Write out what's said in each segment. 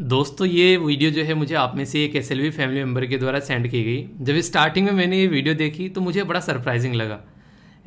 दोस्तों ये वीडियो जो है मुझे आप में से एक एस फैमिली मेम्बर के द्वारा सेंड की गई जब स्टार्टिंग में मैंने ये वीडियो देखी तो मुझे बड़ा सरप्राइजिंग लगा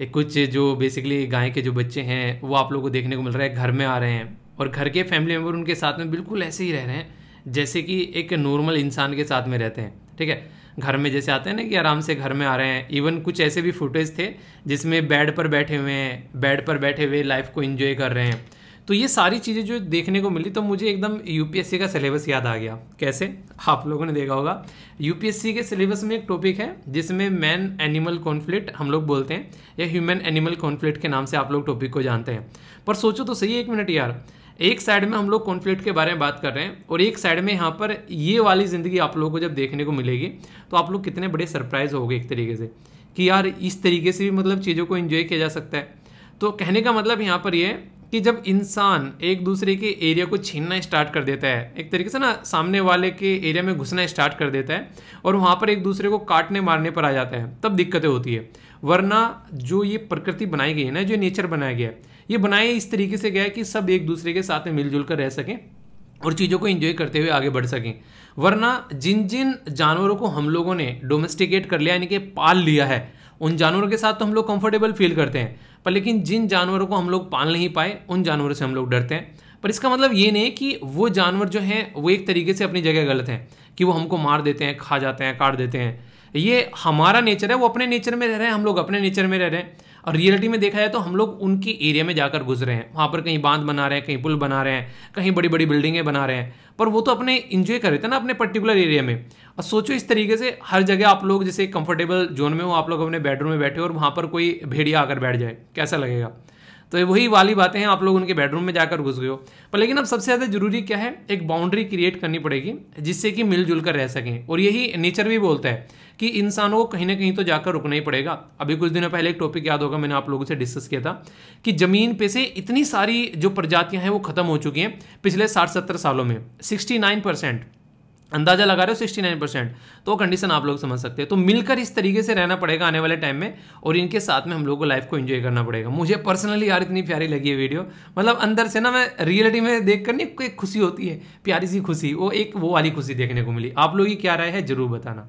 एक कुछ जो बेसिकली गाय के जो बच्चे हैं वो आप लोगों को देखने को मिल रहा है घर में आ रहे हैं और घर के फैमिली मेम्बर उनके साथ में बिल्कुल ऐसे ही रह रहे हैं जैसे कि एक नॉर्मल इंसान के साथ में रहते हैं ठीक है घर में जैसे आते हैं ना कि आराम से घर में आ रहे हैं इवन कुछ ऐसे भी फुटेज थे जिसमें बेड पर बैठे हुए हैं बेड पर बैठे हुए लाइफ को इन्जॉय कर रहे हैं तो ये सारी चीज़ें जो देखने को मिली तो मुझे एकदम यूपीएससी का सिलेबस याद आ गया कैसे आप लोगों ने देखा होगा यूपीएससी के सिलेबस में एक टॉपिक है जिसमें मैन एनिमल कॉन्फ्लिक्ट हम लोग बोलते हैं या ह्यूमन एनिमल कॉन्फ्लिक्ट के नाम से आप लोग टॉपिक को जानते हैं पर सोचो तो सही एक मिनट यार एक साइड में हम लोग कॉन्फ्लिक्ट के बारे में बात कर रहे हैं और एक साइड में यहाँ पर ये वाली ज़िंदगी आप लोगों को जब देखने को मिलेगी तो आप लोग कितने बड़े सरप्राइज हो एक तरीके से कि यार इस तरीके से भी मतलब चीज़ों को इन्जॉय किया जा सकता है तो कहने का मतलब यहाँ पर ये कि जब इंसान एक दूसरे के एरिया को छीनना स्टार्ट कर देता है एक तरीके से ना सामने वाले के एरिया में घुसना स्टार्ट कर देता है और वहाँ पर एक दूसरे को काटने मारने पर आ जाता है तब दिक्कतें होती है वरना जो ये प्रकृति बनाई गई है ना जो नेचर बनाया गया है ये बनाया इस तरीके से गया है कि सब एक दूसरे के साथ में मिलजुल कर रह सकें और चीज़ों को इन्जॉय करते हुए आगे बढ़ सकें वरना जिन जिन जानवरों को हम लोगों ने डोमेस्टिकेट कर लिया यानी कि पाल लिया है उन जानवरों के साथ तो हम लोग कंफर्टेबल फील करते हैं पर लेकिन जिन जानवरों को हम लोग पाल नहीं पाए उन जानवरों से हम लोग डरते हैं पर इसका मतलब ये नहीं कि वो जानवर जो हैं वो एक तरीके से अपनी जगह गलत हैं कि वो हमको मार देते हैं खा जाते हैं काट देते हैं ये हमारा नेचर है वो अपने नेचर में रह रहे हैं हम लोग अपने नेचर में रह रहे हैं और रियलिटी में देखा जाए तो हम लोग उनके एरिया में जाकर घुस रहे हैं वहाँ पर कहीं बांध बना रहे हैं कहीं पुल बना रहे हैं कहीं बड़ी बड़ी बिल्डिंगें बना रहे हैं पर वो तो अपने इन्जॉय कर रहे थे ना अपने पर्टिकुलर एरिया में और सोचो इस तरीके से हर जगह आप लोग जैसे कंफर्टेबल जोन में हो आप लोग अपने बेडरूम में बैठे हो और वहाँ पर कोई भेड़िया आकर बैठ जाए कैसा लगेगा तो वही वाली बातें हैं आप लोग उनके बेडरूम में जाकर घुस गए हो पर लेकिन अब सबसे ज़्यादा जरूरी क्या है एक बाउंड्री क्रिएट करनी पड़ेगी जिससे कि मिलजुल कर रह सकें और यही नेचर भी बोलता है कि इंसानों को कहीं ना कहीं तो जाकर रुकना ही पड़ेगा अभी कुछ दिनों पहले एक टॉपिक याद होगा मैंने आप लोगों से डिस्कस किया था कि ज़मीन पे से इतनी सारी जो प्रजातियां हैं वो ख़त्म हो चुकी हैं पिछले साठ सत्तर सालों में सिक्सटी नाइन परसेंट अंदाजा लगा रहे हो सिक्सटी नाइन परसेंट तो कंडीशन आप लोग समझ सकते हैं तो मिलकर इस तरीके से रहना पड़ेगा आने वाले टाइम में और इनके साथ में हम लोगों को लाइफ को एंजॉय करना पड़ेगा मुझे पर्सनली यार इतनी प्यारी लगी है वीडियो मतलब अंदर से ना मैं रियलिटी में देख कर नहीं एक खुशी होती है प्यारी सी खुशी वो एक वो वाली खुशी देखने को मिली आप लोग की क्या राय है जरूर बताना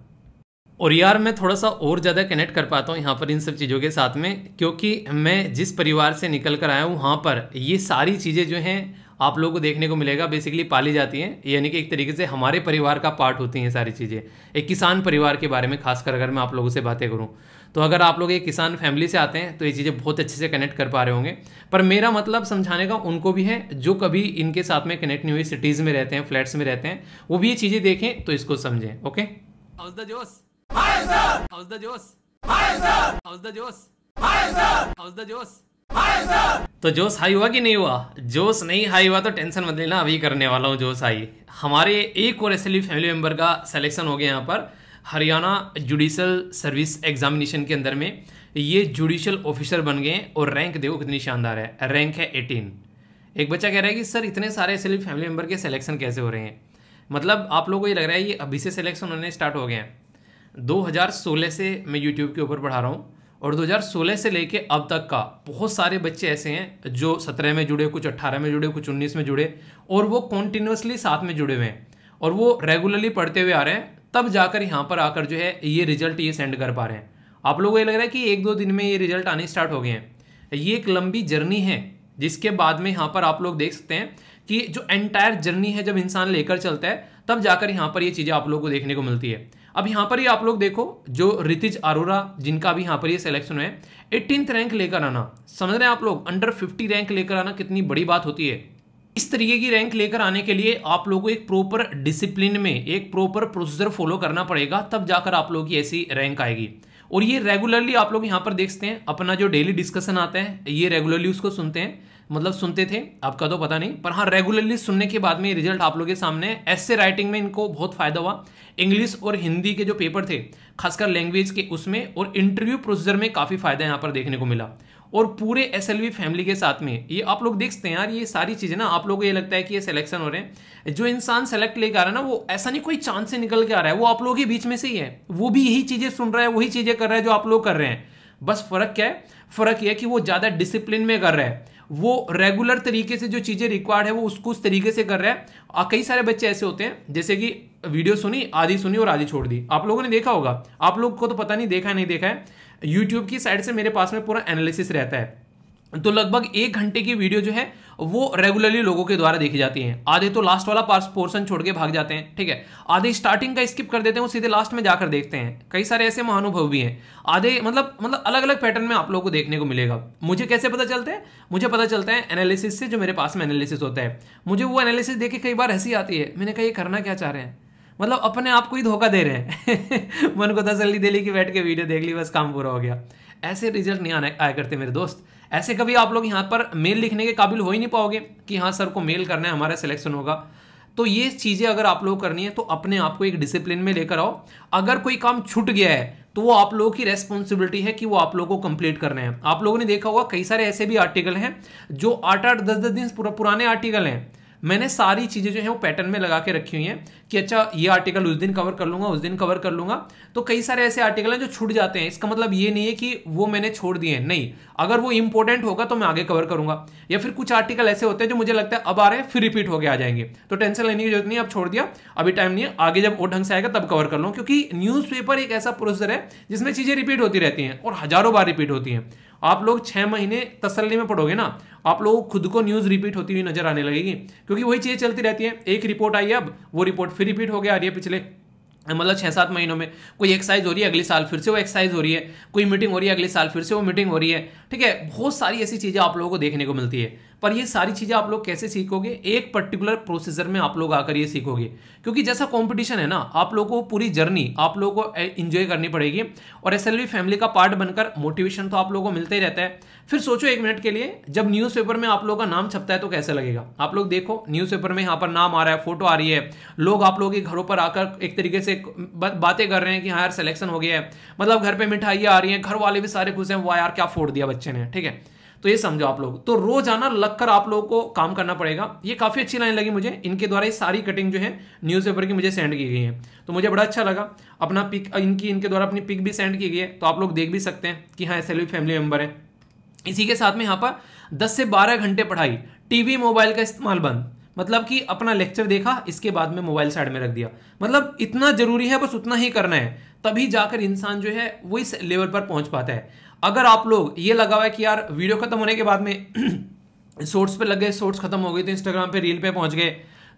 और यार मैं थोड़ा सा और ज़्यादा कनेक्ट कर पाता हूँ यहाँ पर इन सब चीज़ों के साथ में क्योंकि मैं जिस परिवार से निकल कर आया हूँ वहाँ पर ये सारी चीज़ें जो हैं आप लोगों को देखने को मिलेगा बेसिकली पाली जाती हैं यानी कि एक तरीके से हमारे परिवार का पार्ट होती हैं सारी चीज़ें एक किसान परिवार के बारे में खासकर अगर मैं आप लोगों से बातें करूँ तो अगर आप लोग एक किसान फैमिली से आते हैं तो ये चीज़ें बहुत अच्छे से कनेक्ट कर पा रहे होंगे पर मेरा मतलब समझाने का उनको भी है जो कभी इनके साथ में कनेक्ट नहीं हुई सिटीज़ में रहते हैं फ्लैट्स में रहते हैं वो भी ये चीज़ें देखें तो इसको समझें ओके हाउस द जोश How's the How's the How's the तो जोश हाई हुआ कि नहीं हुआ जोश नहीं हाई हुआ तो टेंशन मत लेना अभी करने वाला हूँ जोश हाई हमारे एक और एस फैमिली मेंबर का सिलेक्शन हो गया यहाँ पर हरियाणा जुडिशल सर्विस एग्जामिनेशन के अंदर में ये जुडिशल ऑफिसर बन गए और रैंक देखो कितनी शानदार है रैंक है एटीन एक बच्चा कह रहा है कि सर इतने सारे एस फैमिली मेम्बर के सिलेक्शन कैसे हो रहे हैं मतलब आप लोगों को ये लग रहा है ये अभी से सिलेक्शन होने स्टार्ट हो गए हैं 2016 से मैं यूट्यूब के ऊपर पढ़ा रहा हूँ और 2016 से लेके अब तक का बहुत सारे बच्चे ऐसे हैं जो 17 में जुड़े कुछ 18 में जुड़े कुछ 19 में जुड़े और वो कॉन्टिन्यूसली साथ में जुड़े हुए हैं और वो रेगुलरली पढ़ते हुए आ रहे हैं तब जाकर यहाँ पर आकर जो है ये रिजल्ट ये सेंड कर पा रहे हैं आप लोगों को ये लग रहा है कि एक दो दिन में ये रिजल्ट आने स्टार्ट हो गए हैं ये एक लंबी जर्नी है जिसके बाद में यहाँ पर आप लोग देख सकते हैं कि जो एंटायर जर्नी है जब इंसान लेकर चलता है तब जाकर यहाँ पर ये चीज़ें आप लोगों को देखने को मिलती है अब यहां पर ही आप लोग देखो जो रितिज अरोरा जिनका भी यहां पर ये सिलेक्शन है एट्टीन रैंक लेकर आना समझ रहे हैं आप लोग अंडर फिफ्टी रैंक लेकर आना कितनी बड़ी बात होती है इस तरीके की रैंक लेकर आने के लिए आप लोगों को एक प्रॉपर डिसिप्लिन में एक प्रॉपर प्रोसीजर फॉलो करना पड़ेगा तब जाकर आप लोगों की ऐसी रैंक आएगी और ये रेगुलरली आप लोग यहाँ पर देखते हैं अपना जो डेली डिस्कशन आता है ये रेगुलरली उसको सुनते हैं मतलब सुनते थे आपका तो पता नहीं पर हाँ रेगुलरली सुनने के बाद में रिजल्ट आप लोगों के सामने ऐसे राइटिंग में इनको बहुत फ़ायदा हुआ इंग्लिश और हिंदी के जो पेपर थे खासकर लैंग्वेज के उसमें और इंटरव्यू प्रोसीजर में काफ़ी फ़ायदा यहाँ पर देखने को मिला और पूरे एस फैमिली के साथ में ये आप लोग देखते हैं यार ये सारी चीज़ें ना आप लोग को ये लगता है कि ये सिलेक्शन हो रहे हैं जो इंसान सेलेक्ट लेकर आ रहा है ना वो ऐसा नहीं कोई चांस से निकल के आ रहा है वो आप लोगों के बीच में से ही है वो भी यही चीज़ें सुन रहा है वही चीज़ें कर रहा है जो आप लोग कर रहे हैं बस फर्क क्या है फर्क यह कि वो ज़्यादा डिसिप्लिन में कर रहा है वो रेगुलर तरीके से जो चीज़ें रिक्वायर्ड है वो उसको उस तरीके से कर रहे हैं कई सारे बच्चे ऐसे होते हैं जैसे कि वीडियो सुनी आधी सुनी और आधी छोड़ दी आप लोगों ने देखा होगा आप लोग को तो पता नहीं देखा नहीं देखा है यूट्यूब की साइड से मेरे पास में पूरा एनालिसिस रहता है तो लगभग एक घंटे की वीडियो जो है वो रेगुलरली लोगों के द्वारा देखी जाती है आधे तो लास्ट वाला पोर्सन छोड़ के भाग जाते हैं ठीक है आधे स्टार्टिंग का स्किप कर देते हैं वो सीधे लास्ट में जाकर देखते हैं कई सारे ऐसे महानुभव भी हैं आधे मतलब मतलब अलग अलग पैटर्न में आप लोगों को देखने को मिलेगा मुझे कैसे पता चलता है मुझे पता चलता है एनालिसिस से जो मेरे पास में एनालिसिस होता है मुझे वो एनालिसिस देखे कई बार हंसी आती है मैंने कहा ये करना क्या चाह रहे हैं मतलब अपने आप को ही धोखा दे रहे हैं मन को तसली दे ली कि बैठ के वीडियो देख ली बस काम पूरा हो गया ऐसे रिजल्ट नहीं आया करते मेरे दोस्त ऐसे कभी आप लोग यहाँ पर मेल लिखने के काबिल हो ही नहीं पाओगे कि हाँ सर को मेल करना है हमारा सिलेक्शन होगा तो ये चीज़ें अगर आप लोग करनी है तो अपने आप को एक डिसिप्लिन में लेकर आओ अगर कोई काम छूट गया है तो वो आप लोगों की रेस्पॉन्सिबिलिटी है कि वो आप लोगों को कंप्लीट करना है आप लोगों ने देखा होगा कई सारे ऐसे भी आर्टिकल हैं जो आठ आठ दस दस दिन पुराने आर्टिकल हैं मैंने सारी चीज़ें जो है वो पैटर्न में लगा के रखी हुई हैं कि अच्छा ये आर्टिकल उस दिन कवर कर लूँगा उस दिन कवर कर लूँगा तो कई सारे ऐसे आर्टिकल हैं जो छूट जाते हैं इसका मतलब ये नहीं है कि वो मैंने छोड़ दिए नहीं अगर वो इंपॉर्टेंट होगा तो मैं आगे कवर करूँगा या फिर कुछ आर्टिकल ऐसे होते हैं जो मुझे लगता है अब आ रहे हैं फिर रिपीट होकर आ जाएंगे तो टेंशन लेने की जरूरत नहीं अब छोड़ दिया अभी टाइम नहीं है आगे जब वो ढंग से आएगा तब कवर कर लूँ क्योंकि न्यूज़पेपर एक ऐसा प्रोसेसर है जिसमें चीज़ें रिपीट होती रहती हैं और हज़ारों बार रिपीट होती हैं आप लोग छः महीने तसल्ली में पढ़ोगे ना आप लोगों को खुद को न्यूज़ रिपीट होती हुई नजर आने लगेगी क्योंकि वही चीज़ें चलती रहती हैं एक रिपोर्ट आई अब वो रिपोर्ट फिर रिपीट हो गया आ रही है पिछले मतलब छः सात महीनों में कोई एक्सरसाइज हो रही है अगले साल फिर से वो एक्सरसाइज हो रही है कोई मीटिंग हो रही है अगले साल फिर से वो मीटिंग हो रही है ठीक है बहुत सारी ऐसी चीज़ें आप लोगों को देखने को मिलती है पर ये सारी चीज़ें आप लोग कैसे सीखोगे एक पर्टिकुलर प्रोसीजर में आप लोग आकर ये सीखोगे क्योंकि जैसा कंपटीशन है ना आप लोगों को पूरी जर्नी आप लोगों को इन्जॉय करनी पड़ेगी और एस फैमिली का पार्ट बनकर मोटिवेशन तो आप लोगों को मिलता ही रहता है फिर सोचो एक मिनट के लिए जब न्यूज़पेपर में आप लोगों का नाम छपता है तो कैसे लगेगा आप लोग देखो न्यूज़पेपर में यहाँ पर नाम आ रहा है फोटो आ रही है लोग आप लोगों के घरों पर आकर एक तरीके से बातें कर रहे हैं कि हाँ यार सिलेक्शन हो गया है मतलब घर पर मिठाइयाँ आ रही हैं घर वाले भी सारे खुश हैं वाह यार क्या फोड़ दिया बच्चे ने ठीक है तो ये समझो आप लोग तो रोजाना लग कर आप लोगों को काम करना पड़ेगा ये काफ़ी अच्छी लाइन लगी मुझे इनके द्वारा ये सारी कटिंग जो है पेपर की मुझे सेंड की गई है तो मुझे बड़ा अच्छा लगा अपना पिक इनकी इनके द्वारा अपनी पिक भी सेंड की गई है तो आप लोग देख भी सकते हैं कि हाँ भी फैमिली मेंबर है इसी के साथ में यहाँ पर दस से बारह घंटे पढ़ाई टीवी मोबाइल का इस्तेमाल बंद मतलब कि अपना लेक्चर देखा इसके बाद में मोबाइल साइड में रख दिया मतलब इतना जरूरी है बस उतना ही करना है तभी जाकर इंसान जो है वो इस लेवल पर पहुंच पाता है अगर आप लोग ये लगा हुआ है कि यार वीडियो खत्म होने के बाद में शॉर्ट्स पे लग गए शॉर्ट्स खत्म हो गए तो इंस्टाग्राम पे रील पे पहुंच गए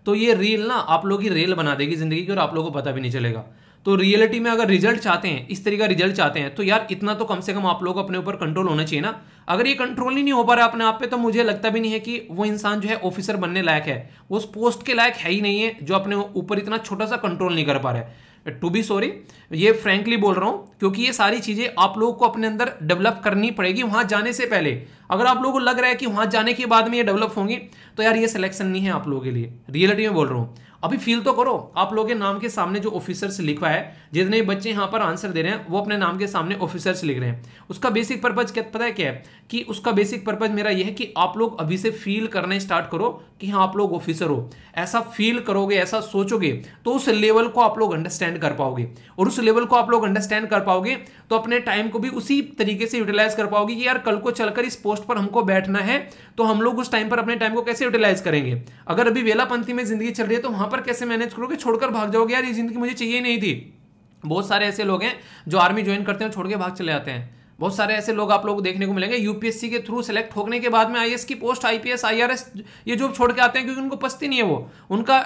तो ये रील ना आप लोग की रेल बना देगी जिंदगी की और आप लोगों को पता भी नहीं चलेगा तो रियलिटी में अगर रिजल्ट चाहते हैं इस तरीके का रिजल्ट चाहते हैं तो यार इतना तो कम से कम आप लोग अपने ऊपर कंट्रोल होना चाहिए ना अगर ये कंट्रोल ही नहीं हो पा रहा अपने आप पे तो मुझे लगता भी नहीं है कि वो इंसान जो है ऑफिसर बनने लायक है वो उस पोस्ट के लायक है ही नहीं है जो अपने ऊपर इतना छोटा सा कंट्रोल नहीं कर पा रहा है टू बी सॉरी ये फ्रेंकली बोल रहा हूं क्योंकि ये सारी चीज़ें आप लोगों को अपने अंदर डेवलप करनी पड़ेगी वहां जाने से पहले अगर आप लोगों को लग रहा है कि वहां जाने के बाद में ये डेवलप होंगी तो यार ये सिलेक्शन नहीं है आप लोगों के लिए रियलिटी में बोल रहा हूं अभी फील तो करो आप लोगों के नाम के सामने जो ऑफिसर्स लिखा है जितने बच्चे यहाँ पर आंसर दे रहे हैं वो अपने नाम के सामने ऑफिसर्स लिख रहे हैं उसका बेसिक पर्पज क्या पता है क्या है कि उसका बेसिक पर्पज मेरा यह है कि आप लोग अभी से फील करना स्टार्ट करो कि हाँ आप लोग ऑफिसर हो ऐसा फील करोगे ऐसा सोचोगे तो उस लेवल को आप लोग अंडरस्टैंड कर पाओगे और उस लेवल को आप लोग अंडरस्टैंड कर पाओगे तो अपने टाइम को भी उसी तरीके से यूटिलाइज कर पाओगे कि यार कल को चलकर इस पोस्ट पर हमको बैठना है तो हम लोग उस टाइम पर अपने टाइम को कैसे यूटिलाइज करेंगे अगर अभी वेलापंथी में जिंदगी चल रही है तो वहां पर कैसे मैनेज करोगे छोड़कर भाग जाओगे यार ये जिंदगी मुझे चाहिए नहीं थी बहुत सारे ऐसे लोग हैं जो आर्मी ज्वाइन करते हैं छोड़ के भाग चले जाते हैं बहुत सारे ऐसे लोग आप लोग देखने को मिलेंगे यूपीएससी के थ्रू सेलेक्ट होने के बाद में आई की पोस्ट आईपीएस आईआरएस ये जॉब छोड़ के आते हैं क्योंकि उनको पस्ती नहीं है वो उनका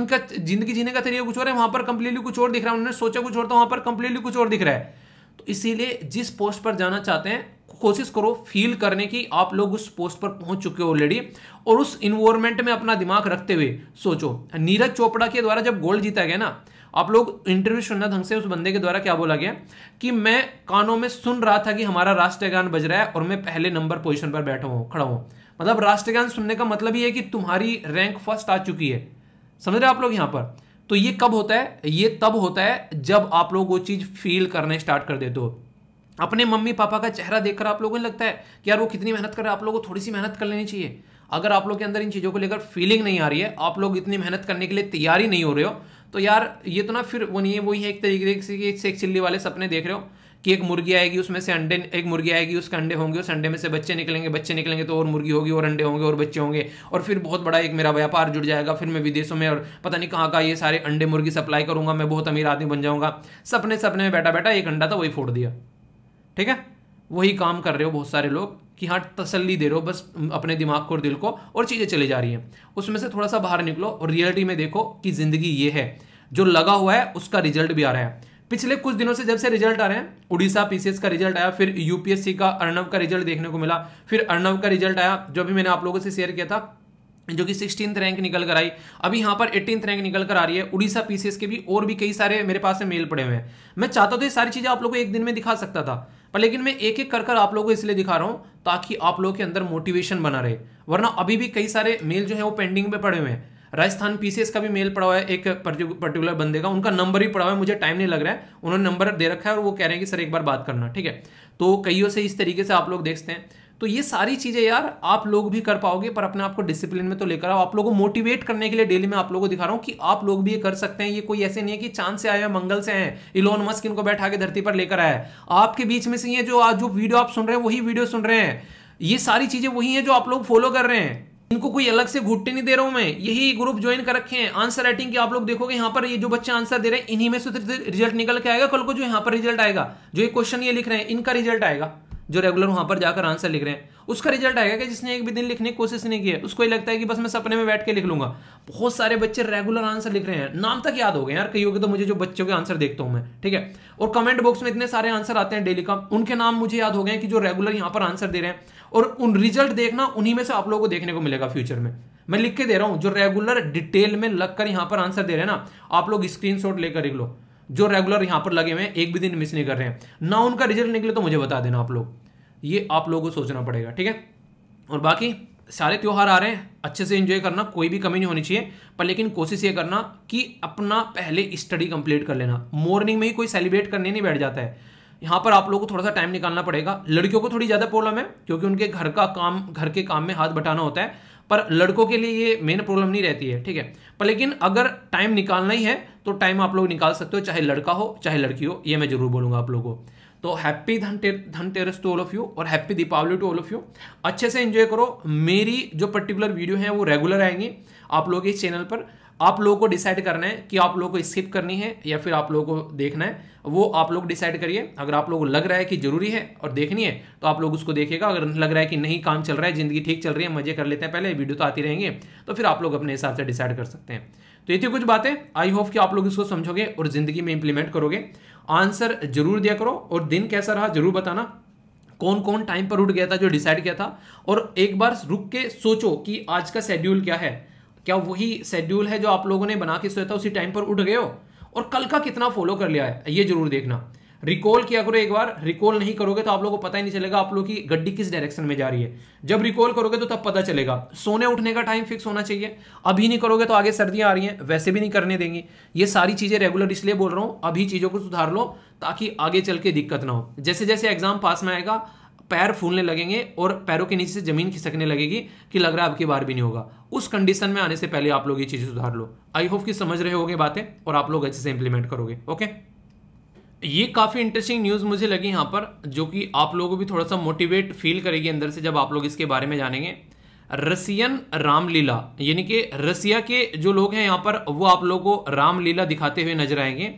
उनका जिंदगी जीने का तरीका कुछ और है वहां पर कंप्लीटली कुछ और दिख रहा है उन्होंने सोचा कुछ और था तो वहां पर कंप्लीटली कुछ और दिख रहा है तो इसीलिए जिस पोस्ट पर जाना चाहते हैं कोशिश करो फील करने की आप लोग उस पोस्ट पर पहुंच चुके हो ऑलरेडी और उस इन्वायरमेंट में अपना दिमाग रखते हुए सोचो नीरज चोपड़ा के द्वारा जब गोल्ड जीता गया ना आप लोग इंटरव्यू सुनना ढंग से उस बंदे के द्वारा क्या बोला गया कि मैं कानों में सुन रहा था कि हमारा राष्ट्रीय गान बज रहा है और मैं पहले नंबर पोजिशन पर बैठा हूँ खड़ा हूँ मतलब राष्ट्रीय गान सुनने का मतलब ये है कि तुम्हारी रैंक फर्स्ट आ चुकी है समझ रहे आप लोग यहाँ पर तो ये कब होता है ये तब होता है जब आप लोग वो चीज़ फील करने स्टार्ट कर देते हो अपने मम्मी पापा का चेहरा देखकर आप लोगों को लगता है कि यार वो कितनी मेहनत कर रहे हैं आप लोगों को थोड़ी सी मेहनत कर लेनी चाहिए अगर आप लोग के अंदर इन चीज़ों को लेकर फीलिंग नहीं आ रही है आप लोग इतनी मेहनत करने के लिए तैयारी नहीं हो रहे हो तो यार ये तो ना फिर वो नहीं है वही है एक तरीके से एक चिल्ली वाले सपने देख रहे हो कि एक मुर्गी आएगी उसमें से अंडे एक मुर्गी आएगी उसके अंडे होंगे उस अंडे में से बच्चे निकलेंगे बच्चे निकलेंगे तो और मुर्गी होगी और अंडे होंगे और बच्चे होंगे और फिर बहुत बड़ा एक मेरा व्यापार जुड़ जाएगा फिर मैं विदेशों में और पता नहीं कहाँ का ये सारे अंडे मुर्गी सप्लाई करूँगा मैं बहुत अमीर आदमी बन जाऊँगा सपने सपने में बैठा बैठा एक अंडा था वही फोड़ दिया ठीक है वही काम कर रहे हो बहुत सारे लोग कि हाँ तसल्ली दे रहे हो बस अपने दिमाग को और दिल को और चीज़ें चली जा रही हैं उसमें से थोड़ा सा बाहर निकलो और रियलिटी में देखो कि ज़िंदगी ये है जो लगा हुआ है उसका रिजल्ट भी आ रहा है पिछले कुछ दिनों से जब से रिजल्ट आ रहे हैं उड़ीसा पीसीएस का रिजल्ट आया फिर यूपीएससी का अर्णव का रिजल्ट देखने को मिला फिर अर्णव का रिजल्ट आया जो भी मैंने आप लोगों से शेयर किया था जो कि सिक्सटीन रैंक निकल कर आई अभी यहाँ पर एटीन रैंक निकल कर आ रही है उड़ीसा पीसीएस के भी और भी कई सारे मेरे पास मेल पड़े हुए हैं मैं चाहता था तो ये सारी चीज़ें आप लोगों को एक दिन में दिखा सकता था पर लेकिन मैं एक एक कर कर आप लोगों को इसलिए दिखा रहा हूँ ताकि आप लोगों के अंदर मोटिवेशन बना रहे वरना अभी भी कई सारे मेल जो है वो पेंडिंग पे पड़े हुए हैं राजस्थान पीसीएस का भी मेल पड़ा हुआ है एक पर्टिकुलर बंदे का उनका नंबर ही पड़ा हुआ है मुझे टाइम नहीं लग रहा है उन्होंने नंबर दे रखा है और वो कह रहे हैं कि सर एक बार बात करना ठीक है तो कईयों से इस तरीके से आप लोग देखते हैं तो ये सारी चीज़ें यार आप लोग भी कर पाओगे पर अपने आप को डिसिप्लिन में तो लेकर आओ आप लोगों को मोटिवेट करने के लिए डेली मैं आप लोगों को दिखा रहा हूं कि आप लोग भी ये कर सकते हैं ये कोई ऐसे नहीं है कि चांद से आए हैं मंगल से हैं इलोन मस्क इनको बैठा के धरती पर लेकर आया आपके बीच में से ये जो आज जो वीडियो आप सुन रहे हैं वही वीडियो सुन रहे हैं ये सारी चीज़ें वही है जो आप लोग फॉलो कर रहे हैं इनको कोई अलग से घुट्टे नहीं दे रहा हूं मैं यही ग्रुप ज्वाइन कर रखे हैं आंसर राइटिंग की आप लोग देखोगे यहाँ पर ये जो बच्चे आंसर दे रहे हैं इन्हीं में से रिजल्ट तो निकल के आएगा कल को जो यहाँ पर रिजल्ट आएगा जो ये क्वेश्चन ये लिख रहे हैं इनका रिजल्ट आएगा जो रेगुलर वहां पर जाकर आंसर लिख रहे हैं उसका रिजल्ट आएगा कि जिसने एक भी दिन लिखने की कोशिश नहीं की है उसको ये लगता है कि बस मैं सपने में बैठ के लिख लूंगा बहुत सारे बच्चे रेगुलर आंसर लिख रहे हैं नाम तक याद हो गए यार कहीं तो मुझे जो बच्चों के आंसर देखता हूं मैं ठीक है और कमेंट बॉक्स में इतने सारे आंसर आते हैं डेली का उनके नाम मुझे याद हो गए कि जो रेगुलर यहाँ पर आंसर दे रहे हैं और उन रिजल्ट देखना उन्हीं में से आप लोगों को देखने को मिलेगा फ्यूचर में मैं लिख के दे रहा हूँ जो रेगुलर डिटेल में लगकर यहाँ पर आंसर दे रहे हैं ना आप लोग स्क्रीनशॉट लेकर लिख लो जो रेगुलर यहां पर लगे हुए हैं एक भी दिन मिस नहीं कर रहे हैं ना उनका रिजल्ट निकले तो मुझे बता देना आप लोग ये आप लोगों को सोचना पड़ेगा ठीक है और बाकी सारे त्यौहार आ रहे हैं अच्छे से इन्जॉय करना कोई भी कमी नहीं होनी चाहिए पर लेकिन कोशिश ये करना कि अपना पहले स्टडी कंप्लीट कर लेना मॉर्निंग में ही कोई सेलिब्रेट करने नहीं बैठ जाता है यहाँ पर आप लोगों को थोड़ा सा टाइम निकालना पड़ेगा लड़कियों को थोड़ी ज़्यादा प्रॉब्लम है क्योंकि उनके घर का काम घर के काम में हाथ बटाना होता है पर लड़कों के लिए ये मेन प्रॉब्लम नहीं रहती है ठीक है पर लेकिन अगर टाइम निकालना ही है तो टाइम आप लोग निकाल सकते हो चाहे लड़का हो चाहे लड़की हो ये मैं जरूर बोलूंगा आप लोगों को तो happy Dhanteras to all of you और happy Deepawali to all of you अच्छे से एंजॉय करो मेरी जो पर्टिकुलर वीडियो है वो रेगुलर आएंगी आप लोग इस चैनल पर आप लोगों को डिसाइड करना है कि आप लोगों को स्किप करनी है या फिर आप लोगों को देखना है वो आप लोग डिसाइड करिए अगर आप लोगों को लग रहा है कि जरूरी है और देखनी है तो आप लोग उसको देखेगा अगर लग रहा है कि नहीं काम चल रहा है जिंदगी ठीक चल रही है मजे कर लेते हैं पहले वीडियो तो आती रहेंगे तो फिर आप लोग अपने हिसाब से डिसाइड कर सकते हैं तो ये थी कुछ बातें आई होप कि आप लोग इसको समझोगे और ज़िंदगी में इंप्लीमेंट करोगे आंसर जरूर दिया करो और दिन कैसा रहा जरूर बताना कौन कौन टाइम पर उठ गया था जो डिसाइड किया था और एक बार रुक के सोचो कि आज का शेड्यूल क्या है क्या वही शेड्यूल है जो आप लोगों ने बना के सोया था उसी टाइम पर उठ गए हो और कल का कितना फॉलो कर लिया है ये जरूर देखना रिकॉल किया करो एक बार रिकॉल नहीं करोगे तो आप लोगों को पता ही नहीं चलेगा आप लोग की गड्डी किस डायरेक्शन में जा रही है जब रिकॉल करोगे तो तब पता चलेगा सोने उठने का टाइम फिक्स होना चाहिए अभी नहीं करोगे तो आगे सर्दियां आ रही हैं वैसे भी नहीं करने देंगी ये सारी चीज़ें रेगुलर इसलिए बोल रहा हूं अभी चीज़ों को सुधार लो ताकि आगे चल के दिक्कत ना हो जैसे जैसे एग्जाम पास में आएगा पैर फूलने लगेंगे और पैरों के नीचे से जमीन खिसकने लगेगी कि लग रहा है आपकी बार भी नहीं होगा उस कंडीशन में आने से पहले आप लोग ये चीज़ें सुधार लो आई होप कि समझ रहे होगे बातें और आप लोग अच्छे से इंप्लीमेंट करोगे ओके ये काफ़ी इंटरेस्टिंग न्यूज़ मुझे लगी यहाँ पर जो कि आप लोगों को भी थोड़ा सा मोटिवेट फील करेगी अंदर से जब आप लोग इसके बारे में जानेंगे रसियन रामलीला यानी कि रसिया के जो लोग हैं यहाँ पर वो आप लोगों को रामलीला दिखाते हुए नजर आएंगे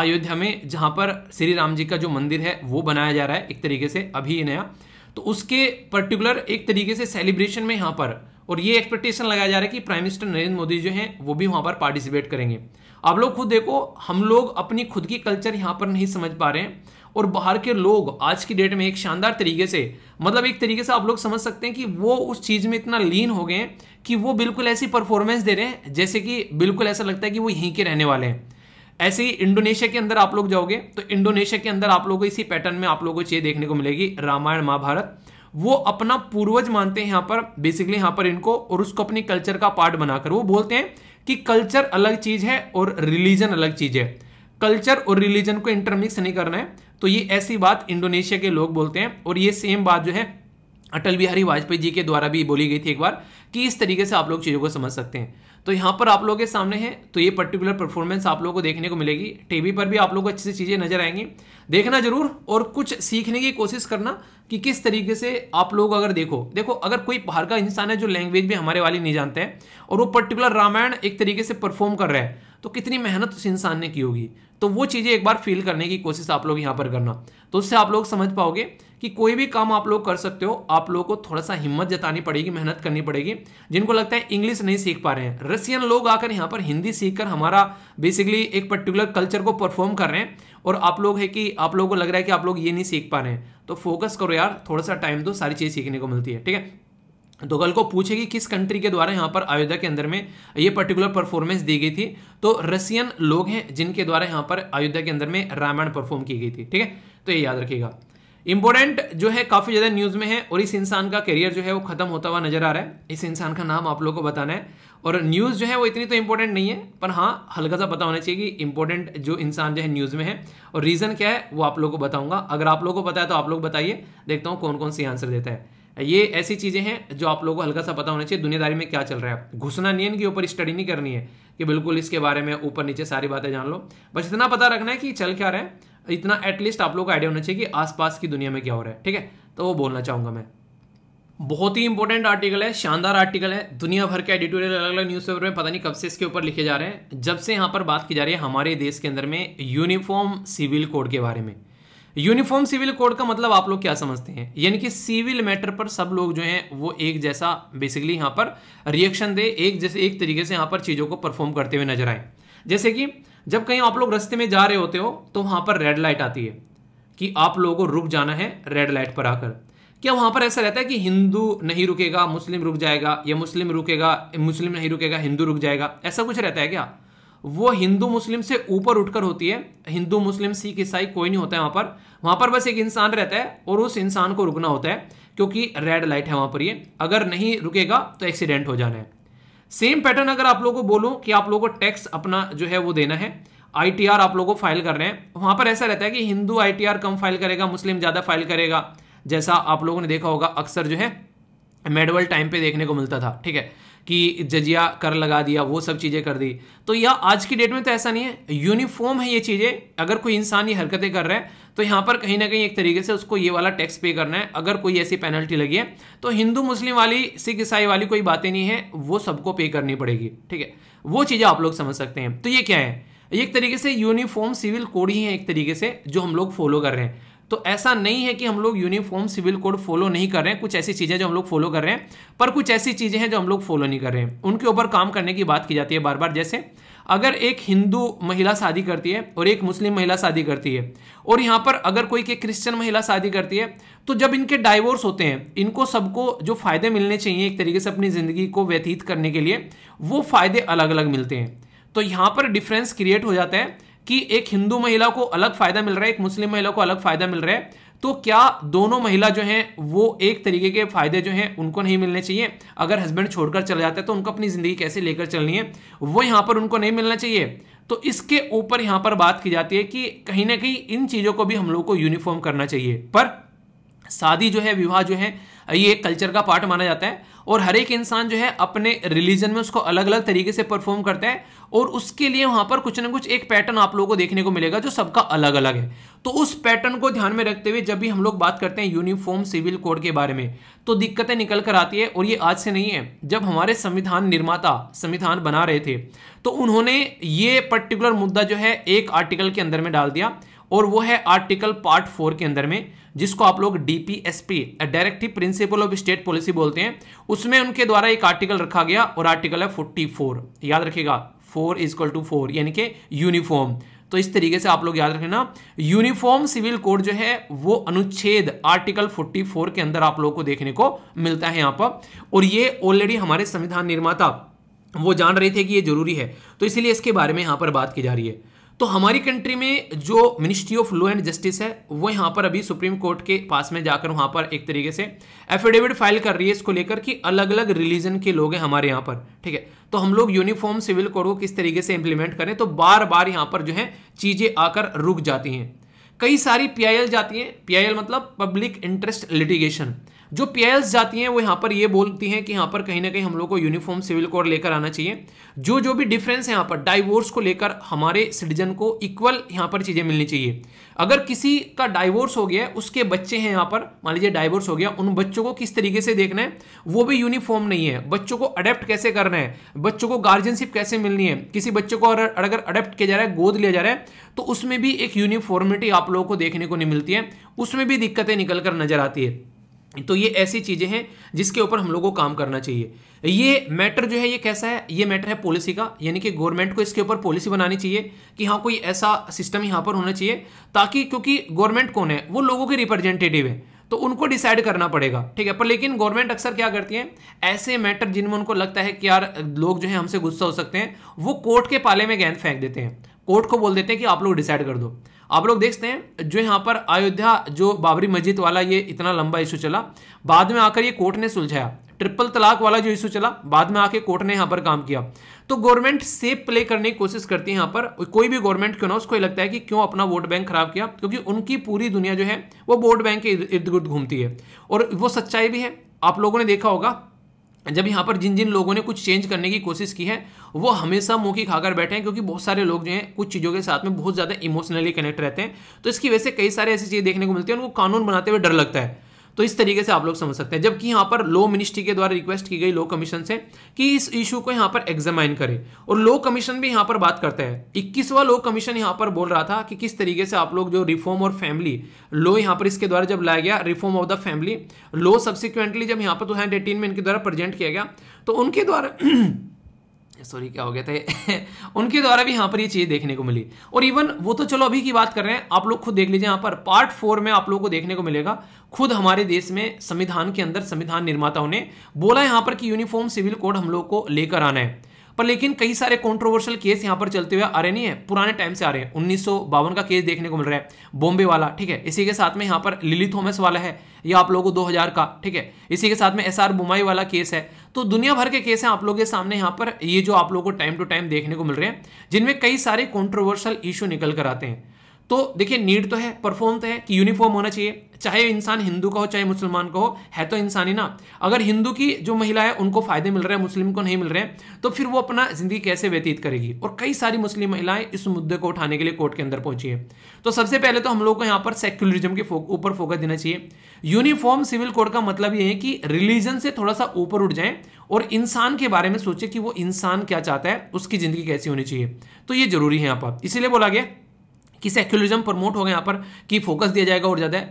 अयोध्या में जहाँ पर श्री राम जी का जो मंदिर है वो बनाया जा रहा है एक तरीके से अभी नया तो उसके पर्टिकुलर एक तरीके से सेलिब्रेशन में यहाँ पर और ये एक्सपेक्टेशन लगाया जा रहा है कि प्राइम मिनिस्टर नरेंद्र मोदी जो हैं वो भी वहाँ पर पार्टिसिपेट करेंगे आप लोग खुद देखो हम लोग अपनी खुद की कल्चर यहाँ पर नहीं समझ पा रहे हैं और बाहर के लोग आज की डेट में एक शानदार तरीके से मतलब एक तरीके से आप लोग समझ सकते हैं कि वो उस चीज़ में इतना लीन हो गए कि वो बिल्कुल ऐसी परफॉर्मेंस दे रहे हैं जैसे कि बिल्कुल ऐसा लगता है कि वो यहीं के रहने वाले हैं ऐसे ही इंडोनेशिया के अंदर आप लोग जाओगे तो इंडोनेशिया के अंदर आप लोगों को इसी पैटर्न में आप लोगों को चीज़ देखने को मिलेगी रामायण महाभारत वो अपना पूर्वज मानते हैं यहाँ पर बेसिकली यहाँ पर इनको और उसको अपनी कल्चर का पार्ट बनाकर वो बोलते हैं कि कल्चर अलग चीज़ है और रिलीजन अलग चीज़ है कल्चर और रिलीजन को इंटरमिक्स नहीं करना है तो ये ऐसी बात इंडोनेशिया के लोग बोलते हैं और ये सेम बात जो है अटल बिहारी वाजपेयी जी के द्वारा भी बोली गई थी एक बार कि इस तरीके से आप लोग चीज़ों को समझ सकते हैं तो यहाँ पर आप लोगों के सामने है तो ये पर्टिकुलर परफॉर्मेंस आप लोगों को देखने को मिलेगी टीवी पर भी आप लोगों को अच्छी सी चीज़ें नजर आएंगी देखना जरूर और कुछ सीखने की कोशिश करना कि किस तरीके से आप लोग अगर देखो देखो अगर कोई बाहर का इंसान है जो लैंग्वेज भी हमारे वाली नहीं जानते हैं और वो पर्टिकुलर रामायण एक तरीके से परफॉर्म कर रहा है तो कितनी मेहनत उस इंसान ने की होगी तो वो चीज़ें एक बार फील करने की कोशिश आप लोग यहाँ पर करना तो उससे आप लोग समझ पाओगे कि कोई भी काम आप लोग कर सकते हो आप लोगों को थोड़ा सा हिम्मत जतानी पड़ेगी मेहनत करनी पड़ेगी जिनको लगता है इंग्लिश नहीं सीख पा रहे हैं रसियन लोग आकर यहाँ पर हिंदी सीखकर हमारा बेसिकली एक पर्टिकुलर कल्चर को परफॉर्म कर रहे हैं और आप लोग है कि आप लोगों को लग रहा है कि आप लोग ये नहीं सीख पा रहे हैं तो फोकस करो यार थोड़ा सा टाइम दो सारी चीज़ सीखने को मिलती है ठीक है तो कल को पूछे कि किस कंट्री के द्वारा यहाँ पर अयोध्या के अंदर में ये पर्टिकुलर परफॉर्मेंस दी गई थी तो रसियन लोग हैं जिनके द्वारा यहाँ पर अयोध्या के अंदर में रामायण परफॉर्म की गई थी ठीक है तो ये याद रखिएगा इंपॉर्टेंट जो है काफ़ी ज़्यादा न्यूज़ में है और इस इंसान का करियर जो है वो खत्म होता हुआ नजर आ रहा है इस इंसान का नाम आप लोग को बताना है और न्यूज़ जो है वो इतनी तो इंपॉर्टेंट नहीं है पर हाँ हल्का सा पता होना चाहिए कि इंपॉर्टेंट जो इंसान जो है न्यूज़ में है और रीज़न क्या है वो आप लोग को बताऊंगा अगर आप लोग को पता है तो आप लोग बताइए देखता हूँ कौन कौन सी आंसर देता है ये ऐसी चीज़ें हैं जो आप लोगों को हल्का सा पता होना चाहिए दुनियादारी में क्या चल रहा है घुसना नहीं है इनके ऊपर स्टडी नहीं करनी है कि बिल्कुल इसके बारे में ऊपर नीचे सारी बातें जान लो बस इतना पता रखना है कि चल क्या रहे हैं इतना एटलीस्ट आप लोग को आइडिया होना चाहिए कि आसपास की दुनिया में क्या हो रहा है ठीक है तो वो बोलना चाहूंगा मैं बहुत ही इंपॉर्टेंट आर्टिकल है शानदार आर्टिकल है दुनिया भर के एडिटोरियल अलग अलग न्यूज में पता नहीं कब से इसके ऊपर लिखे जा रहे हैं जब से यहाँ पर बात की जा रही है हमारे देश के अंदर में यूनिफॉर्म सिविल कोड के बारे में यूनिफॉर्म सिविल कोड का मतलब आप लोग क्या समझते हैं यानी कि सिविल मैटर पर सब लोग जो हैं वो एक जैसा बेसिकली यहाँ पर रिएक्शन दे एक जैसे एक तरीके से यहाँ पर चीज़ों को परफॉर्म करते हुए नजर आए जैसे कि जब कहीं आप लोग रास्ते में जा रहे होते हो तो वहाँ पर रेड लाइट आती है कि आप लोगों को रुक जाना है रेड लाइट पर आकर क्या वहाँ पर ऐसा रहता है कि हिंदू नहीं रुकेगा मुस्लिम रुक जाएगा या मुस्लिम रुकेगा मुस्लिम नहीं रुकेगा हिंदू रुक जाएगा ऐसा कुछ रहता है क्या वो हिंदू मुस्लिम से ऊपर उठकर होती है हिंदू मुस्लिम सिख ईसाई कोई नहीं होता है वहां पर वहां पर बस एक इंसान रहता है और उस इंसान को रुकना होता है क्योंकि रेड लाइट है वहां पर ये अगर नहीं रुकेगा तो एक्सीडेंट हो जाना है सेम पैटर्न अगर आप लोगों को बोलूं कि आप लोगों को टैक्स अपना जो है वो देना है आईटीआर आप लोगों को फाइल कर रहे हैं वहां पर ऐसा रहता है कि हिंदू आईटीआर कम फाइल करेगा मुस्लिम ज़्यादा फाइल करेगा जैसा आप लोगों ने देखा होगा अक्सर जो है मेडवल टाइम पे देखने को मिलता था ठीक है कि जजिया कर लगा दिया वो सब चीज़ें कर दी तो यह आज की डेट में तो ऐसा नहीं है यूनिफॉर्म है ये चीज़ें अगर कोई इंसान ये हरकतें कर रहा है तो यहाँ पर कहीं ना कहीं एक तरीके से उसको ये वाला टैक्स पे करना है अगर कोई ऐसी पेनल्टी लगी है तो हिंदू मुस्लिम वाली सिख ईसाई वाली कोई बातें नहीं है वो सबको पे करनी पड़ेगी ठीक है वो चीज़ें आप लोग समझ सकते हैं तो ये क्या है एक तरीके से यूनिफॉर्म सिविल कोड ही है एक तरीके से जो हम लोग फॉलो कर रहे हैं तो ऐसा नहीं है कि हम लोग यूनिफॉर्म सिविल कोड फॉलो नहीं कर रहे हैं कुछ ऐसी चीज़ें जो हम लोग फॉलो कर रहे हैं पर कुछ ऐसी चीज़ें हैं जो हम लोग फॉलो नहीं कर रहे हैं उनके ऊपर काम करने की बात की जाती है बार बार जैसे अगर एक हिंदू महिला शादी करती है और एक मुस्लिम महिला शादी करती है और यहां पर अगर कोई के क्रिश्चियन महिला शादी करती है तो जब इनके डाइवोर्स होते हैं इनको सबको जो फ़ायदे मिलने चाहिए एक तरीके से अपनी ज़िंदगी को व्यतीत करने के लिए वो फ़ायदे अलग अलग मिलते हैं तो यहां पर डिफरेंस क्रिएट हो जाता है कि एक हिंदू महिला को अलग फायदा मिल रहा है एक मुस्लिम महिला को अलग फायदा मिल रहा है तो क्या दोनों महिला जो हैं वो एक तरीके के फायदे जो हैं उनको नहीं मिलने चाहिए अगर हस्बैंड छोड़कर चला जाता है तो उनको अपनी ज़िंदगी कैसे लेकर चलनी है वो यहाँ पर उनको नहीं मिलना चाहिए तो इसके ऊपर यहाँ पर बात की जाती है कि कहीं ना कहीं इन चीज़ों को भी हम लोग को यूनिफॉर्म करना चाहिए पर शादी जो है विवाह जो है ये एक कल्चर का पार्ट माना जाता है और हर एक इंसान जो है अपने रिलीजन में उसको अलग अलग तरीके से परफॉर्म करता है और उसके लिए वहां पर कुछ ना कुछ एक पैटर्न आप लोगों को देखने को मिलेगा जो सबका अलग अलग है तो उस पैटर्न को ध्यान में रखते हुए जब भी हम लोग बात करते हैं यूनिफॉर्म सिविल कोड के बारे में तो दिक्कतें निकल कर आती है और ये आज से नहीं है जब हमारे संविधान निर्माता संविधान बना रहे थे तो उन्होंने ये पर्टिकुलर मुद्दा जो है एक आर्टिकल के अंदर में डाल दिया और वो है आर्टिकल पार्ट फोर के अंदर में जिसको आप लोग DPSP directive principle of state policy बोलते हैं उसमें उनके द्वारा एक आर्टिकल रखा गया और आर्टिकल है फोर्टी फोर याद रखेगा four is equal to four यानी कि यूनिफॉर्म तो इस तरीके से आप लोग याद रखना यूनिफॉर्म सिविल कोड जो है वो अनुच्छेद आर्टिकल 44 के अंदर आप लोगों को देखने को मिलता है यहां पर और ये ऑलरेडी हमारे संविधान निर्माता वो जान रहे थे कि ये जरूरी है तो इसलिए इसके बारे में यहां पर बात की जा रही है तो हमारी कंट्री में जो ministry of law and justice है वो यहां पर अभी सुप्रीम कोर्ट के पास में जाकर वहां पर एक तरीके से एफिडेविट फाइल कर रही है इसको लेकर कि अलग अलग रिलीजन के लोग हैं हमारे यहां पर ठीक है तो हम लोग यूनिफॉर्म सिविल कोड को किस तरीके से इंप्लीमेंट करें तो बार बार यहां पर जो है चीज़ें आकर रुक जाती हैं कई सारी पी जाती हैं पी मतलब पब्लिक इंटरेस्ट लिटिगेशन जो पी जाती हैं वो यहाँ पर ये बोलती हैं कि यहाँ पर कहीं ना कहीं हम लोग को यूनिफॉर्म सिविल कोड लेकर आना चाहिए जो जो भी डिफरेंस है यहाँ पर डाइवोर्स को लेकर हमारे सिटीजन को इक्वल यहाँ पर चीज़ें मिलनी चाहिए अगर किसी का डाइवोर्स हो गया उसके बच्चे हैं यहाँ पर मान लीजिए डाइवोर्स हो गया उन बच्चों को किस तरीके से देखना है वो भी यूनिफॉर्म नहीं है बच्चों को अडेप्ट कैसे करना है बच्चों को गार्जियनशिप कैसे मिलनी है किसी बच्चे को अगर अडेप्ट किया जा रहा है गोद लिया जा रहा है तो उसमें भी एक यूनिफॉर्मिटी आप लोगों को देखने को नहीं मिलती है उसमें भी दिक्कतें निकल कर नजर आती है तो ये ऐसी चीज़ें हैं जिसके ऊपर हम लोगों को काम करना चाहिए ये मैटर जो है ये कैसा है ये मैटर है पॉलिसी का यानी कि गवर्नमेंट को इसके ऊपर पॉलिसी बनानी चाहिए कि हाँ कोई ऐसा सिस्टम यहाँ पर होना चाहिए ताकि क्योंकि गवर्नमेंट कौन है वो लोगों के रिप्रेजेंटेटिव है तो उनको डिसाइड करना पड़ेगा ठीक है पर लेकिन गवर्नमेंट अक्सर क्या करती है ऐसे मैटर जिनमें उनको लगता है कि यार लोग जो है हमसे गुस्सा हो सकते हैं वो कोर्ट के पाले में गेंद फेंक देते हैं कोर्ट को बोल देते हैं कि आप लोग डिसाइड कर दो आप लोग देखते हैं जो यहाँ पर अयोध्या जो बाबरी मस्जिद वाला ये इतना लंबा इशू चला बाद में आकर ये कोर्ट ने सुलझाया ट्रिपल तलाक वाला जो इशू चला बाद में आके कोर्ट ने यहाँ पर काम किया तो गवर्नमेंट सेफ प्ले करने की कोशिश करती है यहाँ पर कोई भी गवर्नमेंट क्यों ना उसको लगता है कि क्यों अपना वोट बैंक खराब किया क्योंकि उनकी पूरी दुनिया जो है वो वोट बैंक के इर्द गिर्द घूमती है और वो सच्चाई भी है आप लोगों ने देखा होगा जब यहाँ पर जिन जिन लोगों ने कुछ चेंज करने की कोशिश की है वो हमेशा मुँह की खाकर बैठे हैं क्योंकि बहुत सारे लोग जो हैं कुछ चीज़ों के साथ में बहुत ज़्यादा इमोशनली कनेक्ट रहते हैं तो इसकी वजह से कई सारे ऐसी चीज़ें देखने को मिलती है उनको कानून बनाते हुए डर लगता है तो इस तरीके से आप लोग समझ सकते हैं जबकि यहाँ पर लॉ मिनिस्ट्री के द्वारा रिक्वेस्ट की गई लॉ कमीशन से कि इस इशू को यहाँ पर एग्जामाइन करें और लॉ कमीशन भी यहाँ पर बात करता है इक्कीसवा लॉ कमीशन यहाँ पर बोल रहा था कि किस तरीके से आप लोग जो रिफॉर्म और फैमिली लॉ यहाँ पर इसके द्वारा जब लाया गया reform of the family law subsequently जब यहाँ पर टू तो में इनके द्वारा प्रेजेंट किया गया तो उनके द्वारा सॉरी क्या हो गया था उनके द्वारा भी यहाँ पर ये चीज़ देखने को मिली और इवन वो तो चलो अभी की बात कर रहे हैं आप लोग खुद देख लीजिए यहाँ पर पार्ट फोर में आप लोगों को देखने को मिलेगा खुद हमारे देश में संविधान के अंदर संविधान निर्माताओं ने बोला यहाँ पर कि यूनिफॉर्म सिविल कोड हम लोग को लेकर आना है पर लेकिन कई सारे कॉन्ट्रोवर्शियल केस यहाँ पर चलते हुए आ रहे नहीं है पुराने टाइम से आ रहे हैं उन्नीस का केस देखने को मिल रहा है बॉम्बे वाला ठीक है इसी के साथ में यहाँ पर लिली थॉमस वाला है या आप लोगों को दो का ठीक है इसी के साथ में एस बुमाई वाला केस है तो दुनिया भर के केस हैं आप लोगों के सामने यहाँ पर ये जो आप लोगों को टाइम टू टाइम देखने को मिल रहे हैं जिनमें कई सारे कॉन्ट्रोवर्शियल इशू निकल कर आते हैं तो देखिए नीड तो है परफॉर्म तो है कि यूनिफॉर्म होना चाहिए चाहे इंसान हिंदू का हो चाहे मुसलमान का हो है तो इंसान ही ना अगर हिंदू की जो महिला है उनको फायदे मिल रहे हैं मुस्लिम को नहीं मिल रहे हैं तो फिर वो अपना जिंदगी कैसे व्यतीत करेगी और कई सारी मुस्लिम महिलाएं इस मुद्दे को उठाने के लिए कोर्ट के अंदर पहुंची है तो सबसे पहले तो हम लोग को यहाँ पर सेक्युलरिज्म के ऊपर फोकस देना चाहिए यूनिफॉर्म सिविल कोड का मतलब ये है कि रिलीजन से थोड़ा सा ऊपर उठ जाए और इंसान के बारे में सोचे कि वो इंसान क्या चाहता है उसकी जिंदगी कैसी होनी चाहिए तो ये जरूरी है यहाँ पर इसीलिए बोला गया कि सेक्युलरिज्म प्रमोट होगा यहाँ पर कि फोकस दिया जाएगा और ज़्यादा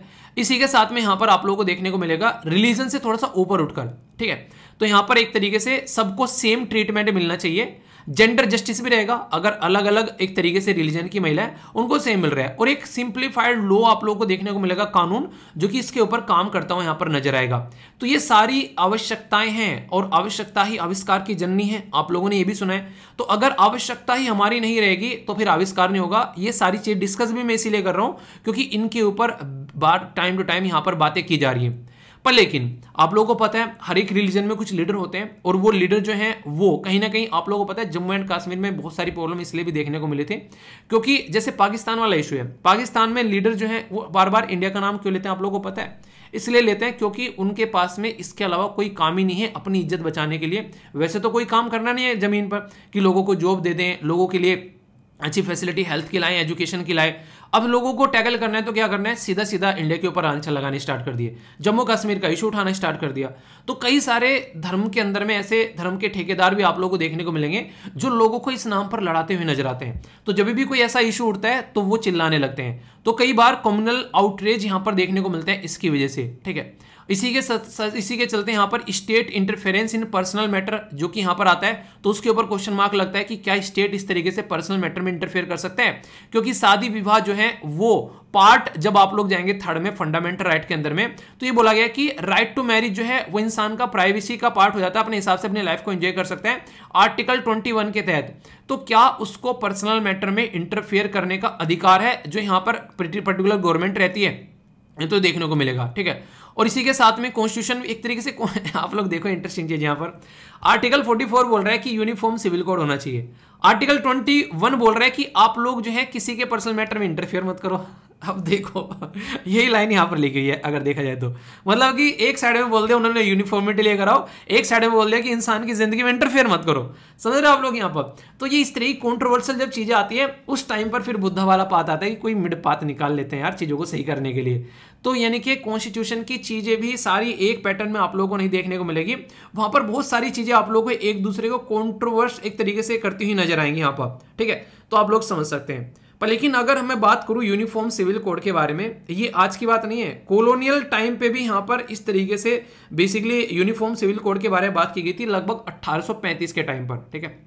इसी के साथ में यहाँ पर आप लोगों को देखने को मिलेगा रिलीजन से थोड़ा सा ऊपर उठकर ठीक है तो यहाँ पर एक तरीके से सबको सेम ट्रीटमेंट मिलना चाहिए जेंडर जस्टिस भी रहेगा अगर अलग अलग एक तरीके से रिलीजन की महिलाएं उनको सेम मिल रहा है और एक सिंप्लीफाइड लो आप लोगों को देखने को मिलेगा कानून जो कि इसके ऊपर काम करता हुआ यहां पर नजर आएगा तो ये सारी आवश्यकताएं हैं और आवश्यकता ही आविष्कार की जननी है आप लोगों ने यह भी सुना है तो अगर आवश्यकता ही हमारी नहीं रहेगी तो फिर आविष्कार नहीं होगा ये सारी चीज डिस्कस भी मैं इसीलिए कर रहा हूं क्योंकि इनके ऊपर टाइम टू टाइम यहां पर बातें की जा रही है पर लेकिन आप लोगों को पता है हर एक रिलीजन में कुछ लीडर होते हैं और वो लीडर जो हैं वो कहीं ना कहीं आप लोगों को पता है जम्मू एंड कश्मीर में बहुत सारी प्रॉब्लम इसलिए भी देखने को मिली थी क्योंकि जैसे पाकिस्तान वाला इशू है पाकिस्तान में लीडर जो है वो बार बार इंडिया का नाम क्यों लेते हैं आप लोगों को पता है इसलिए लेते हैं क्योंकि उनके पास में इसके अलावा कोई काम ही नहीं है अपनी इज्जत बचाने के लिए वैसे तो कोई काम करना नहीं है ज़मीन पर कि लोगों को जॉब दे दें लोगों के लिए अच्छी फैसिलिटी हेल्थ की लाएँ एजुकेशन की लाए अब लोगों को टैगल करना है तो क्या करना है सीधा सीधा इंडिया के ऊपर आंसर लगाने स्टार्ट कर दिए जम्मू कश्मीर का इशू उठाना स्टार्ट कर दिया तो कई सारे धर्म के अंदर में ऐसे धर्म के ठेकेदार भी आप लोगों को देखने को मिलेंगे जो लोगों को इस नाम पर लड़ाते हुए नजर आते हैं तो जब भी कोई ऐसा इशू उठता है तो वो चिल्लाने लगते हैं तो कई बार कम्युनल आउटरेज यहां पर देखने को मिलते हैं इसकी वजह से ठीक है इसी के साथ इसी के चलते यहाँ पर state interference in personal matter जो कि यहाँ पर आता है तो उसके ऊपर क्वेश्चन मार्क लगता है कि क्या स्टेट इस तरीके से पर्सनल मैटर में इंटरफेयर कर सकते हैं क्योंकि शादी विवाह जो है वो पार्ट जब आप लोग जाएंगे थर्ड में फंडामेंटल राइट के अंदर में तो ये बोला गया कि राइट टू मैरिज जो है वो इंसान का प्राइवेसी का पार्ट हो जाता है अपने हिसाब से अपनी लाइफ को एंजॉय कर सकते हैं आर्टिकल 21 के तहत तो क्या उसको पर्सनल मैटर में इंटरफेयर करने का अधिकार है जो यहाँ पर पर्टिकुलर गवर्नमेंट रहती है ये तो देखने को मिलेगा ठीक है और इसी के साथ में कॉन्स्टिट्यूशन एक तरीके से आप लोग देखो इंटरेस्टिंग चीज यहाँ पर आर्टिकल 44 बोल रहा है कि यूनिफॉर्म सिविल कोड होना चाहिए आर्टिकल 21 बोल रहा है कि आप लोग जो है किसी के पर्सनल मैटर में इंटरफेयर मत करो अब देखो यही लाइन यहाँ पर लिखी है अगर देखा जाए तो मतलब कि एक साइड में बोल दिया उन्होंने यूनिफॉर्मिटी लेकर आओ एक साइड में बोल दिया कि इंसान की जिंदगी में इंटरफेयर मत करो समझ रहे हो आप लोग यहाँ पर तो ये इस तरह कॉन्ट्रोवर्सल जब चीज़ें आती है उस टाइम पर फिर बुद्धा वाला पात आता है कि कोई मिड पाथ निकाल लेते हैं यार चीज़ों को सही करने के लिए तो यानी कि कॉन्स्टिट्यूशन की चीज़ें भी सारी एक पैटर्न में आप लोगों को नहीं देखने को मिलेगी वहाँ पर बहुत सारी चीज़ें आप लोगों को एक दूसरे को कॉन्ट्रोवर्स एक तरीके से करती हुई नजर आएंगी यहाँ पर ठीक है तो आप लोग समझ सकते हैं पर लेकिन अगर मैं बात करूं यूनिफॉर्म सिविल कोड के बारे में ये आज की बात नहीं है कोलोनियल टाइम पे भी यहां पर इस तरीके से बेसिकली यूनिफॉर्म सिविल कोड के बारे में बात की गई थी लगभग 1835 के टाइम पर ठीक है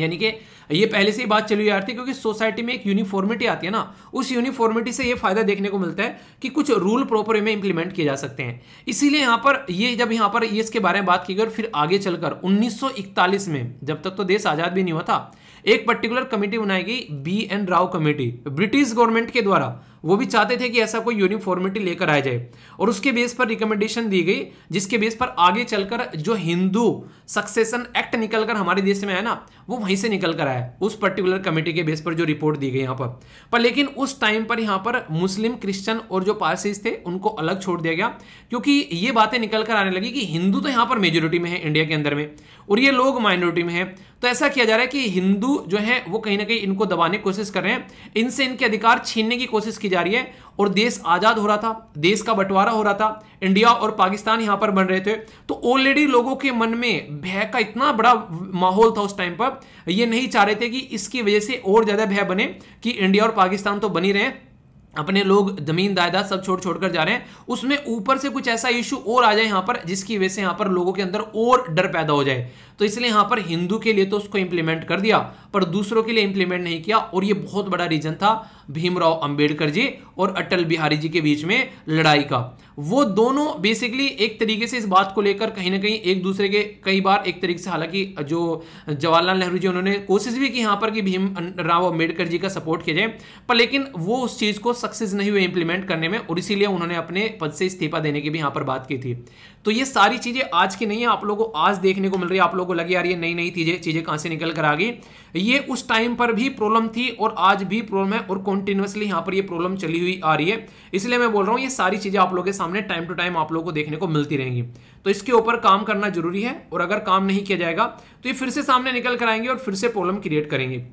यानी कि ये पहले से ही बात चली जा रही थी क्योंकि सोसाइटी में एक यूनिफॉर्मिटी आती है ना उस यूनिफॉर्मिटी से ये फायदा देखने को मिलता है कि कुछ रूल प्रॉपर में इंप्लीमेंट किए जा सकते हैं इसीलिए यहां पर ये जब यहाँ पर ये इसके बारे में बात की गई और फिर आगे चलकर 1941 में जब तक तो देश आज़ाद भी नहीं हुआ था एक पर्टिकुलर कमेटी बनाई गई B N Rau committee British government के द्वारा वो भी चाहते थे कि ऐसा कोई यूनिफॉर्मिटी लेकर आया जाए और उसके बेस पर रिकमेंडेशन दी गई जिसके बेस पर आगे चलकर जो हिंदू सक्सेशन एक्ट निकलकर हमारे देश में आया ना वो वहीं से निकल कर आया उस पर्टिकुलर कमेटी के बेस पर जो रिपोर्ट दी गई यहाँ पर पर लेकिन उस टाइम पर यहाँ पर मुस्लिम क्रिश्चियन और जो पारसीज थे उनको अलग छोड़ दिया गया क्योंकि ये बातें निकल कर आने लगी कि हिंदू तो यहाँ पर मेजोरिटी में है इंडिया के अंदर में और ये लोग माइनॉरिटी में है तो ऐसा किया जा रहा है कि हिंदू जो है वो कहीं ना कहीं इनको दबाने की कोशिश कर रहे हैं इनसे इनके अधिकार छीनने की कोशिश की जा रही है और देश आज़ाद हो रहा था देश का बंटवारा हो रहा था इंडिया और पाकिस्तान यहां पर बन रहे थे तो ऑलरेडी लोगों के मन में भय का इतना बड़ा माहौल था उस टाइम पर ये नहीं चाह रहे थे कि इसकी वजह से और ज़्यादा भय बने कि इंडिया और पाकिस्तान तो बनी रहे अपने लोग जमीन दायदा सब छोड़ छोड़ कर जा रहे हैं उसमें ऊपर से कुछ ऐसा इशू और आ जाए यहां पर जिसकी वजह से यहां पर लोगों के अंदर और डर पैदा हो जाए तो इसलिए यहां पर हिंदू के लिए तो उसको इंप्लीमेंट कर दिया पर दूसरों के लिए इंप्लीमेंट नहीं किया और ये बहुत बड़ा रीजन था भीमराव अंबेडकर जी और अटल बिहारी जी के बीच में लड़ाई का वो दोनों बेसिकली एक तरीके से इस बात को लेकर कहीं ना कहीं एक दूसरे के कई बार एक तरीके से हालांकि जो जवाहरलाल नेहरू जी उन्होंने कोशिश भी की यहां पर कि भीम अं, राव अंबेडकर जी का सपोर्ट किया जाए पर लेकिन वो उस चीज़ को सक्सेस नहीं हुए इंप्लीमेंट करने में और इसीलिए उन्होंने अपने पद से इस्तीफा देने की भी यहां पर बात की थी तो ये सारी चीज़ें आज की नहीं है आप लोगों को आज देखने को मिल रही है आप लोग लोगों को लगी यार ये नई नई चीज़ें चीज़ें कहां से निकल कर आ गई ये उस टाइम पर भी प्रॉब्लम थी और आज भी प्रॉब्लम है और कॉन्टिन्यूसली यहां पर ये प्रॉब्लम चली हुई आ रही है इसलिए मैं बोल रहा हूं ये सारी चीज़ें आप लोगों के सामने टाइम टू टाइम आप लोगों को देखने को मिलती रहेंगी तो इसके ऊपर काम करना जरूरी है और अगर काम नहीं किया जाएगा तो ये फिर से सामने निकल कर आएंगे और फिर से प्रॉब्लम क्रिएट करेंगे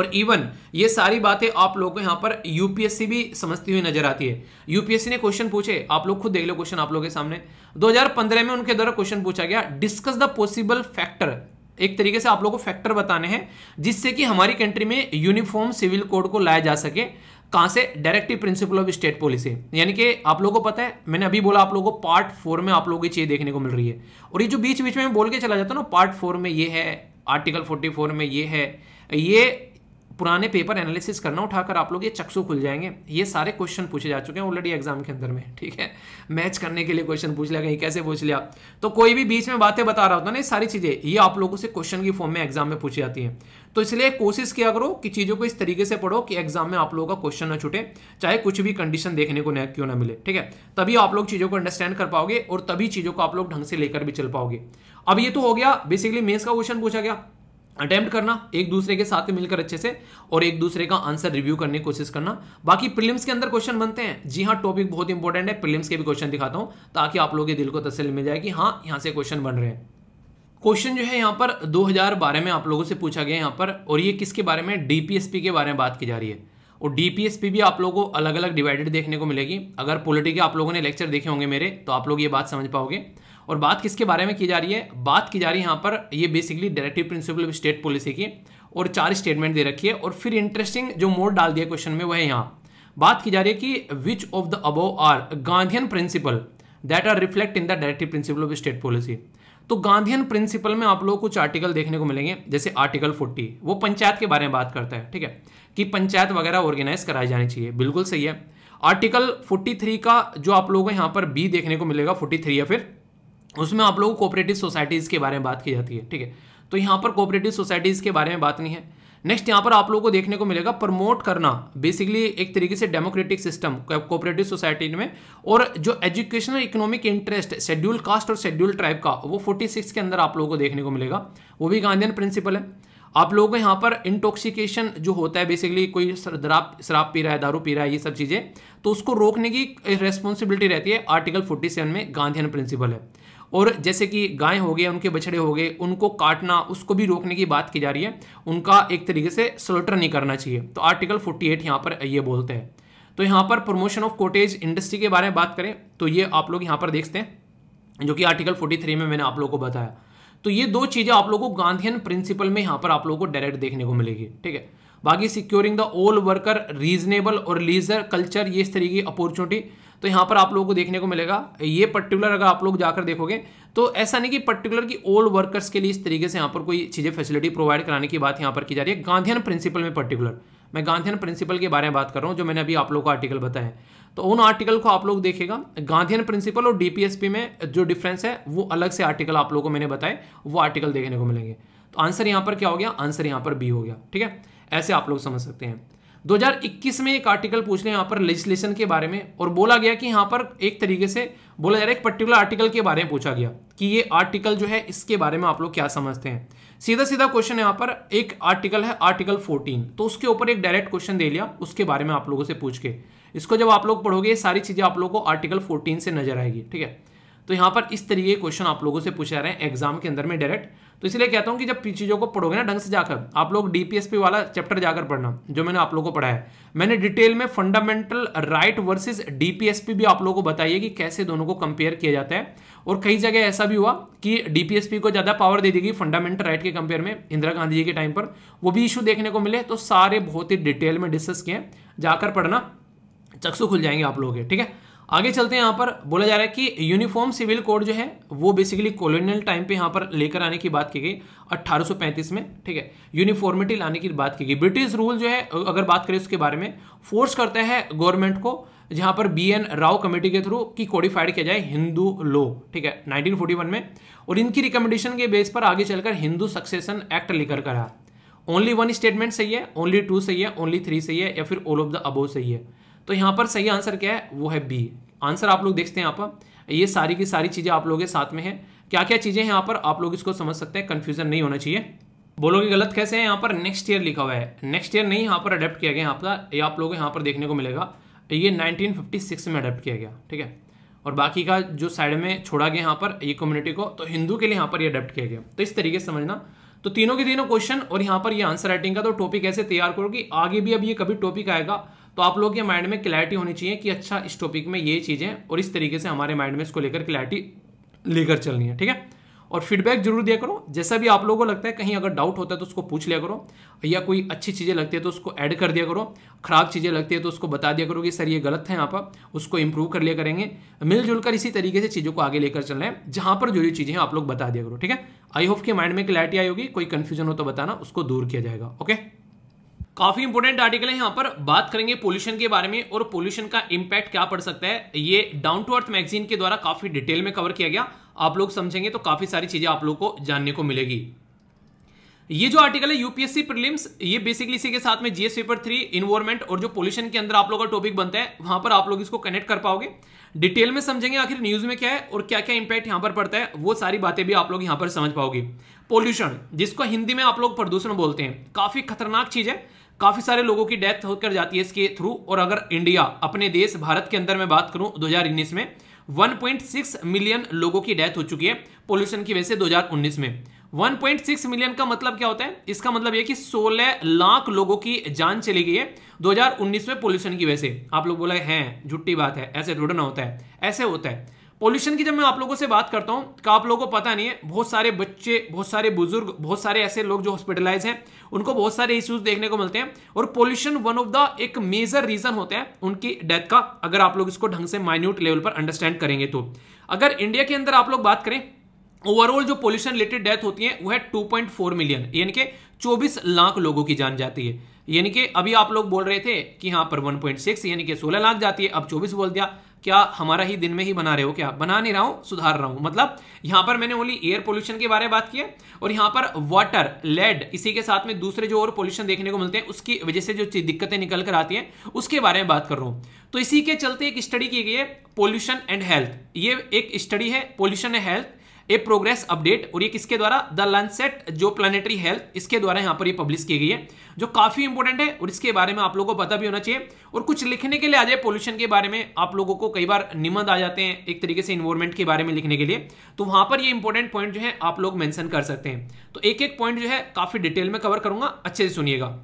और इवन ये सारी बातें आप लोगों को यहाँ पर यूपीएससी भी समझती हुई नजर आती है यूपीएससी ने क्वेश्चन पूछे आप लोग खुद देख लो क्वेश्चन आप लोगों के सामने 2015 में उनके द्वारा क्वेश्चन पूछा गया डिस्कस द पॉसिबल फैक्टर एक तरीके से आप लोगों को फैक्टर बताने हैं जिससे कि हमारी कंट्री में यूनिफॉर्म सिविल कोड को लाया जा सके कहां से directive principle of state policy यानी कि आप लोगों को पता है मैंने अभी बोला आप लोगों को पार्ट फोर में आप लोगों की चीज़ देखने को मिल रही है और ये जो बीच बीच में बोल के चला जाता ना पार्ट फोर में ये है आर्टिकल फोर्टी फोर में ये है ये पुराने पेपर एनालिसिस करना उठाकर आप लोग ये चक्सु खुल जाएंगे ये सारे क्वेश्चन पूछे जा चुके हैं ऑलरेडी एग्जाम के अंदर में ठीक है मैच करने के लिए क्वेश्चन पूछ लिया कहीं कैसे पूछ लिया तो कोई भी बीच में बातें बता रहा होता ना ये सारी चीज़ें ये आप लोगों से क्वेश्चन की फॉर्म में एग्जाम में पूछी जाती है तो इसलिए कोशिश किया करो कि चीज़ों को इस तरीके से पढ़ो कि एग्जाम में आप लोगों का क्वेश्चन ना छूटे चाहे कुछ भी कंडीशन देखने को ना क्यों ना मिले ठीक है तभी आप लोग चीज़ों को अंडरस्टैंड कर पाओगे और तभी चीज़ों को आप लोग ढंग से लेकर भी चल पाओगे अब ये तो हो गया बेसिकली मेन्स का क्वेश्चन पूछा गया अटेम्प्ट करना एक दूसरे के साथ मिलकर अच्छे से और एक दूसरे का आंसर रिव्यू करने की कोशिश करना बाकी प्रीलिम्स के अंदर क्वेश्चन बनते हैं जी हाँ टॉपिक बहुत इंपॉर्टेंट है प्रीलिम्स के भी क्वेश्चन दिखाता हूं ताकि आप लोगों के दिल को तसल मिल जाए कि हाँ यहाँ से क्वेश्चन बन रहे हैं क्वेश्चन जो है यहाँ पर दो में आप लोगों से पूछा गया यहाँ पर और ये किसके बारे में डीपीएसपी के बारे में बात की जा रही है और डीपीएसपी भी आप लोगों को अलग अलग डिवाइडेड देखने को मिलेगी अगर पोलिटिक के आप लोगों ने लेक्चर देखे होंगे मेरे तो आप लोग ये बात समझ पाओगे और बात किसके बारे में की जा रही है बात की जा रही है यहाँ पर ये basically directive principle of state policy की और चार स्टेटमेंट दे रखी है और फिर इंटरेस्टिंग जो मोड डाल दिया क्वेश्चन में वह है यहाँ बात की जा रही है कि which of the above are Gandhian principle that are reflect in the directive principle of state policy तो गांधियन प्रिंसिपल में आप लोग कुछ आर्टिकल देखने को मिलेंगे जैसे आर्टिकल 40 वो पंचायत के बारे में बात करता है ठीक है कि पंचायत वगैरह ऑर्गेनाइज कराई जानी चाहिए बिल्कुल सही है आर्टिकल 43 का जो आप लोगों को यहाँ पर बी देखने को मिलेगा 43 या फिर उसमें आप लोगों को कोऑपरेटिव सोसाइटीज़ के बारे में बात की जाती है ठीक है तो यहाँ पर कोऑपरेटिव सोसाइटीज़ के बारे में बात नहीं है नेक्स्ट यहाँ पर आप लोगों को देखने को मिलेगा प्रमोट करना बेसिकली एक तरीके से डेमोक्रेटिक सिस्टम कोऑपरेटिव सोसाइटी में और जो educational economic interest schedule caste और शेड्यूल ट्राइब का वो 46 के अंदर आप लोगों को देखने को मिलेगा वो भी गांधीन प्रिंसिपल है आप लोगों को यहाँ पर इंटॉक्सिकेशन जो होता है बेसिकली कोई शराब शराब पी रहा है दारू पी रहा है ये सब चीज़ें तो उसको रोकने की रेस्पॉन्सिबिलिटी रहती है आर्टिकल 47 में गांधीन प्रिंसिपल है और जैसे कि गाय हो गए उनके बछड़े हो गए उनको काटना उसको भी रोकने की बात की जा रही है उनका एक तरीके से स्लोटर नहीं करना चाहिए तो आर्टिकल फोर्टी एट यहाँ पर ये बोलते हैं तो यहाँ पर प्रमोशन ऑफ कोटेज इंडस्ट्री के बारे में बात करें तो ये आप लोग यहाँ पर देखते हैं जो कि आर्टिकल फोर्टी थ्री में मैंने आप लोगों को बताया तो ये दो चीज़ें आप लोगों को गांधीन प्रिंसिपल में यहाँ पर आप लोगों को डायरेक्ट देखने को मिलेगी ठीक है बाकी securing the all worker reasonable और लीजर कल्चर ये इस तरीके की अपॉर्चुनिटी तो यहाँ पर आप लोगों को देखने को मिलेगा ये पर्टिकुलर अगर आप लोग जाकर देखोगे तो ऐसा नहीं कि पर्टिकुलर की ओल्ड वर्कर्स के लिए इस तरीके से यहाँ पर कोई चीज़ें फैसिलिटी प्रोवाइड कराने की बात यहाँ पर की जा रही है गांधीन प्रिंसिपल में पर्टिकुलर मैं गांधीन प्रिंसिपल के बारे में बात कर रहा हूँ जो मैंने अभी आप लोग को आर्टिकल बताया तो उन आर्टिकल को आप लोग देखेगा गांधीन प्रिंसिपल और डीपीएसपी में जो डिफरेंस है वो अलग से आर्टिकल आप लोगों को मैंने बताए वो आर्टिकल देखने को मिलेंगे तो आंसर यहाँ पर क्या हो गया आंसर यहाँ पर बी हो गया ठीक है ऐसे आप लोग समझ सकते हैं 2021 में एक आर्टिकल पूछ हैं यहाँ पर लेजिस्लेशन के बारे में और बोला गया कि यहाँ पर एक तरीके से बोला जा रहा है एक पर्टिकुलर आर्टिकल के बारे में पूछा गया कि ये आर्टिकल जो है इसके बारे में आप लोग क्या समझते हैं सीधा सीधा क्वेश्चन यहाँ पर एक आर्टिकल है आर्टिकल 14 तो उसके ऊपर एक डायरेक्ट क्वेश्चन दे लिया उसके बारे में आप लोगों से पूछ के इसको जब आप लोग पढ़ोगे सारी चीज़ें आप लोगों को आर्टिकल फोर्टीन से नजर आएगी ठीक है तो यहाँ पर इस तरीके क्वेश्चन आप लोगों से पूछा जा रहे हैं एग्जाम के अंदर में डायरेक्ट तो इसलिए कहता हूँ कि जब चीज़ों को पढ़ोगे ना ढंग से जाकर आप लोग डीपीएसपी वाला चैप्टर जाकर पढ़ना जो मैंने आप लोगों को पढ़ाया मैंने डिटेल में फंडामेंटल राइट वर्सेस डीपीएसपी भी आप लोगों को बताइए कि कैसे दोनों को कंपेयर किया जाता है और कई जगह ऐसा भी हुआ कि डीपीएसपी को ज़्यादा पावर दे दी गई फंडामेंटल राइट के कंपेयर में इंदिरा गांधी जी के टाइम पर वो भी इशू देखने को मिले तो सारे बहुत ही डिटेल में डिस्कस किए जाकर पढ़ना चक्सु खुल जाएंगे आप लोगों के ठीक है आगे चलते हैं यहाँ पर बोला जा रहा है कि यूनिफॉर्म सिविल कोड जो है वो बेसिकली कॉलोनियल टाइम पे यहाँ पर लेकर आने की बात की गई 1835 में ठीक है यूनिफॉर्मिटी लाने की बात की गई ब्रिटिश रूल जो है अगर बात करें उसके बारे में फोर्स करता है गवर्नमेंट को जहाँ पर बी एन राव कमेटी के थ्रू की कोडिफाइड किया जाए हिंदू लो ठीक है नाइनटीन में और इनकी रिकमेंडेशन के बेस पर आगे चलकर हिंदू सक्सेशन एक्ट लेकर कर ओनली वन स्टेटमेंट सही है ओनली टू सही है ओनली थ्री सही है या फिर ऑल ऑफ द अबो सही है तो यहाँ पर सही आंसर क्या है वो है बी आंसर आप लोग देखते हैं यहाँ पर ये सारी की सारी चीज़ें आप लोगों के साथ में है क्या क्या चीज़ें हैं यहाँ पर आप लोग इसको समझ सकते हैं कन्फ्यूजन नहीं होना चाहिए बोलोगे गलत कैसे है यहाँ पर नेक्स्ट ईयर लिखा हुआ है नेक्स्ट ईयर नहीं यहाँ पर अडेप्ट किया गया आपका ये आप लोगों को यहाँ पर देखने को मिलेगा ये 1956 में अडेप्ट किया गया ठीक है और बाकी का जो साइड में छोड़ा गया यहाँ पर ये कम्युनिटी को तो हिंदू के लिए यहाँ पर ये अडेप्ट किया गया तो इस तरीके से समझना तो तीनों के तीनों क्वेश्चन और यहाँ पर ये आंसर राइटिंग का तो टॉपिक ऐसे तैयार करोगी आगे भी अब ये कभी टॉपिक आएगा तो आप लोग के माइंड में क्लैरिटी होनी चाहिए कि अच्छा इस टॉपिक में ये चीज़ें और इस तरीके से हमारे माइंड में इसको लेकर क्लैरिटी लेकर चलनी है ठीक है और फीडबैक जरूर दिया करो जैसा भी आप लोगों को लगता है कहीं अगर डाउट होता है तो उसको पूछ लिया करो या कोई अच्छी चीज़ें लगती है तो उसको ऐड कर दिया करो खराब चीज़ें लगती है तो उसको बता दिया करो कि सर ये गलत है यहाँ पर उसको इम्प्रूव कर लिया करेंगे मिलजुल कर इसी तरीके से चीज़ों को आगे लेकर चल रहे हैं जहाँ पर जो ये चीज़ें हैं आप लोग बता दिया करो ठीक है आई होप के माइंड में क्लैरिटी आई होगी कोई कन्फ्यूजन हो तो बताना उसको दूर किया जाएगा ओके काफी इंपोर्टेंट आर्टिकल है यहाँ पर बात करेंगे पोल्यूशन के बारे में और पोल्यूशन का इंपैक्ट क्या पड़ सकता है ये डाउन टू अर्थ मैगजीन के द्वारा काफी डिटेल में कवर किया गया आप लोग समझेंगे तो काफी सारी चीजें आप लोग को जानने को मिलेगी ये जो आर्टिकल है यूपीएससी प्रीलिम्स ये बेसिकली इसी के साथ में जीएस पेपर थ्री इन्वायरमेंट और जो पोल्यूशन के अंदर आप लोग का टॉपिक बनता है वहां पर आप लोग इसको कनेक्ट कर पाओगे डिटेल में समझेंगे आखिर न्यूज में क्या है और क्या क्या इंपैक्ट यहां पर पड़ता है वो सारी बातें भी आप लोग यहां पर समझ पाओगे पॉल्यूशन जिसको हिंदी में आप लोग प्रदूषण बोलते हैं काफी खतरनाक चीज है काफ़ी सारे लोगों की डेथ होकर जाती है इसके थ्रू और अगर इंडिया अपने देश भारत के अंदर मैं बात करूं 2019 में 1.6 मिलियन लोगों की डेथ हो चुकी है पोल्यूशन की वजह से 2019 में 1.6 मिलियन का मतलब क्या होता है इसका मतलब यह कि 16 लाख लोगों की जान चली गई है 2019 में पोल्यूशन की वजह से आप लोग बोला है झुट्टी बात है ऐसे थोड़ा ना होता है ऐसे होता है पोल्यूशन की जब मैं आप लोगों से बात करता हूं तो आप लोगों को पता नहीं है बहुत सारे बच्चे बहुत सारे बुजुर्ग बहुत सारे ऐसे लोग जो हॉस्पिटलाइज हैं उनको बहुत सारे इश्यूज देखने को मिलते हैं और पोल्यूशन वन ऑफ द एक मेजर रीजन होता है उनकी डेथ का अगर आप लोग इसको ढंग से माइन्यूट लेवल पर अंडरस्टैंड करेंगे तो अगर इंडिया के अंदर आप लोग बात करें ओवरऑल जो पोल्यूशन रिलेटेड डेथ होती है वह टू पॉइंट फोर मिलियन यानी कि चौबीस लाख लोगों की जान जाती है यानी कि अभी आप लोग बोल रहे थे कि हाँ पर 1.6 यानी कि 16 लाख जाती है अब 24 बोल दिया क्या हमारा ही दिन में ही बना रहे हो क्या बना नहीं रहा हूं सुधार रहा हूं मतलब यहां पर मैंने ओनली एयर पोल्यूशन के बारे में बात की है और यहां पर वाटर लेड इसी के साथ में दूसरे जो और पोल्यूशन देखने को मिलते हैं उसकी वजह से जो दिक्कतें निकल कर आती हैं उसके बारे में बात कर रहा हूं तो इसी के चलते एक स्टडी की गई है पोल्यूशन एंड हेल्थ ये एक स्टडी है pollution and health a progress update और ये किसके द्वारा द लंसेट जो प्लानिटरी हेल्थ इसके द्वारा यहाँ पर ये पब्लिश की गई है जो काफ़ी इंपॉर्टेंट है और इसके बारे में आप लोगों को पता भी होना चाहिए और कुछ लिखने के लिए आ जाए पोल्यूशन के बारे में आप लोगों को कई बार निमंद आ जाते हैं एक तरीके से इन्वायरमेंट के बारे में लिखने के लिए तो वहां पर ये इंपॉर्टेंट पॉइंट जो है आप लोग मैंशन कर सकते हैं तो एक एक पॉइंट जो है काफ़ी डिटेल में कवर करूंगा अच्छे से सुनिएगा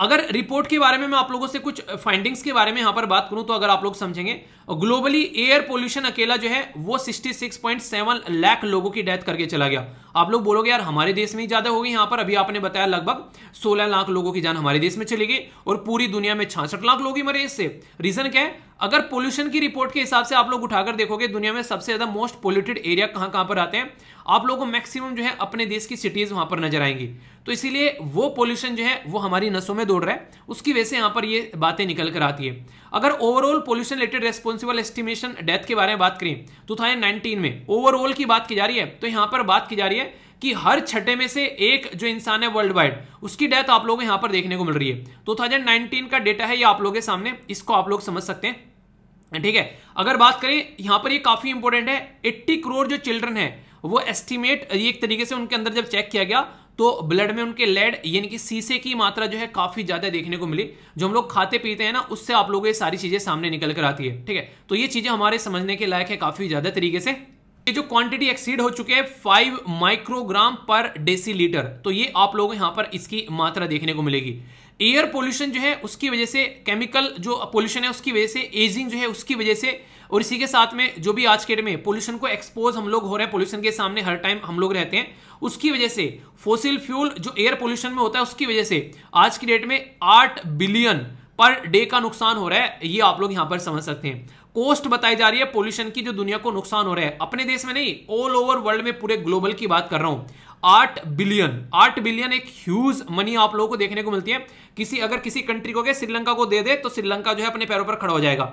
अगर रिपोर्ट के बारे में मैं आप लोगों से कुछ फाइंडिंग्स के बारे में यहां पर बात करूं तो अगर आप लोग समझेंगे ग्लोबली एयर पोल्यूशन अकेला जो है वो 66.7 लाख लोगों की डेथ करके चला गया आप लोग बोलोगे यार हमारे देश में ही ज्यादा होगी यहां पर अभी आपने बताया लगभग 16 लाख लोगों की जान हमारे देश में चली गई और पूरी दुनिया में छासठ लाख लोग ही मरे इससे रीजन क्या है अगर पोल्यूशन की रिपोर्ट के हिसाब से आप लोग उठाकर देखोगे दुनिया में सबसे ज्यादा मोस्ट पोल्यूटेड एरिया कहां कहां पर आते हैं आप लोगों को मैक्सिमम जो है अपने देश की सिटीज वहां पर नजर आएंगी तो इसीलिए वो पोल्यूशन जो है वो हमारी नसों में दौड़ रहा है उसकी वजह से यहां पर ये बातें निकल कर आती है अगर overall pollution related responsible estimation death के बारे में बात करें टू तो थाउजेंड में ओवरऑल की बात की जा रही है तो यहां पर बात की जा रही है कि हर छठे में से एक जो इंसान है वर्ल्ड वाइड उसकी डेथ आप लोगों को यहां पर देखने को मिल रही है 2019 तो का डेटा है ये आप लोगों के सामने इसको आप लोग समझ सकते हैं ठीक है अगर बात करें यहां पर ये काफ़ी इंपॉर्टेंट है एट्टी करोड़ जो चिल्ड्रन है वो एस्टिमेट एक तरीके से उनके अंदर जब चेक किया गया तो ब्लड में उनके लेड यानी कि सीसे की मात्रा जो है काफ़ी ज़्यादा देखने को मिली जो हम लोग खाते पीते हैं ना उससे आप लोगों ये सारी चीज़ें सामने निकल कर आती है ठीक है तो ये चीज़ें हमारे समझने के लायक है काफ़ी ज़्यादा तरीके से ये जो क्वांटिटी एक्सीड हो चुके हैं फाइव माइक्रोग्राम पर डेसी तो ये आप लोगों यहां पर इसकी मात्रा देखने को मिलेगी एयर पोल्यूशन जो है उसकी वजह से केमिकल जो पोल्यूशन है उसकी वजह से एजिंग जो है उसकी वजह से और इसी के साथ में जो भी आज के डेट में पोल्यूशन को एक्सपोज हम लोग हो रहे हैं पोल्यूशन के सामने हर टाइम हम लोग रहते हैं उसकी वजह से फोसिल फ्यूल जो एयर पोल्यूशन में होता है उसकी वजह से आज की डेट में आठ बिलियन पर डे का नुकसान हो रहा है ये आप लोग यहां पर समझ सकते हैं कोस्ट बताई जा रही है पोल्यूशन की जो दुनिया को नुकसान हो रहा है अपने देश में नहीं ऑल ओवर वर्ल्ड में पूरे ग्लोबल की बात कर रहा हूं आठ बिलियन आठ बिलियन एक ह्यूज मनी आप लोगों को देखने को मिलती है किसी अगर किसी कंट्री को क्या श्रीलंका को दे दे तो श्रीलंका जो है अपने पैरों पर खड़ा हो जाएगा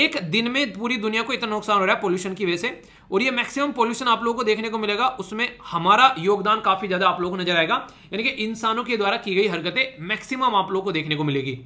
एक दिन में पूरी दुनिया को इतना नुकसान हो रहा है पोल्यूशन की वजह से और ये मैक्सिमम पोल्यूशन आप लोगों को देखने को मिलेगा उसमें हमारा योगदान काफी ज्यादा आप लोगों को नजर आएगा यानी कि इंसानों के द्वारा की गई हरकतें मैक्सिमम आप लोगों को देखने को मिलेगी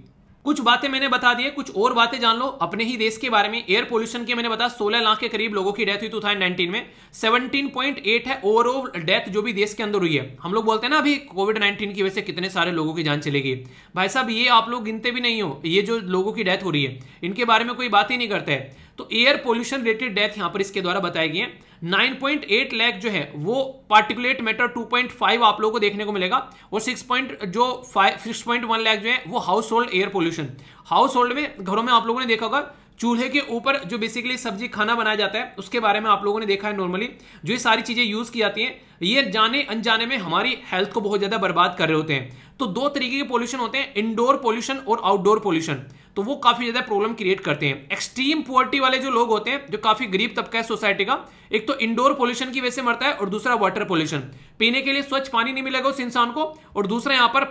कुछ बातें मैंने बता दी है कुछ और बातें जान लो अपने ही देश के बारे में एयर पोल्यूशन के मैंने बताया सोलह लाख के करीब लोगों की डेथ हुई टू थाउजेंड नाइनटीन में सेवनटीन पॉइंट एट है ओवरऑल डेथ जो भी देश के अंदर हुई है हम लोग बोलते हैं ना अभी कोविड नाइन्टीन की वजह से कितने सारे लोगों की जान चलेगी भाई साहब ये आप लोग गिनते भी नहीं हो ये जो लोगों की डेथ हो रही है इनके बारे में कोई बात ही नहीं करते तो एयर पोल्यूशन रिलेटेड डेथ यहां पर इसके द्वारा बताई गई है 9.8 लाख जो है वो पार्टिकुलेट मैटर 2.5 आप लोगों को देखने को मिलेगा और 6. जो 5 6.1 लाख जो है वो household air pollution household में घरों में आप लोगों ने देखा होगा चूल्हे के ऊपर जो बेसिकली सब्जी खाना बनाया जाता है उसके बारे में आप लोगों ने देखा है नॉर्मली जो ये सारी चीज़ें यूज़ की जाती हैं ये जाने अनजाने में हमारी हेल्थ को बहुत ज़्यादा बर्बाद कर रहे होते हैं तो दो तरीके के पोल्यूशन होते हैं इंडोर पोल्यूशन और आउटडोर पोल्यूशन तो वो काफ़ी ज़्यादा प्रॉब्लम क्रिएट करते हैं एक्सट्रीम पुअर्टी वाले जो लोग होते हैं जो काफ़ी गरीब तबका है सोसाइटी का एक तो इंडोर पोल्यूशन की वजह से मरता है और दूसरा वाटर पोल्यूशन पीने के लिए स्वच्छ पानी नहीं मिलेगा उस इंसान को और दूसरा यहाँ पर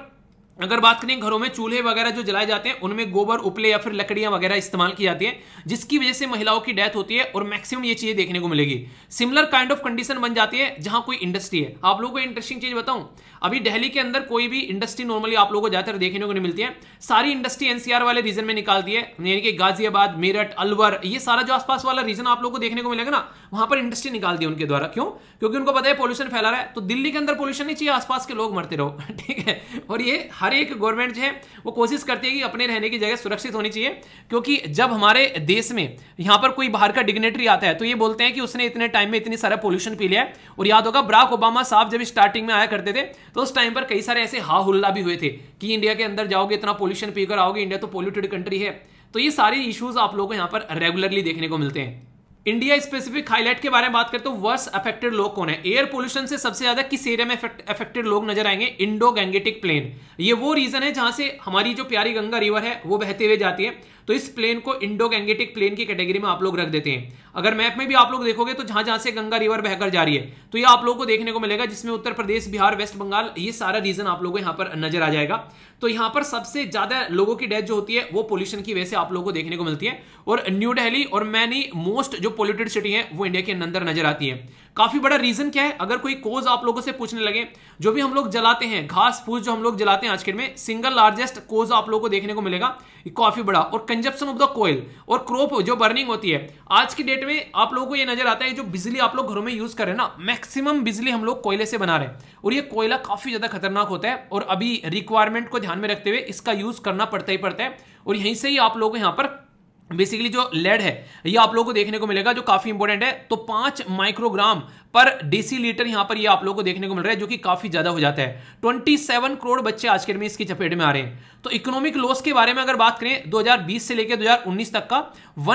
अगर बात करें घरों में चूल्हे वगैरह जो जलाए जाते हैं उनमें गोबर उपले या फिर लकड़ियां वगैरह इस्तेमाल की जाती हैं जिसकी वजह से महिलाओं की डेथ होती है और मैक्सिमम ये चीजें देखने को मिलेगी सिमिलर काइंड ऑफ कंडीशन बन जाती है जहां कोई इंडस्ट्री है आप लोगों को इंटरेस्टिंग चीज बताऊं अभी दिल्ली के अंदर कोई भी इंडस्ट्री नॉर्मली आप लोगों को ज्यादातर देखने को नहीं मिलती है सारी इंडस्ट्री एनसीआर वाले रीजन में निकालती है यानी कि गाजियाबाद मेरठ अलवर ये सारा जो आसपास वाला रीजन आप लोग को देखने को मिलेगा ना वहां पर इंडस्ट्री निकाल दी उनके द्वारा क्यों क्योंकि उनको पता है पॉल्यूशन फैला रहा है तो दिल्ली के अंदर पॉल्यूशन नहीं चाहिए आसपास के लोग मरते रहो ठीक है और ये हर एक गवर्नमेंट जो है वो कोशिश करती है कि अपने रहने की जगह सुरक्षित होनी चाहिए क्योंकि जब हमारे देश में यहाँ पर कोई बाहर का डिग्नेटरी आता है तो ये बोलते हैं कि उसने इतने टाइम में इतनी सारा पोल्यूशन पी लिया है और याद होगा ब्राक ओबामा साहब जब स्टार्टिंग में आया करते थे तो उस टाइम पर कई सारे ऐसे हा हुल्ला भी हुए थे कि इंडिया के अंदर जाओगे इतना पोल्यूशन पीकर आओगे इंडिया तो पोल्यूटेड कंट्री है तो ये सारे इश्यूज आप लोगों को यहाँ पर रेगुलरली देखने को मिलते हैं इंडिया स्पेसिफिक हाईलाइट के बारे में बात करते तो वर्स्ट अफेक्टेड लोग कौन है एयर पोल्यूशन से सबसे ज्यादा किस एरिया में अफेक्टेड लोग नजर आएंगे इंडो गैंगेटिक प्लेन ये वो रीजन है जहां से हमारी जो प्यारी गंगा रिवर है वो बहते हुए जाती है तो इस प्लेन को इंडो गैंगेटिक प्लेन की कैटेगरी में आप लोग रख देते हैं अगर मैप में भी आप लोग देखोगे तो जहां जहां से गंगा रिवर बहकर जा रही है तो ये आप लोगों को देखने को मिलेगा जिसमें उत्तर प्रदेश बिहार वेस्ट बंगाल ये सारा रीजन आप लोगों को यहाँ पर नजर आ जाएगा तो यहाँ पर सबसे ज्यादा लोगों की डेथ जो होती है वो पोल्यूशन की वजह से आप लोगों को देखने को मिलती है और न्यू डेली और मैनी मोस्ट जो पोल्यूटेड सिटी है वो इंडिया के अंदर नजर आती है काफी बड़ा रीजन क्या है अगर कोई कोज आप लोगों से पूछने लगे जो भी हम लोग जलाते हैं घास फूस जो हम लोग जलाते हैं आज के में सिंगल लार्जेस्ट कोज आप लोगों को देखने को मिलेगा काफी बड़ा और कंजप्शन ऑफ द कोयल और क्रोप जो बर्निंग होती है आज की डेट में आप लोगों को यह नजर आता है जो बिजली आप लोग घरों में यूज कर रहे हैं ना मैक्सिमम बिजली हम लोग कोयले से बना रहे हैं और ये कोयला काफी ज्यादा खतरनाक होता है और अभी रिक्वायरमेंट को ध्यान में रखते हुए इसका यूज करना पड़ता ही पड़ता है और यहीं से ही आप लोग यहां पर बेसिकली जो लेड है ये आप लोगों को देखने को मिलेगा जो काफी इंपॉर्टेंट है तो पांच माइक्रोग्राम पर डीसी लीटर यहां पर ये आप लोगों को देखने को मिल रहा है जो कि काफी ज्यादा हो जाता है 27 करोड़ बच्चे आज के में इसकी चपेट में आ रहे हैं तो इकोनॉमिक लॉस के बारे में अगर बात करें 2020 से लेकर 2019 तक का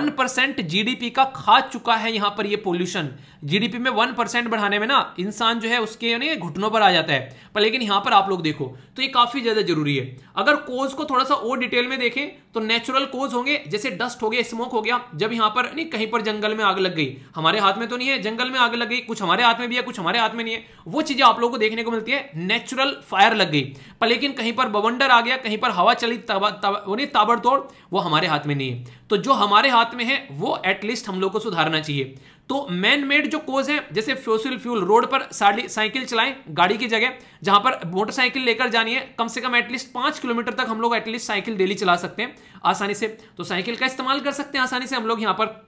1 परसेंट जीडीपी का खा चुका है यहां पर ये पोल्यूशन जीडीपी में 1 परसेंट बढ़ाने में ना इंसान जो है उसके घुटनों पर आ जाता है पर लेकिन यहां पर आप लोग देखो तो ये काफी ज्यादा जरूरी है अगर कोज को थोड़ा सा और डिटेल में देखें तो नेचुरल कोज होंगे जैसे डस्ट हो गया स्मोक हो गया जब यहां पर नहीं कहीं पर जंगल में आग लग गई हमारे हाथ में तो नहीं है जंगल में आग लग गई कुछ हमारे हाथ में भी है कुछ हमारे हाथ में नहीं है वो चीजें आप लोगों को देखने को मिलती है नेचुरल फायर लग गई पर लेकिन कहीं पर बवंडर आ गया कहीं पर हवा चली ताबड़ ताब, वो नहीं ताबड़तोड़ वो हमारे हाथ में नहीं है तो जो हमारे हाथ में है वो एटलीस्ट हम लोग को सुधारना चाहिए तो मैन मेड जो कोज है जैसे फ्यूसिल फ्यूल रोड पर साइकिल चलाएं गाड़ी की जगह जहां पर मोटरसाइकिल लेकर जानी है कम से कम एटलीस्ट पांच किलोमीटर तक हम लोग एटलीस्ट साइकिल डेली चला सकते हैं आसानी से तो साइकिल का इस्तेमाल कर सकते हैं आसानी से हम लोग यहां पर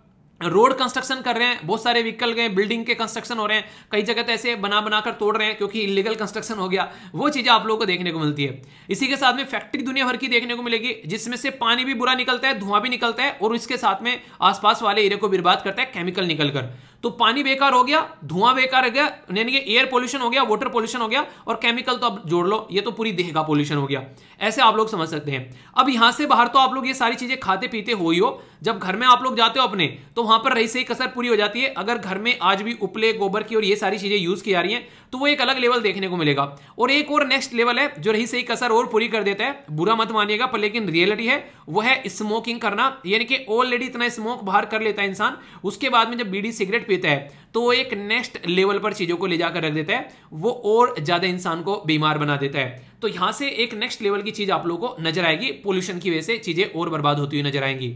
रोड कंस्ट्रक्शन कर रहे हैं बहुत सारे व्हीकल गए बिल्डिंग के कंस्ट्रक्शन हो रहे हैं कई जगह तो ऐसे बना बनाकर तोड़ रहे हैं क्योंकि इलीगल कंस्ट्रक्शन हो गया वो चीज़ें आप लोगों को देखने को मिलती है इसी के साथ में फैक्ट्री दुनिया भर की देखने को मिलेगी जिसमें से पानी भी बुरा निकलता है धुआं भी निकलता है और इसके साथ में आसपास वाले एरिया को बर्बाद करता है केमिकल निकल कर तो पानी बेकार हो गया धुआं बेकार हो गया यानी कि एयर पोल्यूशन हो गया वाटर पोल्यूशन हो गया और केमिकल तो आप जोड़ लो ये तो पूरी देह का पोल्यूशन हो गया ऐसे आप लोग समझ सकते हैं अब यहां से बाहर तो आप लोग ये सारी चीजें खाते पीते हो ही हो जब घर में आप लोग जाते हो अपने तो वहां पर रही सही कसर पूरी हो जाती है अगर घर में आज भी उपले गोबर की और ये सारी चीजें यूज की जा रही है तो वो एक अलग लेवल देखने को मिलेगा और एक और नेक्स्ट लेवल है जो रही सही कसर और पूरी कर देता है बुरा मत मानिएगा पर लेकिन रियलिटी है वो है स्मोकिंग करना यानी कि ऑलरेडी इतना स्मोक बाहर कर लेता है इंसान उसके बाद में जब बीड़ी सिगरेट समर्पित है तो वो एक नेक्स्ट लेवल पर चीज़ों को ले जाकर रख देता है वो और ज़्यादा इंसान को बीमार बना देता है तो यहां से एक नेक्स्ट लेवल की चीज़ आप लोगों को नजर आएगी पोल्यूशन की वजह से चीज़ें और बर्बाद होती हुई नजर आएंगी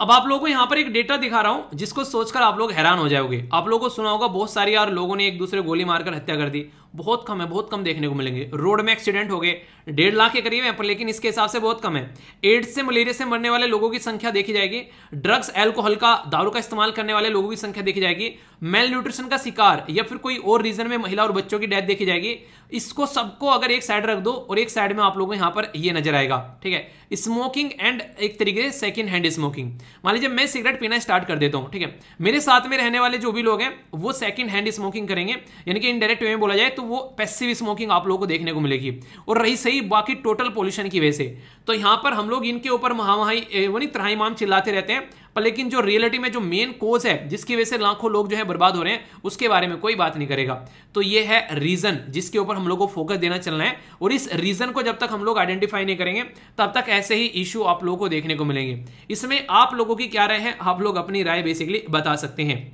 अब आप लोगों को यहाँ पर एक डेटा दिखा रहा हूँ जिसको सोचकर आप लोग हैरान हो जाओगे आप लोगों को सुना होगा बहुत सारी यार लोगों ने एक दूसरे गोली मारकर हत्या कर दी बहुत कम है बहुत कम देखने को मिलेंगे रोड में एक्सीडेंट हो गए डेढ़ लाख के करीब है पर लेकिन इसके हिसाब से बहुत कम है एड्स से मलेरिया से मरने वाले लोगों की संख्या देखी जाएगी ड्रग्स एल्कोहल का दारू का इस्तेमाल करने वाले लोगों की संख्या देखी जाएगी मेल न्यूट्रिशन का शिकार या फिर कोई और रीजन में महिला और बच्चों की डेथ देखी जाएगी इसको सबको अगर एक साइड रख दो और एक साइड में आप लोगों को यहां पर यह नजर आएगा ठीक है स्मोकिंग एंड एक तरीके से सेकेंड हैंड स्मोकिंग मान लीजिए मैं सिगरेट पीना स्टार्ट कर देता हूं ठीक है मेरे साथ में रहने वाले जो भी लोग हैं वो सेकेंड हैंड स्मोकिंग करेंगे यानी कि इनडायरेक्ट वे में बोला जाए तो वो पैसिव स्मोकिंग आप लोगों को देखने को मिलेगी और रही सही बाकी टोटल पोल्यूशन की वजह से तो यहाँ पर हम लोग इनके ऊपर महामाही वो त्राही माम चिल्लाते रहते हैं पर लेकिन जो रियलिटी में जो मेन कोज है जिसकी वजह से लाखों लोग जो है बर्बाद हो रहे हैं उसके बारे में कोई बात नहीं करेगा तो ये है रीजन जिसके ऊपर हम लोग को फोकस देना चलना है और इस रीजन को जब तक हम लोग आइडेंटिफाई नहीं करेंगे तब तक ऐसे ही इश्यू आप लोगों को देखने को मिलेंगे इसमें आप लोगों की क्या राय है आप लोग अपनी राय बेसिकली बता सकते हैं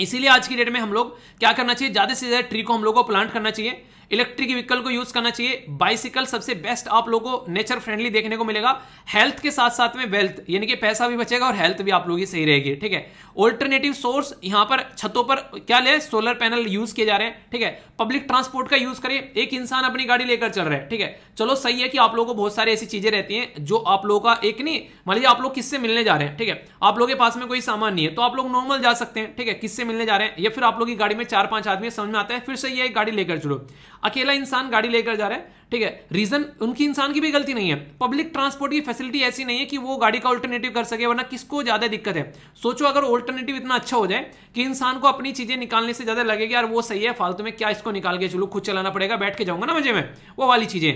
इसीलिए आज की डेट में हम लोग क्या करना चाहिए ज़्यादा से ज़्यादा ट्री को हम लोग को प्लांट करना चाहिए इलेक्ट्रिक व्हीकल को यूज करना चाहिए बाइसिकल सबसे बेस्ट आप लोगों को नेचर फ्रेंडली देखने को मिलेगा हेल्थ के साथ साथ में वेल्थ यानी कि पैसा भी बचेगा और हेल्थ भी आप लोगों की सही रहेगी ठीक है ऑल्टरनेटिव सोर्स यहां पर छतों पर क्या ले सोलर पैनल यूज किए जा रहे हैं ठीक है पब्लिक ट्रांसपोर्ट का यूज करें एक इंसान अपनी गाड़ी लेकर चल रहा है ठीक है चलो सही है कि आप लोगों को बहुत सारी ऐसी चीजें रहती हैं जो आप लोगों का एक नहीं मान लीजिए आप लोग किससे मिलने जा रहे हैं ठीक है आप लोगों के पास में कोई सामान नहीं है तो आप लोग नॉर्मल जा सकते हैं ठीक है किससे मिलने जा रहे हैं या फिर आप लोग की गाड़ी में चार पांच आदमी समझ में आता है फिर सही है गाड़ी लेकर चलो अकेला इंसान गाड़ी लेकर जा रहा है ठीक है रीजन उनकी इंसान की भी गलती नहीं है पब्लिक ट्रांसपोर्ट की फैसिलिटी ऐसी नहीं है कि वो गाड़ी का ऑल्टरनेटिव कर सके वरना किसको ज्यादा दिक्कत है सोचो अगर ऑल्टरनेटिव इतना अच्छा हो जाए कि इंसान को अपनी चीजें निकालने से ज्यादा लगेगी यार वो सही है फालतू में क्या इसको निकाल के चलो खुद चलाना पड़ेगा बैठ के जाऊंगा ना मजे में वो वाली चीजें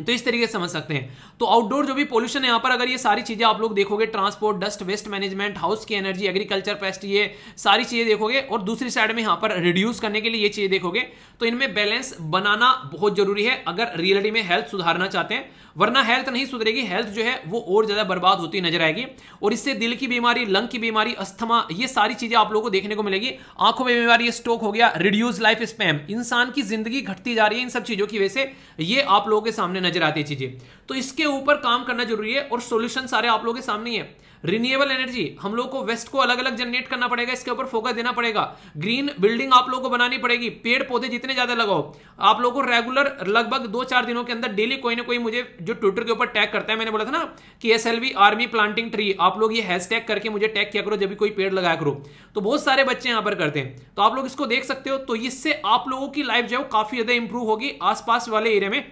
तो इस तरीके से समझ सकते हैं तो आउटडोर जो भी पोल्यूशन है यहाँ पर अगर ये सारी चीज़ें आप लोग देखोगे transport dust waste management house की एनर्जी एग्रीकल्चर पेस्ट ये सारी चीज़ें देखोगे और दूसरी साइड में यहाँ पर रिड्यूस करने के लिए ये चीज़ें देखोगे तो इनमें बैलेंस बनाना बहुत जरूरी है अगर रियलिटी में हेल्थ सुधारना चाहते हैं वरना हेल्थ नहीं सुधरेगी हेल्थ जो है वो और ज़्यादा बर्बाद होती नजर आएगी और इससे दिल की बीमारी लंग की बीमारी अस्थमा ये सारी चीज़ें आप लोगों को देखने को मिलेगी आंखों में बीमारी स्ट्रोक हो गया रिड्यूस लाइफ स्पैम इंसान की ज़िंदगी घटती जा रही है इन सब चीज़ों की वजह से ये आप लोगों के सामने नजर आती है चीज़ें तो इसके ऊपर काम करना जरूरी है और सोल्यूशन सारे आप लोगों के सामने ही है रिन्यूएबल एनर्जी हम लोग को वेस्ट को अलग अलग जनरेट करना पड़ेगा इसके ऊपर फोकस देना पड़ेगा ग्रीन बिल्डिंग आप लोगों को बनानी पड़ेगी पेड़ पौधे जितने ज्यादा लगाओ आप लोग को रेगुलर लगभग दो चार दिनों के अंदर डेली कोई ना कोई मुझे जो ट्विटर के ऊपर टैग करता है मैंने बोला था ना कि एस आर्मी प्लांटिंग ट्री आप लोग ये हैश करके मुझे टैग किया करो जब भी कोई पेड़ लगाया करो तो बहुत सारे बच्चे यहां पर करते हैं तो आप लोग इसको देख सकते हो तो इससे आप लोगों की लाइफ जो है काफी ज्यादा इंप्रूव होगी आसपास वाले एरिया में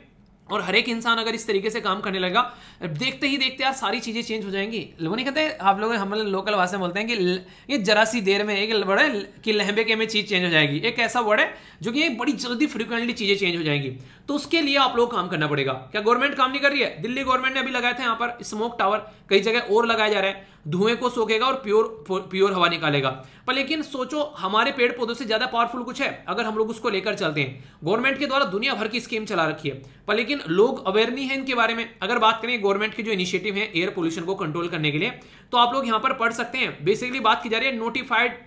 और हर एक इंसान अगर इस तरीके से काम करने लगा देखते ही देखते यार सारी चीज़ें चेंज हो जाएंगी वो नहीं कहते आप लोग हम लोकल वासे बोलते हैं कि ये जरा सी देर में एक वर्ड है कि लहबे के में चीज़ चेंज हो जाएगी एक ऐसा वर्ड है जो कि बड़ी जल्दी फ्रिक्वेंटली चीज़ें चेंज हो जाएंगी तो उसके लिए आप लोग काम करना पड़ेगा क्या गवर्नमेंट काम नहीं कर रही है दिल्ली गवर्नमेंट ने अभी लगाए थे यहां पर स्मोक टावर कई जगह और लगाए जा रहे हैं धुएं को सोखेगा और प्योर प्योर हवा निकालेगा पर लेकिन सोचो हमारे पेड़ पौधों से ज्यादा पावरफुल कुछ है अगर हम लोग उसको लेकर चलते हैं गवर्नमेंट के द्वारा दुनिया भर की स्कीम चला रखी है पर लेकिन लोग अवेयर नहीं है इनके बारे में अगर बात करें गवर्नमेंट के जो इनिशिएटिव है एयर पोल्यूशन को कंट्रोल करने के लिए तो आप लोग यहाँ पर पढ़ सकते हैं बेसिकली बात की जा रही है notified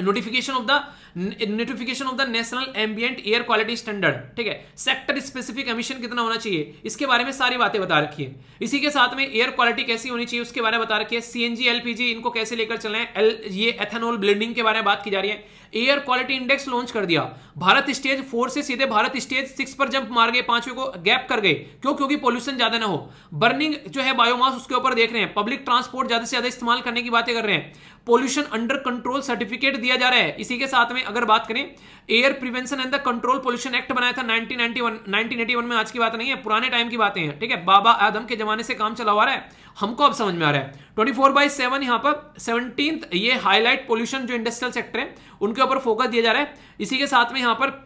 notification of the notification of the national ambient air quality standard ठीक है सेक्टर स्पेसिफिक एमिशन कितना होना चाहिए इसके बारे में सारी बातें बता रखी है इसी के साथ में एयर क्वालिटी कैसी होनी चाहिए उसके बारे में बता रखी है सीएनजी एलपीजी इनको कैसे लेकर चल रहे हैं ये एथेनॉल ब्लेंडिंग के बारे में बात की जा रही है एयर क्वालिटी इंडेक्स लॉन्च कर दिया भारत स्टेज फोर से सीधे भारत स्टेज सिक्स पर जंप मार गए पांचवे को गैप कर गए क्यों क्योंकि पोल्यूशन ज्यादा ना हो बर्निंग जो है बायोमास उसके ऊपर देख रहे हैं पब्लिक ट्रांसपोर्ट ज्यादा से ज्यादा इस्तेमाल करने की बातें कर रहे हैं पोल्यूशन अंडर कंट्रोल सर्टिफिकेट दिया जा रहा है इसी के साथ में में अगर बात करें air prevention and the control pollution act बनाया था 1991 1981 में आज की बात नहीं है पुराने टाइम की बातें हैं ठीक है बाबा आदम के जमाने से काम चला हुआ रहा है हमको अब समझ में आ रहा है ट्वेंटी फोर बाई सेवन यहाँ पर सेवनटीन ये हाईलाइट पोल्यूशन जो इंडस्ट्रियल सेक्टर है उनके ऊपर फोकस दिया जा रहा है इसी के साथ में यहाँ पर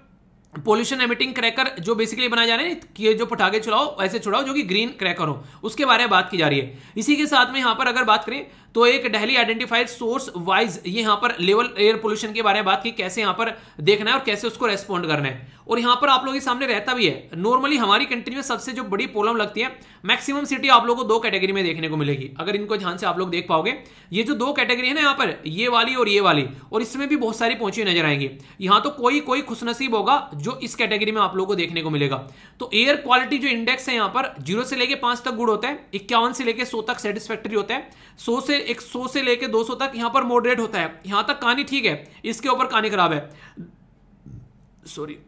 पोल्यूशन एमिटिंग क्रैकर जो बेसिकली बनाए जा रहे हैं कि जो पटाखे छुड़ाओ ऐसे छुड़ाओ जो कि ग्रीन क्रैकर हो उसके बारे में बात की जा रही है इसी के साथ में यहाँ पर अगर बात करें तो एक डेहली आइडेंटिफाइड सोर्स वाइज ये यहां पर लेवल एयर पोल्यूशन के बारे में बात की कैसे यहां पर देखना है और कैसे उसको रेस्पॉन्ड करना है और यहां पर आप लोगों के सामने रहता भी है नॉर्मली हमारी कंट्री में सबसे जो बड़ी प्रॉब्लम लगती है मैक्सिमम सिटी आप लोगों को दो कैटेगरी में देखने को मिलेगी अगर इनको ध्यान से आप लोग देख पाओगे ये जो दो कैटेगरी है ना यहाँ पर ये वाली और ये वाली और इसमें भी बहुत सारी पहुंची नजर आएंगी यहाँ तो कोई कोई खुशनसीब होगा जो इस कैटेगरी में आप लोगों को देखने को मिलेगा तो एयर क्वालिटी जो इंडेक्स है यहाँ पर जीरो से लेकर पांच तक गुड होता है इक्यावन से लेकर सौ तक सेटिस्फेक्ट्री होता है सौ से एक सौ से लेके सौ तक यहां पर मॉडरेट होता है यहां तक कहानी ठीक है इसके ऊपर कहानी खराब है सॉरी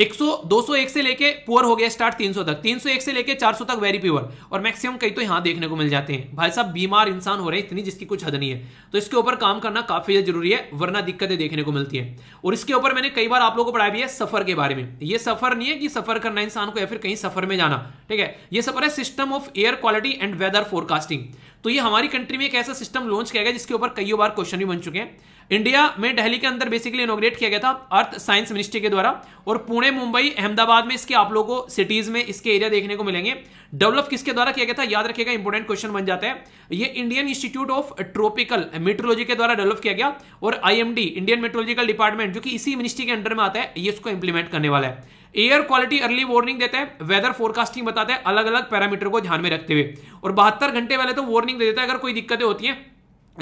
सौ 201 से लेके पुअर हो गया स्टार्ट 300 तक 301 से लेके 400 तक वेरी प्योर और मैक्सिमम कई तो यहाँ देखने को मिल जाते हैं भाई साहब बीमार इंसान हो रहे हैं इतनी जिसकी कुछ हद नहीं है तो इसके ऊपर काम करना काफी जरूरी है वरना दिक्कतें देखने को मिलती है और इसके ऊपर मैंने कई बार आप लोगों को पढ़ाया भी है सफर के बारे में ये सफर नहीं है कि सफर करना इंसान को या फिर कहीं सफर में जाना ठीक है यह सफर है system of air quality and weather forecasting तो ये हमारी कंट्री में एक ऐसा सिस्टम लॉन्च किया गया जिसके ऊपर कई बार क्वेश्चन भी बन चुके हैं इंडिया में दिल्ली के अंदर बेसिकली इनोग्रेट किया गया था अर्थ साइंस मिनिस्ट्री के द्वारा और पुणे मुंबई अहमदाबाद में इसके आप लोगों को सिटीज में इसके एरिया देखने को मिलेंगे डेवलप किसके द्वारा किया गया था याद रखिएगा इंपोर्टेंट क्वेश्चन बन जाता है ये Indian institute of tropical meteorology के द्वारा डेवलप किया गया और आईएमडी इंडियन मेट्रोलॉजिकल डिपार्टमेंट जो कि इसी मिनिस्ट्री के अंडर में आता है ये इसको इंप्लीमेंट करने वाला है एयर क्वालिटी अर्ली वार्निंग देता है वेदर फोरकास्टिंग बताता है अलग अलग पैरामीटर को ध्यान में रखते हुए और बहत्तर घंटे वाले तो वार्निंग दे देता है अगर कोई दिक्कतें होती हैं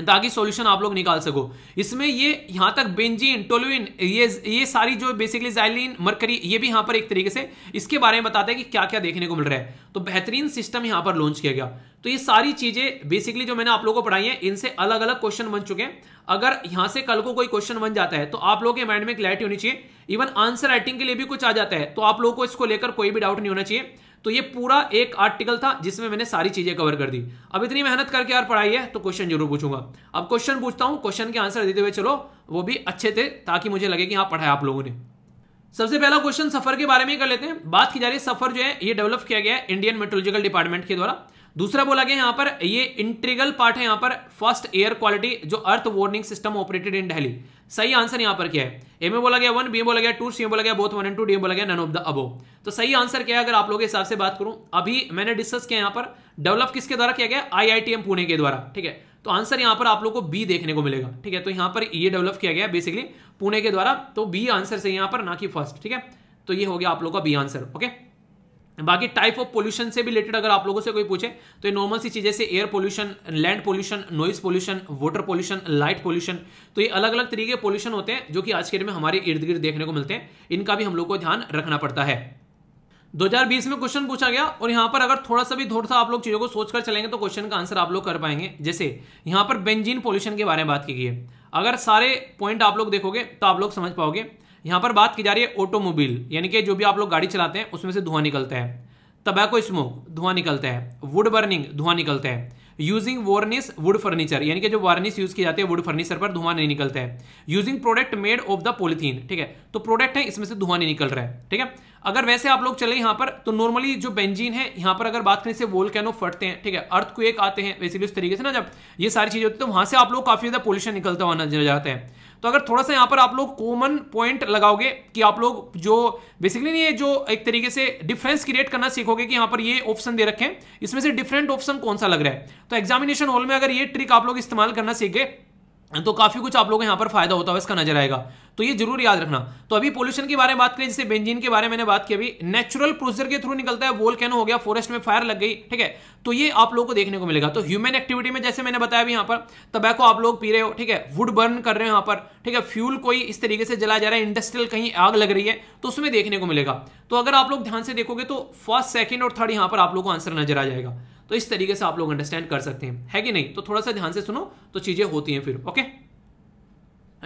ताकि सॉल्यूशन आप लोग निकाल सको इसमें ये यहां तक बेंजीन टोलुइन ये ये सारी जो बेसिकली जाइलिन मरकरी ये भी यहां पर एक तरीके से इसके बारे में बताते हैं कि क्या क्या देखने को मिल रहा है तो बेहतरीन सिस्टम यहां पर लॉन्च किया गया तो ये सारी चीज़ें बेसिकली जो मैंने आप लोगों को पढ़ाई है इनसे अलग अलग क्वेश्चन बन चुके हैं अगर यहां से कल को कोई क्वेश्चन बन जाता है तो आप लोगों के माइंड में क्लैरिटी होनी चाहिए इवन आंसर राइटिंग के लिए भी कुछ आ जाता है तो आप लोगों को इसको लेकर कोई भी डाउट नहीं होना चाहिए तो ये पूरा एक आर्टिकल था जिसमें मैंने सारी चीजें कवर कर दी अब इतनी मेहनत करके यार पढ़ाई है तो क्वेश्चन जरूर पूछूंगा अब क्वेश्चन पूछता हूं क्वेश्चन के आंसर देते हुए चलो वो भी अच्छे थे ताकि मुझे लगे कि हाँ पढ़ाए आप लोगों ने सबसे पहला क्वेश्चन सफर के बारे में कर लेते हैं बात की जा रही है सफर जो है ये डेवलप किया गया है इंडियन मेट्रोलॉजिकल डिपार्टमेंट के द्वारा दूसरा बोला गया यहां पर ये इंट्रीगल पार्ट है यहां पर फर्स्ट एयर क्वालिटी जो earth warning system operated in daily सही आंसर यहां पर क्या है ए में बोला गया वन बी बोला गया टू सी बोला गया both one and two D बोला गया नन ऑफ द अबो तो सही आंसर क्या है अगर आप लोगों के हिसाब से बात करूं अभी मैंने डिस्कस किया यहां पर डेवलप किसके द्वारा किया गया आई पुणे के द्वारा ठीक है तो आंसर यहां पर आप लोग को बी देखने को मिलेगा ठीक है तो यहां पर ये डेवलप किया गया बेसिकली पुणे के द्वारा तो बी आंसर से यहां पर ना कि फर्स्ट ठीक है तो ये हो गया आप लोग का बी आंसर ओके बाकी टाइप ऑफ पोल्यूशन से भी रिलेटेड अगर आप लोगों से कोई पूछे तो ये नॉर्मल सी चीजें से air pollution land pollution noise pollution water pollution light pollution तो ये अलग अलग तरीके पोल्यूशन होते हैं जो कि आज के डेट में हमारे इर्द गिर्द देखने को मिलते हैं इनका भी हम लोग को ध्यान रखना पड़ता है 2020 में क्वेश्चन पूछा गया और यहाँ पर अगर थोड़ा सा भी थोड़ा सा आप लोग चीज़ों को सोचकर चलेंगे तो क्वेश्चन का आंसर आप लोग कर पाएंगे जैसे यहां पर बेंजीन पोल्यूशन के बारे में बात की गई है अगर सारे पॉइंट आप लोग देखोगे तो आप लोग समझ पाओगे यहाँ पर बात की जा रही है ऑटोमोबाइल यानी कि जो भी आप लोग गाड़ी चलाते हैं उसमें से धुआं निकलता है तबैको स्मोक धुआं निकलता है वुड बर्निंग धुआं निकलता है यूजिंग वार्निस वुड फर्नीचर यानी कि जो वार्निस यूज किए जाते हैं वुड फर्नीचर पर धुआं नहीं निकलता है using product made of the polythene ठीक है तो प्रोडक्ट है इसमें से धुआं नहीं निकल रहा है ठीक है अगर वैसे आप लोग चले यहाँ पर तो नॉर्मली जो बेंजीन है यहाँ पर अगर बात करें से वोल कैनो फटते हैं ठीक है अर्थ को एक आते हैं बेसिकली उस तरीके से ना जब ये सारी चीजें होती है तो वहां से आप लोग काफी ज्यादा पोल्यूशन निकलता हुआ नजर जाते हैं तो अगर थोड़ा सा यहाँ पर आप लोग कॉमन पॉइंट लगाओगे कि आप लोग जो बेसिकली ये जो एक तरीके से डिफरेंस क्रिएट करना सीखोगे कि यहाँ पर ये ऑप्शन दे रखे हैं इसमें से डिफरेंट ऑप्शन कौन सा लग रहा है तो एग्जामिनेशन हॉल में अगर ये ट्रिक आप लोग इस्तेमाल करना सीखे तो काफी कुछ आप लोगों को यहाँ पर फायदा होता हुआ इसका नजर आएगा तो ये जरूर याद रखना तो अभी पोल्यूशन के बारे में बात करें जैसे बेंजीन के बारे में मैंने बात की अभी नेचुरल प्रोसीजर के थ्रू निकलता है कैन हो गया फॉरेस्ट में फायर लग गई ठीक है तो ये आप लोगों को देखने को मिलेगा तो ह्यूमन एक्टिविटी में जैसे मैंने बताया अभी यहाँ पर तबैको आप लोग पी रहे हो ठीक है वुड बर्न कर रहे हो यहाँ पर ठीक है फ्यूल कोई इस तरीके से जलाया जा रहा है इंडस्ट्रियल कहीं आग लग रही है तो उसमें देखने को मिलेगा तो अगर आप लोग ध्यान से देखोगे तो फर्स्ट सेकेंड और थर्ड यहाँ पर आप लोग को आंसर नजर आ जाएगा तो इस तरीके से आप लोग अंडरस्टैंड कर सकते हैं है कि नहीं तो थोड़ा सा ध्यान से सुनो तो चीजें होती हैं फिर ओके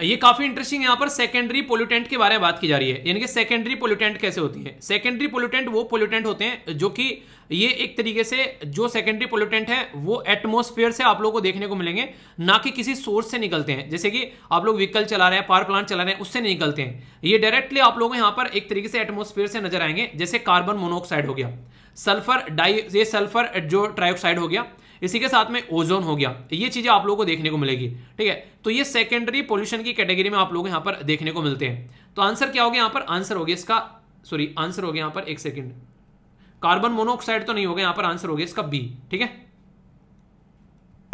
ये काफी इंटरेस्टिंग यहाँ पर सेकेंडरी पोल्यूटेंट के बारे में बात की जा रही है यानी कि सेकेंडरी पोल्यूटेंट कैसे होती है सेकेंडरी पोल्यूटेंट वो पोल्यूटेंट होते हैं जो कि ये एक तरीके से जो सेकेंडरी पोल्यूटेंट है वो एटमोस्फेयर से आप लोगों को देखने को मिलेंगे ना कि किसी सोर्स से निकलते हैं जैसे कि आप लोग व्हीकल चला रहे हैं पावर प्लांट चला रहे हैं उससे नहीं निकलते हैं ये डायरेक्टली आप लोगों यहाँ पर एक तरीके से एटमोस्फेयर से नजर आएंगे जैसे कार्बन मोनोऑक्साइड हो गया सल्फर डाई ये सल्फर जो ट्राइऑक्साइड हो गया इसी के साथ में ओजोन हो गया ये चीज़ें आप लोगों को देखने को मिलेगी ठीक है तो ये सेकेंडरी पोल्यूशन की कैटेगरी में आप लोग यहां पर देखने को मिलते हैं तो आंसर क्या हो गया यहाँ पर आंसर हो गया इसका सॉरी आंसर हो गया यहां पर एक सेकेंड कार्बन मोनोऑक्साइड तो नहीं होगा यहां यहाँ पर आंसर हो गया इसका बी ठीक है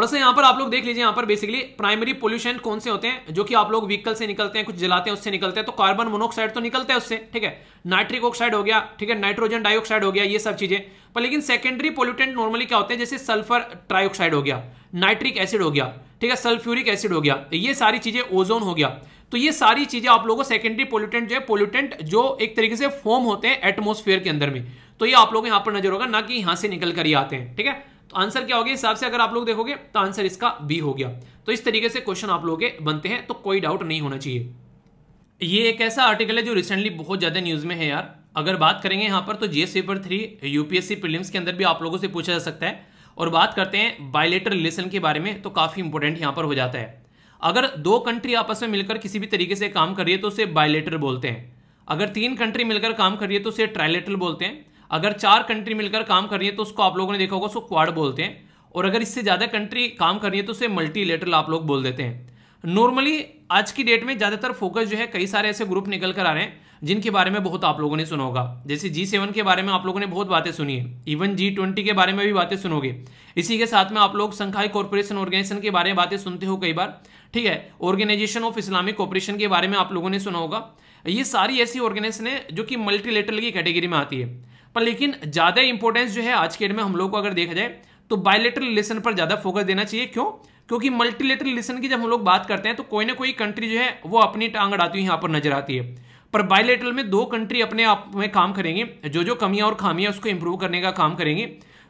थोड़ा सा यहाँ पर आप लोग देख लीजिए यहाँ पर बेसिकली प्राइमरी पोल्यूशन कौन से होते हैं जो कि आप लोग व्हीकल से निकलते हैं कुछ जलाते हैं उससे निकलते हैं तो कार्बन मोनोक्साइड तो निकलता है उससे ठीक है नाइट्रिक ऑक्साइड हो गया ठीक है नाइट्रोजन डाइऑक्साइड हो गया ये सब चीजें पर लेकिन सेकेंडरी पोल्यूटेंट नॉर्मली क्या होते हैं जैसे सल्फर ट्राइऑक्साइड हो गया नाइट्रिक एसिड हो गया ठीक है सल्फ्यूरिक एसिड हो गया ये सारी चीजें ओजोन हो गया तो ये सारी चीजें आप लोगों को सेकेंडरी पोल्यूटेंट जो है पोल्यूटेंट जो एक तरीके से फॉर्म होते हैं एटमोस्फेयर के अंदर में तो ये आप लोगों को पर नजर होगा ना कि यहां से निकल कर ही आते हैं ठीक है तो आंसर क्या हो गया हिसाब से अगर आप लोग देखोगे तो आंसर इसका बी हो गया तो इस तरीके से क्वेश्चन आप लोगों के बनते हैं तो कोई डाउट नहीं होना चाहिए ये एक ऐसा आर्टिकल है जो रिसेंटली बहुत ज़्यादा न्यूज़ में है यार अगर बात करेंगे यहां पर तो GS paper three UPSC prelims के अंदर भी आप लोगों से पूछा जा सकता है और बात करते हैं बायलेटर रिलेशन के बारे में तो काफ़ी इंपॉर्टेंट यहां पर हो जाता है अगर दो कंट्री आपस में मिलकर किसी भी तरीके से काम कर रही है तो उसे बायलेटर बोलते हैं अगर तीन कंट्री मिलकर काम कर रही है तो उसे ट्राइलेटर बोलते हैं अगर चार कंट्री मिलकर काम कर रही है तो उसको आप लोगों ने देखा होगा उसको क्वाड बोलते हैं और अगर इससे ज़्यादा कंट्री काम कर रही है तो उसे मल्टी आप लोग बोल देते हैं नॉर्मली आज की डेट में ज़्यादातर फोकस जो है कई सारे ऐसे ग्रुप निकल कर आ रहे हैं जिनके बारे में बहुत आप लोगों ने सुना होगा जैसे जी सेवन के बारे में आप लोगों ने बहुत बातें सुनी है इवन जी ट्वेंटी के बारे में भी बातें सुनोगे इसी के साथ में आप लोग संघाई कॉरपोरेशन ऑर्गेनाइजेशन के बारे में बातें सुनते हो कई बार ठीक है ऑर्गेनाइजेशन ऑफ इस्लामिक कॉपरेशन के बारे में आप लोगों ने सुना होगा ये सारी ऐसी ऑर्गेनाइजेशन है जो कि मल्टीलेटरल की कैटेगरी में आती है पर लेकिन ज़्यादा इंपॉर्टेंस जो है आज के डेट में हम लोग को अगर देखा जाए तो बायोलेटरल रिलेशन पर ज़्यादा फोकस देना चाहिए क्यों क्योंकि मल्टीलेटरल रिलेशन की जब हम लोग बात करते हैं तो कोई ना कोई कंट्री जो है वो अपनी टांग अड़ाती हुई यहाँ पर नजर आती है पर बायोलेटरल में दो कंट्री अपने आप में काम करेंगे जो जो कमियां और खामियां उसको इंप्रूव करने का काम करेंगे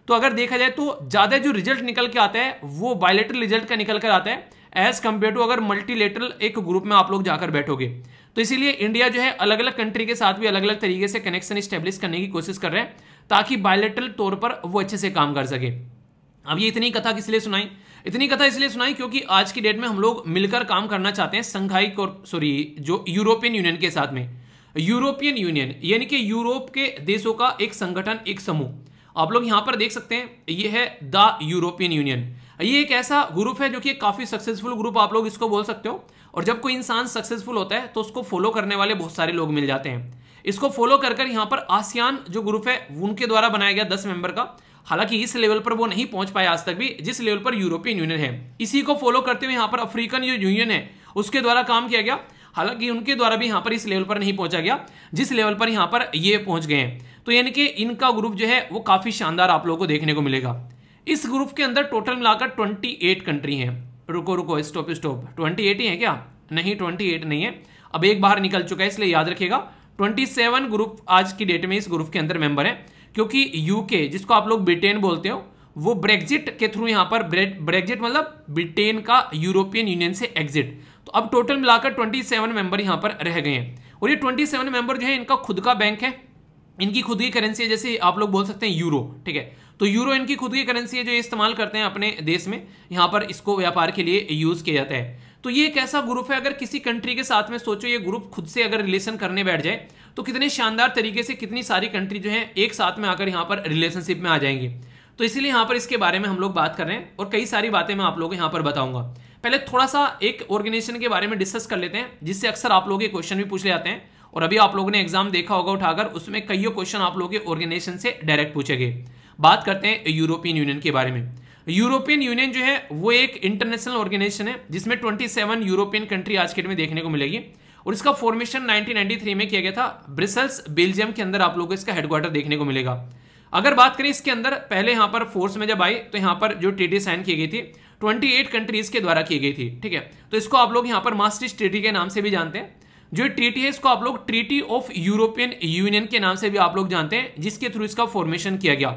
तो अगर देखा जाए तो ज़्यादा जो रिजल्ट निकल के आता है वो बायोलेटरल रिजल्ट का निकल कर आता है एज कंपेयर टू अगर मल्टीलेटरल एक ग्रुप में आप लोग जाकर बैठोगे तो इसीलिए इंडिया जो है अलग अलग कंट्री के साथ भी अलग अलग तरीके से कनेक्शन स्टेब्लिश करने की कोशिश कर रहे हैं ताकि बायोलेटल तौर पर वो अच्छे से काम कर सके अब ये इतनी कथा किस लिए सुनाई इतनी कथा इसलिए सुनाई क्योंकि आज की डेट में हम लोग मिलकर काम करना चाहते हैं संघाई सॉरी जो यूरोपियन यूनियन के साथ में यूरोपियन यूनियन यानी कि यूरोप के देशों का एक संगठन एक समूह आप लोग यहां पर देख सकते हैं ये है द यूरोपियन यूनियन ये एक ऐसा ग्रुप है जो कि काफ़ी सक्सेसफुल ग्रुप आप लोग इसको बोल सकते हो और जब कोई इंसान सक्सेसफुल होता है तो उसको फॉलो करने वाले बहुत सारे लोग मिल जाते हैं इसको फॉलो कर कर यहाँ पर आसियान जो ग्रुप है उनके द्वारा बनाया गया दस मेंबर का हालांकि इस लेवल पर वो नहीं पहुंच पाए आज तक भी जिस लेवल पर यूरोपियन यूनियन है इसी को फॉलो करते हुए यहाँ पर अफ्रीकन जो यूनियन है उसके द्वारा काम किया गया हालांकि उनके द्वारा भी यहाँ पर इस लेवल पर नहीं पहुंचा गया जिस लेवल पर यहाँ पर ये पहुंच गए हैं तो यानी कि इनका ग्रुप जो है वो काफ़ी शानदार आप लोगों को देखने को मिलेगा इस ग्रुप के अंदर टोटल मिलाकर 28 कंट्री हैं रुको रुको स्टॉप स्टॉप 28 ही है क्या नहीं 28 नहीं है अब एक बाहर निकल चुका है इसलिए याद रखिएगा 27 ग्रुप आज की डेट में इस ग्रुप के अंदर मेंबर हैं क्योंकि यूके जिसको आप लोग ब्रिटेन बोलते हो वो ब्रेग्जिट के थ्रू यहाँ पर ब्रेग्जिट मतलब ब्रिटेन का यूरोपियन यूनियन से एग्जिट तो अब टोटल मिलाकर सेवन मेंबर यहाँ पर रह गए हैं और ये सेवन मेंबर जो है इनका खुद का बैंक है इनकी खुद की करेंसी है जैसे आप लोग बोल सकते हैं यूरो ठीक है तो यूरो इनकी खुद की करेंसी है जो इस्तेमाल करते हैं अपने देश में यहाँ पर इसको व्यापार के लिए यूज़ किया जाता है तो ये एक ऐसा ग्रुप है अगर किसी कंट्री के साथ में सोचो ये ग्रुप खुद से अगर रिलेशन करने बैठ जाए तो कितने शानदार तरीके से कितनी सारी कंट्री जो है एक साथ में आकर यहाँ पर रिलेशनशिप में आ जाएंगे तो इसलिए यहाँ पर इसके बारे में हम लोग बात कर रहे हैं और कई सारी बातें मैं आप लोगों को यहाँ पर बताऊंगा पहले थोड़ा सा एक ऑर्गेनाइजेशन के बारे में डिस्कस कर लेते हैं जिससे अक्सर आप लोग के क्वेश्चन भी पूछ ले जाते हैं और अभी आप लोगों ने एग्जाम देखा होगा उठाकर उसमें कईयों क्वेश्चन आप लोगों के ऑर्गेनाइजेशन से डायरेक्ट पूछे गए बात करते हैं यूरोपियन यूनियन के बारे में यूरोपियन यूनियन जो है वो एक इंटरनेशनल ऑर्गेनाइजेशन है जिसमें सेवन यूरोपियन कंट्री आज के डेट में देखने को मिलेगी और इसका फॉर्मेशन 1993 में किया गया था ब्रिसल्स बेल्जियम के अंदर आप लोगों को इसका हेडक्वार्टर देखने को मिलेगा अगर बात करें इसके अंदर पहले यहां पर फोर्स में जब आई तो यहां पर जो ट्रीटी साइन की गई थी 28 कंट्रीज के द्वारा की गई थी ठीक है तो इसको आप लोग यहाँ पर मास्ट्रिस्ट ट्रीटी के नाम से भी जानते हैं जो ट्रीटी है इसको आप लोग ट्रीटी ऑफ यूरोपियन यूनियन के नाम से भी आप लोग जानते हैं जिसके थ्रू इसका फॉर्मेशन किया गया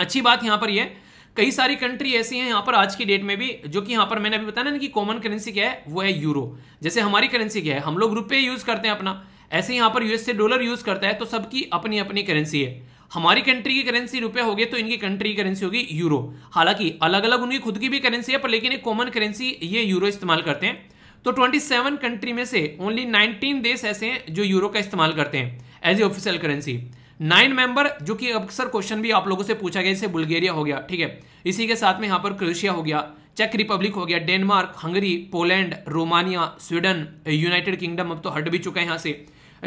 अच्छी बात यहाँ पर यह कई सारी कंट्री ऐसी हैं यहाँ पर आज की डेट में भी जो कि यहाँ पर मैंने अभी बताया ना कि कॉमन करेंसी क्या है वो है यूरो जैसे हमारी करेंसी क्या है हम लोग रुपये यूज़ करते हैं अपना ऐसे यहाँ पर यूएस से डॉलर यूज़ करता है तो सबकी अपनी अपनी करेंसी है हमारी कंट्री की करेंसी हो होगी तो इनकी कंट्री की करेंसी होगी यूरो हालांकि अलग अलग उनकी खुद की भी करेंसी है पर लेकिन एक कॉमन करेंसी ये यूरो इस्तेमाल करते हैं तो 27 कंट्री में से ओनली 19 देश ऐसे हैं जो यूरो का इस्तेमाल करते हैं as a official currency nine member जो कि अक्सर क्वेश्चन भी आप लोगों से पूछा गया जैसे बुल्गेरिया हो गया ठीक है इसी के साथ में यहाँ पर क्रोशिया हो गया चेक रिपब्लिक हो गया Denmark Hungary Poland Romania Sweden United Kingdom अब तो हट भी चुका है यहाँ से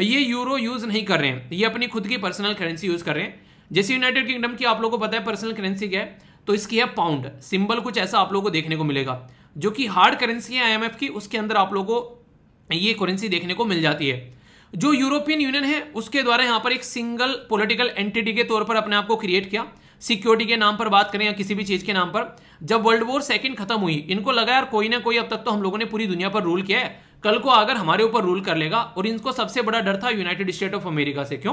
ये यूरो यूज नहीं कर रहे हैं ये अपनी खुद की पर्सनल करेंसी यूज कर रहे हैं जैसे यूनाइटेड किंगडम की आप लोगों को पता है पर्सनल करेंसी क्या है तो इसकी है पाउंड सिंबल कुछ ऐसा आप लोगों को देखने को मिलेगा जो कि हार्ड करेंसी है आईएमएफ की उसके अंदर आप लोगों को ये करेंसी देखने को मिल जाती है जो यूरोपियन यूनियन है उसके द्वारा यहां पर एक सिंगल पॉलिटिकल एंटिटी के तौर पर अपने आप को क्रिएट किया सिक्योरिटी के नाम पर बात करें या किसी भी चीज के नाम पर जब वर्ल्ड वॉर सेकंड खत्म हुई इनको लगा यार कोई ना कोई अब तक तो हम लोगों ने पूरी दुनिया पर रूल किया है कल को आकर हमारे ऊपर रूल कर लेगा और इनको सबसे बड़ा डर था यूनाइटेड स्टेट ऑफ अमेरिका से क्यों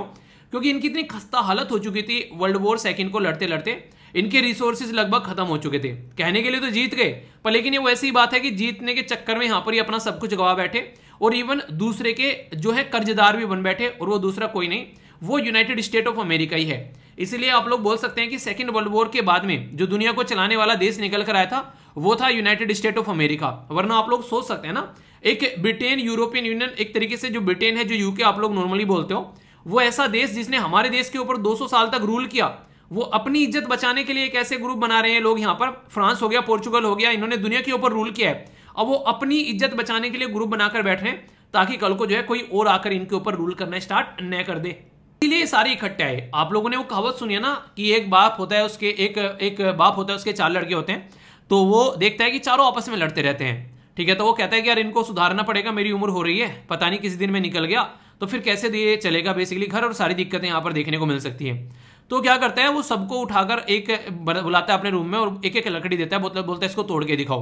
क्योंकि इनकी इतनी खस्ता हालत हो चुकी थी वर्ल्ड वॉर सेकंड को लड़ते लड़ते इनके रिसोर्सेज लगभग खत्म हो चुके थे कहने के लिए तो जीत गए पर लेकिन ये वैसी बात है कि जीतने के चक्कर में यहां पर ही अपना सब कुछ गवा बैठे और इवन दूसरे के जो है कर्जदार भी बन बैठे और वो दूसरा कोई नहीं वो यूनाइटेड स्टेट ऑफ अमेरिका ही है इसलिए आप लोग बोल सकते हैं कि सेकेंड वर्ल्ड वॉर के बाद में जो दुनिया को चलाने वाला देश निकल कर आया था वो था यूनाइटेड स्टेट ऑफ अमेरिका वरना आप लोग सोच सकते हैं ना एक ब्रिटेन यूरोपियन यूनियन एक तरीके से जो ब्रिटेन है जो यूके आप लोग नॉर्मली बोलते हो वो ऐसा देश जिसने हमारे देश के ऊपर 200 साल तक रूल किया वो अपनी इज्जत बचाने के लिए एक ऐसे ग्रुप बना रहे हैं लोग यहाँ पर फ्रांस हो गया पोर्चुगल हो गया इन्होंने दुनिया के ऊपर रूल किया है अब वो अपनी इज्जत बचाने के लिए ग्रुप बनाकर बैठ रहे हैं ताकि कल को जो है कोई और आकर इनके ऊपर रूल करना स्टार्ट न कर दे इसलिए सारे इकट्ठे आए आप लोगों ने वो कहावत सुनी है ना कि एक बाप होता है उसके एक एक बाप होता है उसके चार लड़के होते हैं तो वो देखता है कि चारों आपस में लड़ते रहते हैं ठीक है तो वो कहता है कि यार इनको सुधारना पड़ेगा मेरी उम्र हो रही है पता नहीं किसी दिन में निकल गया तो फिर कैसे दिए चलेगा बेसिकली घर और सारी दिक्कतें यहाँ पर देखने को मिल सकती है तो क्या करता है वो सबको उठाकर एक बुलाता है अपने रूम में और एक एक लकड़ी देता है बोलता है इसको तोड़ के दिखाओ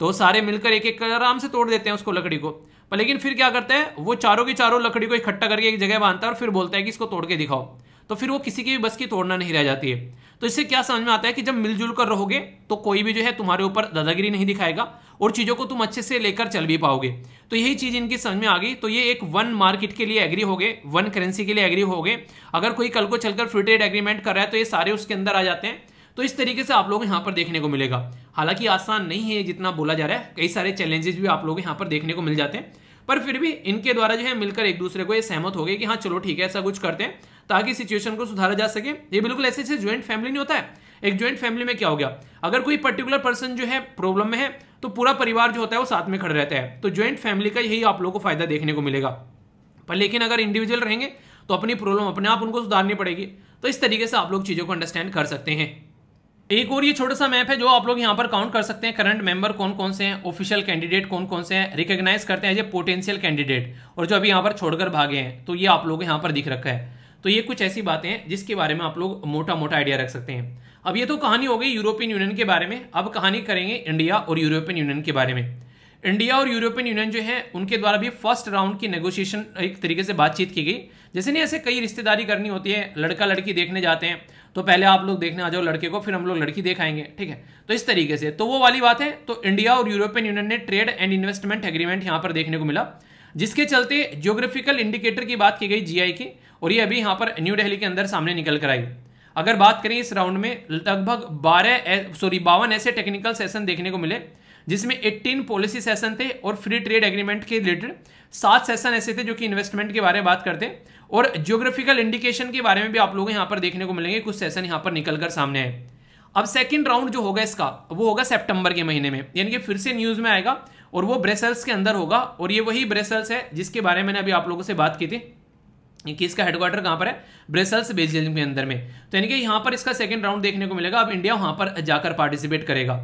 तो सारे मिलकर एक एक कर आराम से तोड़ देते हैं उसको लकड़ी को पर लेकिन फिर क्या करता है वो चारों की चारों लकड़ी को इकट्ठा करके एक जगह बांधता है और फिर बोलता है कि इसको तोड़ के दिखाओ तो फिर वो किसी की भी बस की तोड़ना नहीं रह जाती है तो इससे क्या समझ में आता है कि जब मिलजुल कर रहोगे तो कोई भी जो है तुम्हारे ऊपर दादागिरी नहीं दिखाएगा और चीज़ों को तुम अच्छे से लेकर चल भी पाओगे तो यही चीज़ इनकी समझ में आ गई तो ये एक वन मार्केट के लिए एग्री हो गए वन करेंसी के लिए एग्री हो गए अगर कोई कल को चलकर फ्री ट्रेड एग्रीमेंट कर रहा है तो ये सारे उसके अंदर आ जाते हैं तो इस तरीके से आप लोग यहाँ पर देखने को मिलेगा हालांकि आसान नहीं है जितना बोला जा रहा है कई सारे चैलेंजेस भी आप लोग यहाँ पर देखने को मिल जाते हैं पर फिर भी इनके द्वारा जो है मिलकर एक दूसरे को ये सहमत हो गए कि हाँ चलो ठीक है ऐसा कुछ करते हैं ताकि सिचुएशन को सुधारा जा सके ये बिल्कुल ऐसे ऐसे ज्वाइंट फैमिली नहीं होता है एक ज्वाइंट फैमिली में क्या हो गया अगर कोई पर्टिकुलर पर्सन जो है प्रॉब्लम में है तो पूरा परिवार जो होता है वो साथ में खड़े रहता है तो ज्वाइंट फैमिली का यही आप लोगों को फायदा देखने को मिलेगा पर लेकिन अगर इंडिविजुअल रहेंगे तो अपनी प्रॉब्लम अपने आप उनको सुधारनी पड़ेगी तो इस तरीके से आप लोग चीज़ों को अंडरस्टैंड कर सकते हैं एक और ये छोटा सा मैप है जो आप लोग यहाँ पर काउंट कर सकते हैं करंट मेंबर कौन कौन से हैं ऑफिशियल कैंडिडेट कौन कौन से हैं रिकोगनाइज करते हैं ए पोटेंशियल कैंडिडेट और जो अभी यहाँ पर छोड़कर भागे हैं तो ये आप लोगों को यहाँ पर दिख रखा है तो ये कुछ ऐसी बातें हैं जिसके बारे में आप लोग मोटा मोटा आइडिया रख सकते हैं अब ये तो कहानी हो गई यूरोपियन यूनियन के बारे में अब कहानी करेंगे इंडिया और यूरोपियन यूनियन के बारे में इंडिया और यूरोपियन यूनियन जो है उनके द्वारा भी फर्स्ट राउंड की नेगोशिएशन एक तरीके से बातचीत की गई जैसे नहीं ऐसे कई रिश्तेदारी करनी होती है लड़का लड़की देखने जाते हैं तो पहले आप लोग देखने आ जाओ लड़के को फिर हम लोग लड़की देखाएंगे ठीक है तो इस तरीके से तो वो वाली बात है तो इंडिया और यूरोपियन यूनियन ने ट्रेड एंड इन्वेस्टमेंट एग्रीमेंट यहाँ पर देखने को मिला जिसके चलते ज्योग्राफिकल इंडिकेटर की बात की गई जीआई की और ये अभी यहाँ पर न्यू दिल्ली के अंदर सामने निकल कर आई अगर बात करें इस राउंड में लगभग बारह सॉरी बावन ऐसे टेक्निकल सेशन देखने को मिले जिसमें एट्टीन पॉलिसी सेशन थे और फ्री ट्रेड एग्रीमेंट के रिलेटेड सात सेशन ऐसे थे जो कि इन्वेस्टमेंट के बारे में बात करते और जियोग्राफिकल इंडिकेशन के बारे में भी आप लोग यहां पर देखने को मिलेंगे कुछ सेशन यहां पर निकल कर सामने आए अब सेकेंड राउंड जो होगा इसका वो होगा सेप्टेम्बर के महीने में यानी कि फिर से न्यूज़ में आएगा और वो ब्रेसल्स के अंदर होगा और ये वही ब्रेसल्स है जिसके बारे में मैंने अभी आप लोगों से बात की थी कि इसका हेडक्वार्टर कहां पर है ब्रेसल्स बेल्जियम के अंदर में तो यानी कि यहां पर इसका सेकंड राउंड देखने को मिलेगा अब इंडिया वहां पर जाकर पार्टिसिपेट करेगा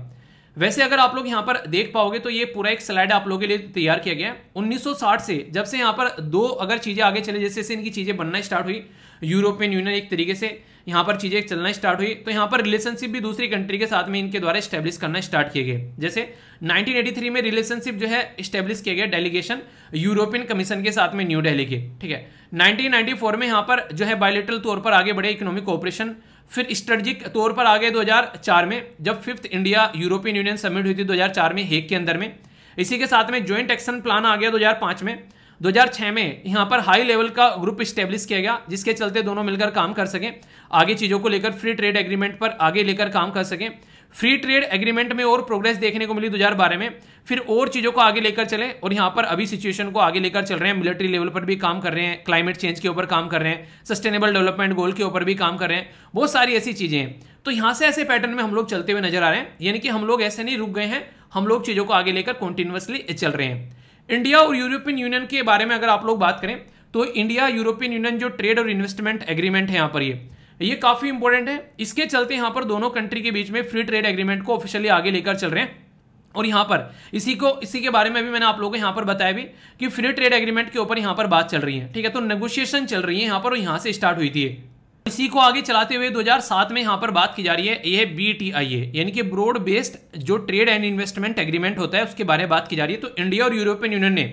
वैसे अगर आप लोग यहाँ पर देख पाओगे तो ये पूरा एक स्लाइड आप लोगों के लिए तैयार किया गया है 1960 से जब से यहाँ पर दो अगर चीज़ें आगे चले जैसे जैसे इनकी चीज़ें बनना स्टार्ट हुई यूरोपियन यूनियन एक तरीके से यहाँ पर चीज़ें चलना स्टार्ट हुई तो यहाँ पर रिलेशनशिप भी दूसरी कंट्री के साथ में इनके द्वारा स्टैब्लिश करना स्टार्ट किए गए जैसे 1983 में रिलेशनशिप जो है स्टैब्लिश किया गया डेलीगेशन यूरोपियन कमीशन के साथ में न्यू डेली के ठीक है 1994 में यहाँ पर जो है बायोलिटल तौर पर आगे बढ़े इकोनॉमिक ऑपरेशन फिर स्ट्रेटजिक तौर पर आ गए 2004 में जब fifth India European union summit हुई थी 2004 में हेग के अंदर में इसी के साथ में ज्वाइंट एक्शन प्लान आ गया 2005 में 2006 में यहां पर हाई लेवल का ग्रुप स्टेब्लिश किया गया जिसके चलते दोनों मिलकर काम कर सकें आगे चीज़ों को लेकर फ्री ट्रेड एग्रीमेंट पर आगे लेकर काम कर सकें फ्री ट्रेड एग्रीमेंट में और प्रोग्रेस देखने को मिली दो में फिर और चीज़ों को आगे लेकर चले और यहाँ पर अभी सिचुएशन को आगे लेकर चल रहे हैं मिलिट्री लेवल पर भी काम कर रहे हैं क्लाइमेट चेंज के ऊपर काम कर रहे हैं सस्टेनेबल डेवलपमेंट गोल के ऊपर भी काम कर रहे हैं बहुत सारी ऐसी चीज़ें हैं तो यहाँ से ऐसे पैटर्न में हम लोग चलते हुए नजर आ रहे हैं यानी कि हम लोग ऐसे नहीं रुक गए हैं हम लोग चीज़ों को आगे लेकर कॉन्टिन्यूसली चल रहे हैं इंडिया और यूरोपियन यूनियन के बारे में अगर आप लोग बात करें तो इंडिया यूरोपियन यूनियन जो ट्रेड और इन्वेस्टमेंट एग्रीमेंट है यहाँ पर ये ये काफ़ी इंपॉर्टेंट है इसके चलते यहां पर दोनों कंट्री के बीच में फ्री ट्रेड एग्रीमेंट को ऑफिशियली आगे लेकर चल रहे हैं और यहां पर इसी को इसी के बारे में भी मैंने आप लोगों को यहां पर बताया भी कि फ्री ट्रेड एग्रीमेंट के ऊपर यहां पर बात चल रही है ठीक है तो नेगोशिएशन चल रही है यहां पर और यहां से स्टार्ट हुई थी इसी को आगे चलाते हुए 2007 में यहां पर बात की जा रही है यह बी टी आई ए यानी कि ब्रॉड बेस्ड जो ट्रेड एंड इन्वेस्टमेंट एग्रीमेंट होता है उसके बारे में बात की जा रही है तो इंडिया और यूरोपियन यूनियन ने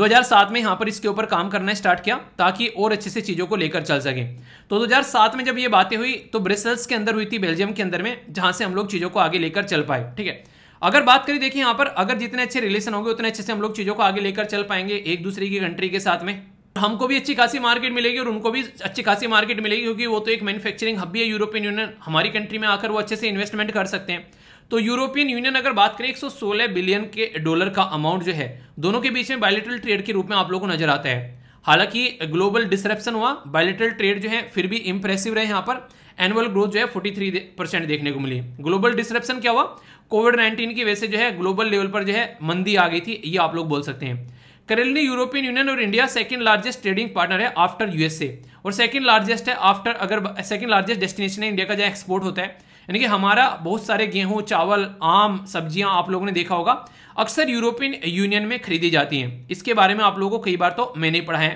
2007 में यहां पर इसके ऊपर काम करना स्टार्ट किया ताकि और अच्छे से चीज़ों को लेकर चल सके तो 2007 में जब ये बातें हुई तो ब्रिसल्स के अंदर हुई थी बेल्जियम के अंदर में जहां से हम लोग चीज़ों को आगे लेकर चल पाए ठीक है अगर बात करें देखिए यहां पर अगर जितने अच्छे रिलेशन होंगे उतने अच्छे से हम लोग चीज़ों को आगे लेकर चल पाएंगे एक दूसरे की कंट्री के साथ में हमको भी अच्छी खासी मार्केट मिलेगी और उनको भी अच्छी खासी मार्केट मिलेगी क्योंकि वो तो एक मैन्युफैक्चरिंग हब भी है यूरोपियन यूनियन हमारी कंट्री में आकर वो अच्छे से इन्वेस्टमेंट कर सकते हैं तो यूरोपियन यूनियन अगर बात करें 116 बिलियन के डॉलर का अमाउंट जो है दोनों के बीच में बायोलिटल ट्रेड के रूप में आप लोगों को नजर आता है हालांकि ग्लोबल डिसरप्शन हुआ बायोलिटल ट्रेड जो है फिर भी इंप्रेसिव रहे यहाँ पर एनुअल ग्रोथ जो है 43 परसेंट देखने को मिली ग्लोबल डिसरप्शन क्या हुआ कोविड 19 की वजह से जो है ग्लोबल लेवल पर जो है मंदी आ गई थी ये आप लोग बोल सकते हैं करेंटली यूरोपियन यूनियन और India second largest trading partner है आफ्टर यूएसए और सेकंड लार्जेस्ट है आफ्टर अगर सेकंड लार्जेस्ट डेस्टिनेशन है इंडिया का जहाँ एक्सपोर्ट होता है यानी कि हमारा बहुत सारे गेहूं चावल आम सब्जियां आप लोगों ने देखा होगा अक्सर यूरोपियन यूनियन में खरीदी जाती हैं इसके बारे में आप लोगों को कई बार तो मैंने पढ़ा है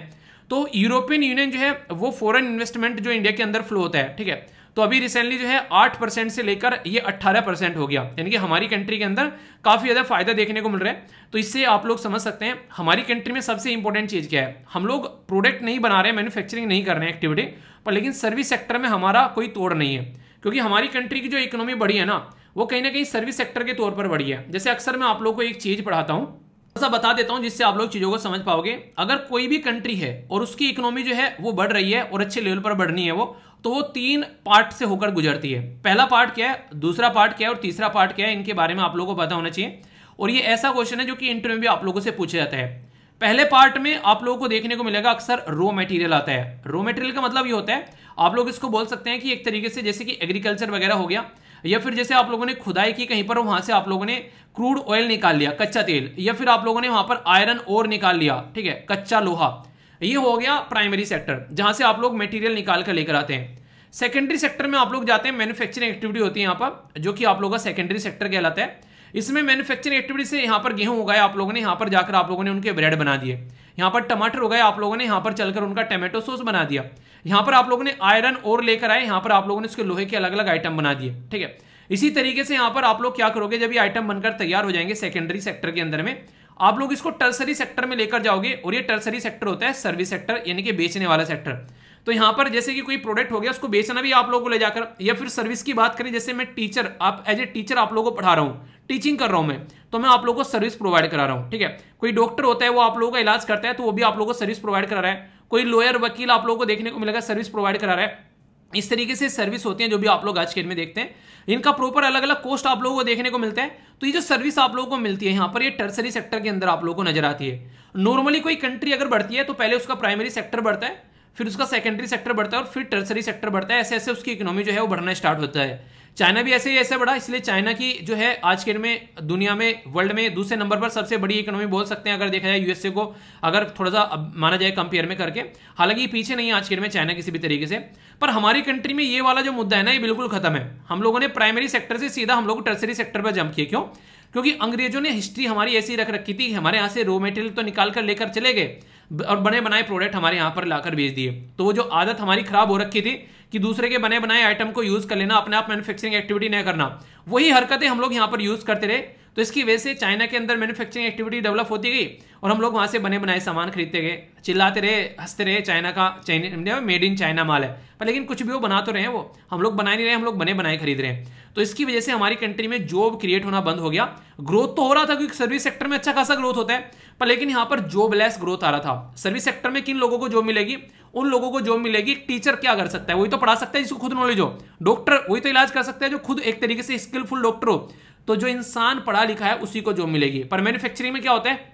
तो यूरोपियन यूनियन जो है वो फॉरेन इन्वेस्टमेंट जो इंडिया के अंदर फ्लो होता है ठीक है तो अभी रिसेंटली जो है आठ परसेंट से लेकर ये अट्ठारह परसेंट हो गया यानी कि हमारी कंट्री के अंदर काफ़ी ज़्यादा फायदा देखने को मिल रहा है तो इससे आप लोग समझ सकते हैं हमारी कंट्री में सबसे इंपॉर्टेंट चीज़ क्या है हम लोग प्रोडक्ट नहीं बना रहे हैं मैन्युफैक्चरिंग नहीं कर रहे हैं एक्टिविटी पर लेकिन सर्विस सेक्टर में हमारा कोई तोड़ नहीं है क्योंकि हमारी कंट्री की जो इकोनॉमी बढ़ी है ना वो कहीं ना कहीं सर्विस सेक्टर के तौर पर बढ़ी है जैसे अक्सर मैं आप लोग को एक चीज़ पढ़ाता हूँ ऐसा बता देता हूँ जिससे आप लोग चीज़ों को समझ पाओगे अगर कोई भी कंट्री है और उसकी इकोनॉमी जो है वो बढ़ रही है और अच्छे लेवल पर बढ़नी है वो तो वो तीन पार्ट से होकर गुजरती है पहला पार्ट क्या है दूसरा पार्ट क्या है और तीसरा पार्ट क्या है इनके बारे में आप लोगों को पता होना चाहिए और ये ऐसा क्वेश्चन है जो कि इंटरव्यू में आप लोगों से पूछा जाता है पहले पार्ट में आप लोगों को देखने को मिलेगा अक्सर रो मटेरियल आता है रो मटेरियल का मतलब ये होता है आप लोग इसको बोल सकते हैं कि एक तरीके से जैसे कि एग्रीकल्चर वगैरह हो गया या फिर जैसे आप लोगों ने खुदाई की कहीं पर वहां से आप लोगों ने क्रूड ऑयल निकाल लिया कच्चा तेल या फिर आप लोगों ने वहां पर आयरन और निकाल लिया ठीक है कच्चा लोहा ये हो गया प्राइमरी सेक्टर जहाँ से आप लोग मटेरियल निकाल कर लेकर आते हैं सेकेंडरी सेक्टर में आप लोग जाते हैं मैन्युफैक्चरिंग एक्टिविटी होती है यहाँ पर जो कि आप लोगों का सेकेंडरी सेक्टर कहलाता है इसमें मैन्युफैक्चरिंग एक्टिविटी से यहाँ पर गेहूं उगाया आप लोगों ने यहाँ पर जाकर आप लोगों ने उनके ब्रेड बना दिए यहाँ पर टमाटर उगाए आप लोगों ने यहाँ पर चलकर उनका टमाटो सॉस बना दिया यहाँ पर आप लोगों ने आयरन और लेकर आए यहाँ पर आप लोगों ने उसके लोहे के अलग अलग आइटम बना दिए ठीक है इसी तरीके से यहाँ पर आप लोग क्या करोगे जब ये आइटम बनकर तैयार हो जाएंगे सेकेंडरी सेक्टर के अंदर में आप लोग इसको टर्सरी सेक्टर में लेकर जाओगे और ये टर्सरी सेक्टर होता है सर्विस सेक्टर यानी कि बेचने वाला सेक्टर तो यहाँ पर जैसे कि कोई प्रोडक्ट हो गया उसको बेचना भी आप लोगों को ले जाकर या फिर सर्विस की बात करें जैसे मैं टीचर आप एज ए टीचर आप लोगों को पढ़ा रहा हूँ टीचिंग कर रहा हूँ मैं तो मैं आप लोगों को सर्विस प्रोवाइड करा रहा हूँ ठीक है कोई डॉक्टर होता है वो आप लोगों का इलाज करता है तो वो भी आप लोगों को सर्विस प्रोवाइड करा रहा है कोई लॉयर वकील आप लोगों को देखने को मिलेगा सर्विस प्रोवाइड करा रहा है इस तरीके से सर्विस होती हैं जो भी आप लोग आज के में देखते हैं इनका प्रॉपर अलग अलग कोस्ट आप लोगों को देखने को मिलता है तो ये जो सर्विस आप लोगों को मिलती है यहाँ पर ये टर्सरी सेक्टर के अंदर आप लोगों को नजर आती है नॉर्मली कोई कंट्री अगर बढ़ती है तो पहले उसका प्राइमरी सेक्टर बढ़ता है फिर उसका सेकेंडरी सेक्टर बढ़ता है और फिर टर्सरी सेक्टर बढ़ता है ऐसे ऐसे उसकी इकोनॉमी जो है वो बढ़ना स्टार्ट होता है चाइना भी ऐसे ही ऐसे बढ़ा इसलिए चाइना की जो है आज के में दुनिया में वर्ल्ड में दूसरे नंबर पर सबसे बड़ी इकोनॉमी बोल सकते हैं अगर देखा जाए यूएसए को अगर थोड़ा सा माना जाए कंपेयर में करके हालांकि पीछे नहीं आज के में चाइना किसी भी तरीके से पर हमारी कंट्री में ये वाला जो मुद्दा है ना ये बिल्कुल खत्म है हम लोगों ने प्राइमरी सेक्टर से सीधा हम लोग टर्सरी सेक्टर पर जंप किया क्यों क्योंकि अंग्रेजों ने हिस्ट्री हमारी ऐसी रख रखी थी हमारे यहाँ से रो मेटेरियल तो निकाल कर लेकर चले गए और बने बनाए प्रोडक्ट हमारे यहाँ पर लाकर बेच दिए तो वो जो आदत हमारी खराब हो रखी थी कि दूसरे के बने बनाए आइटम को यूज़ कर लेना अपने आप मैन्युफैक्चरिंग एक्टिविटी नहीं करना वही हरकतें हम लोग यहाँ पर यूज़ करते रहे तो इसकी वजह से चाइना के अंदर मैन्युफैक्चरिंग एक्टिविटी डेवलप होती गई और हम लोग वहां से बने बनाए सामान खरीदते गए चिल्लाते रहे हंसते रहे चाइना का चाइना मेड इन चाइना माल है पर लेकिन कुछ भी वो बना तो रहे हैं वो हम लोग बना नहीं रहे हम लोग बने बनाए खरीद रहे हैं तो इसकी वजह से हमारी कंट्री में जॉब क्रिएट होना बंद हो गया ग्रोथ तो हो रहा था क्योंकि सर्विस सेक्टर में अच्छा खासा ग्रोथ होता है पर लेकिन यहाँ पर जॉब लेस ग्रोथ आ रहा था सर्विस सेक्टर में किन लोगों को जॉब मिलेगी उन लोगों को जॉब मिलेगी टीचर क्या कर सकता है वही तो पढ़ा सकता है जिसको खुद नॉलेज हो डॉक्टर वही तो इलाज कर सकता है जो खुद एक तरीके से स्किलफुल डॉक्टर हो तो जो इंसान पढ़ा लिखा है उसी को जॉब मिलेगी पर मैन्युफैक्चरिंग में क्या होता है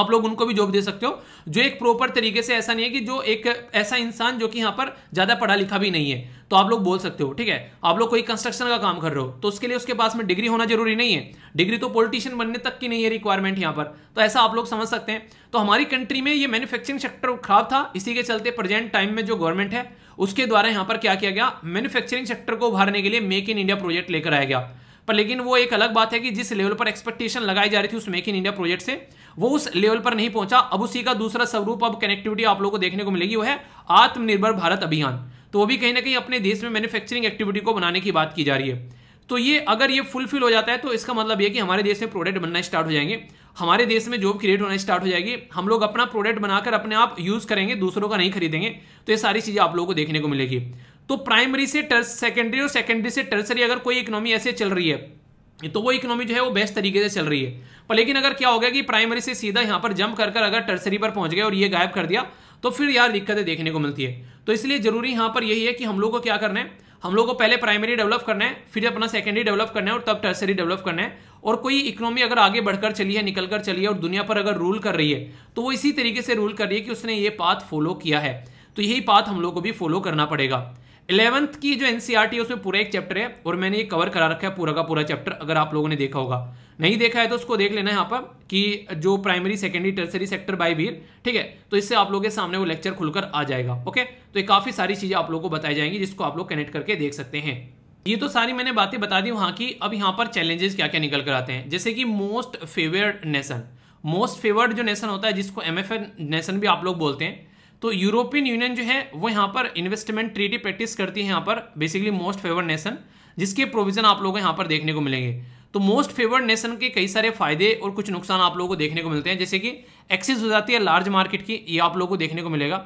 आप लोग उनको भी जॉब दे सकते हो जो एक प्रॉपर तरीके से ऐसा नहीं है कि जो एक ऐसा इंसान जो कि यहां पर ज़्यादा पढ़ा लिखा भी नहीं है तो आप लोग बोल सकते हो ठीक है आप लोग कोई कंस्ट्रक्शन का काम कर रहे हो तो उसके लिए उसके पास में डिग्री होना जरूरी नहीं है डिग्री तो पॉलिटिशियन बनने तक की नहीं है रिक्वायरमेंट यहां पर तो ऐसा आप लोग समझ सकते हैं तो हमारी कंट्री में ये मैन्युफैक्चरिंग सेक्टर खराब था इसी के चलते प्रेजेंट टाइम में जो गवर्नमेंट है उसके द्वारा यहां पर क्या किया गया मैन्युफैक्चरिंग सेक्टर को उभारने के लिए मेक इन इंडिया प्रोजेक्ट लेकर आया गया पर लेकिन वो एक अलग बात है कि जिस लेवल पर एक्सपेक्टेशन लगाई जा रही थी उस मेक इन इंडिया प्रोजेक्ट से वो उस लेवल पर नहीं पहुंचा अब उसी का दूसरा स्वरूप अब कनेक्टिविटी आप लोगों को देखने को मिलेगी वो है आत्मनिर्भर भारत अभियान तो वो भी कहीं ना कहीं अपने देश में मैन्युफैक्चरिंग एक्टिविटी को बनाने की बात की जा रही है तो ये अगर ये फुलफिल हो जाता है तो इसका मतलब ये कि हमारे देश में प्रोडक्ट बनना स्टार्ट हो जाएंगे हमारे देश में जॉब क्रिएट होना स्टार्ट हो जाएगी हम लोग अपना प्रोडक्ट बनाकर अपने आप यूज़ करेंगे दूसरों का नहीं खरीदेंगे तो ये सारी चीज़ें आप लोगों को देखने को मिलेगी तो प्राइमरी से सेकेंडरी और सेकेंडरी से टर्सरी अगर कोई इकोनॉमी ऐसे चल रही है तो वो इकोनॉमी जो है वो बेस्ट तरीके से चल रही है पर लेकिन अगर क्या हो गया कि प्राइमरी से सीधा यहाँ पर जंप कर कर अगर टर्सरी पर पहुंच गए और ये गायब कर दिया तो फिर यार दिक्कतें देखने को मिलती है तो इसलिए जरूरी यहाँ पर यही है कि हम लोग को क्या करना है हम लोग को पहले प्राइमरी डेवलप करना है फिर अपना सेकेंडरी डेवलप करना है और तब टर्सरी डेवलप करना है और कोई इकोनॉमी अगर आगे बढ़कर चली है निकल कर चली है और दुनिया पर अगर रूल कर रही है तो वो इसी तरीके से रूल कर रही है कि उसने ये पाथ फॉलो किया है तो यही पाथ हम लोग को भी फॉलो करना पड़ेगा इलेवंथ की जो एनसीआर e है उसमें पूरा एक चैप्टर है और मैंने ये कवर करा रखा है पूरा का पूरा चैप्टर अगर आप लोगों ने देखा होगा नहीं देखा है तो उसको देख लेना है यहाँ पर कि जो प्राइमरी सेकेंडरी टर्सरी सेक्टर बाय वीर ठीक है तो इससे आप लोगों के सामने वो लेक्चर खुलकर आ जाएगा ओके तो ये काफ़ी सारी चीज़ें आप लोगों को बताई जाएंगी जिसको आप लोग कनेक्ट करके देख सकते हैं ये तो सारी मैंने बातें बता दी वहां की अब यहाँ पर चैलेंजेस क्या क्या निकल कर आते हैं जैसे कि most favoured nation most favoured जो नेशन होता है जिसको एम नेशन भी आप लोग बोलते हैं तो यूरोपियन यूनियन जो है वो यहाँ पर इन्वेस्टमेंट ट्रीटी प्रैक्टिस करती है यहाँ पर बेसिकली मोस्ट फेवर नेशन जिसके प्रोविजन आप लोगों को यहाँ पर देखने को मिलेंगे तो मोस्ट फेवर्ड नेशन के कई सारे फायदे और कुछ नुकसान आप लोगों को देखने को मिलते हैं जैसे कि एक्सेस हो जाती है लार्ज मार्केट की ये आप लोगों को देखने को मिलेगा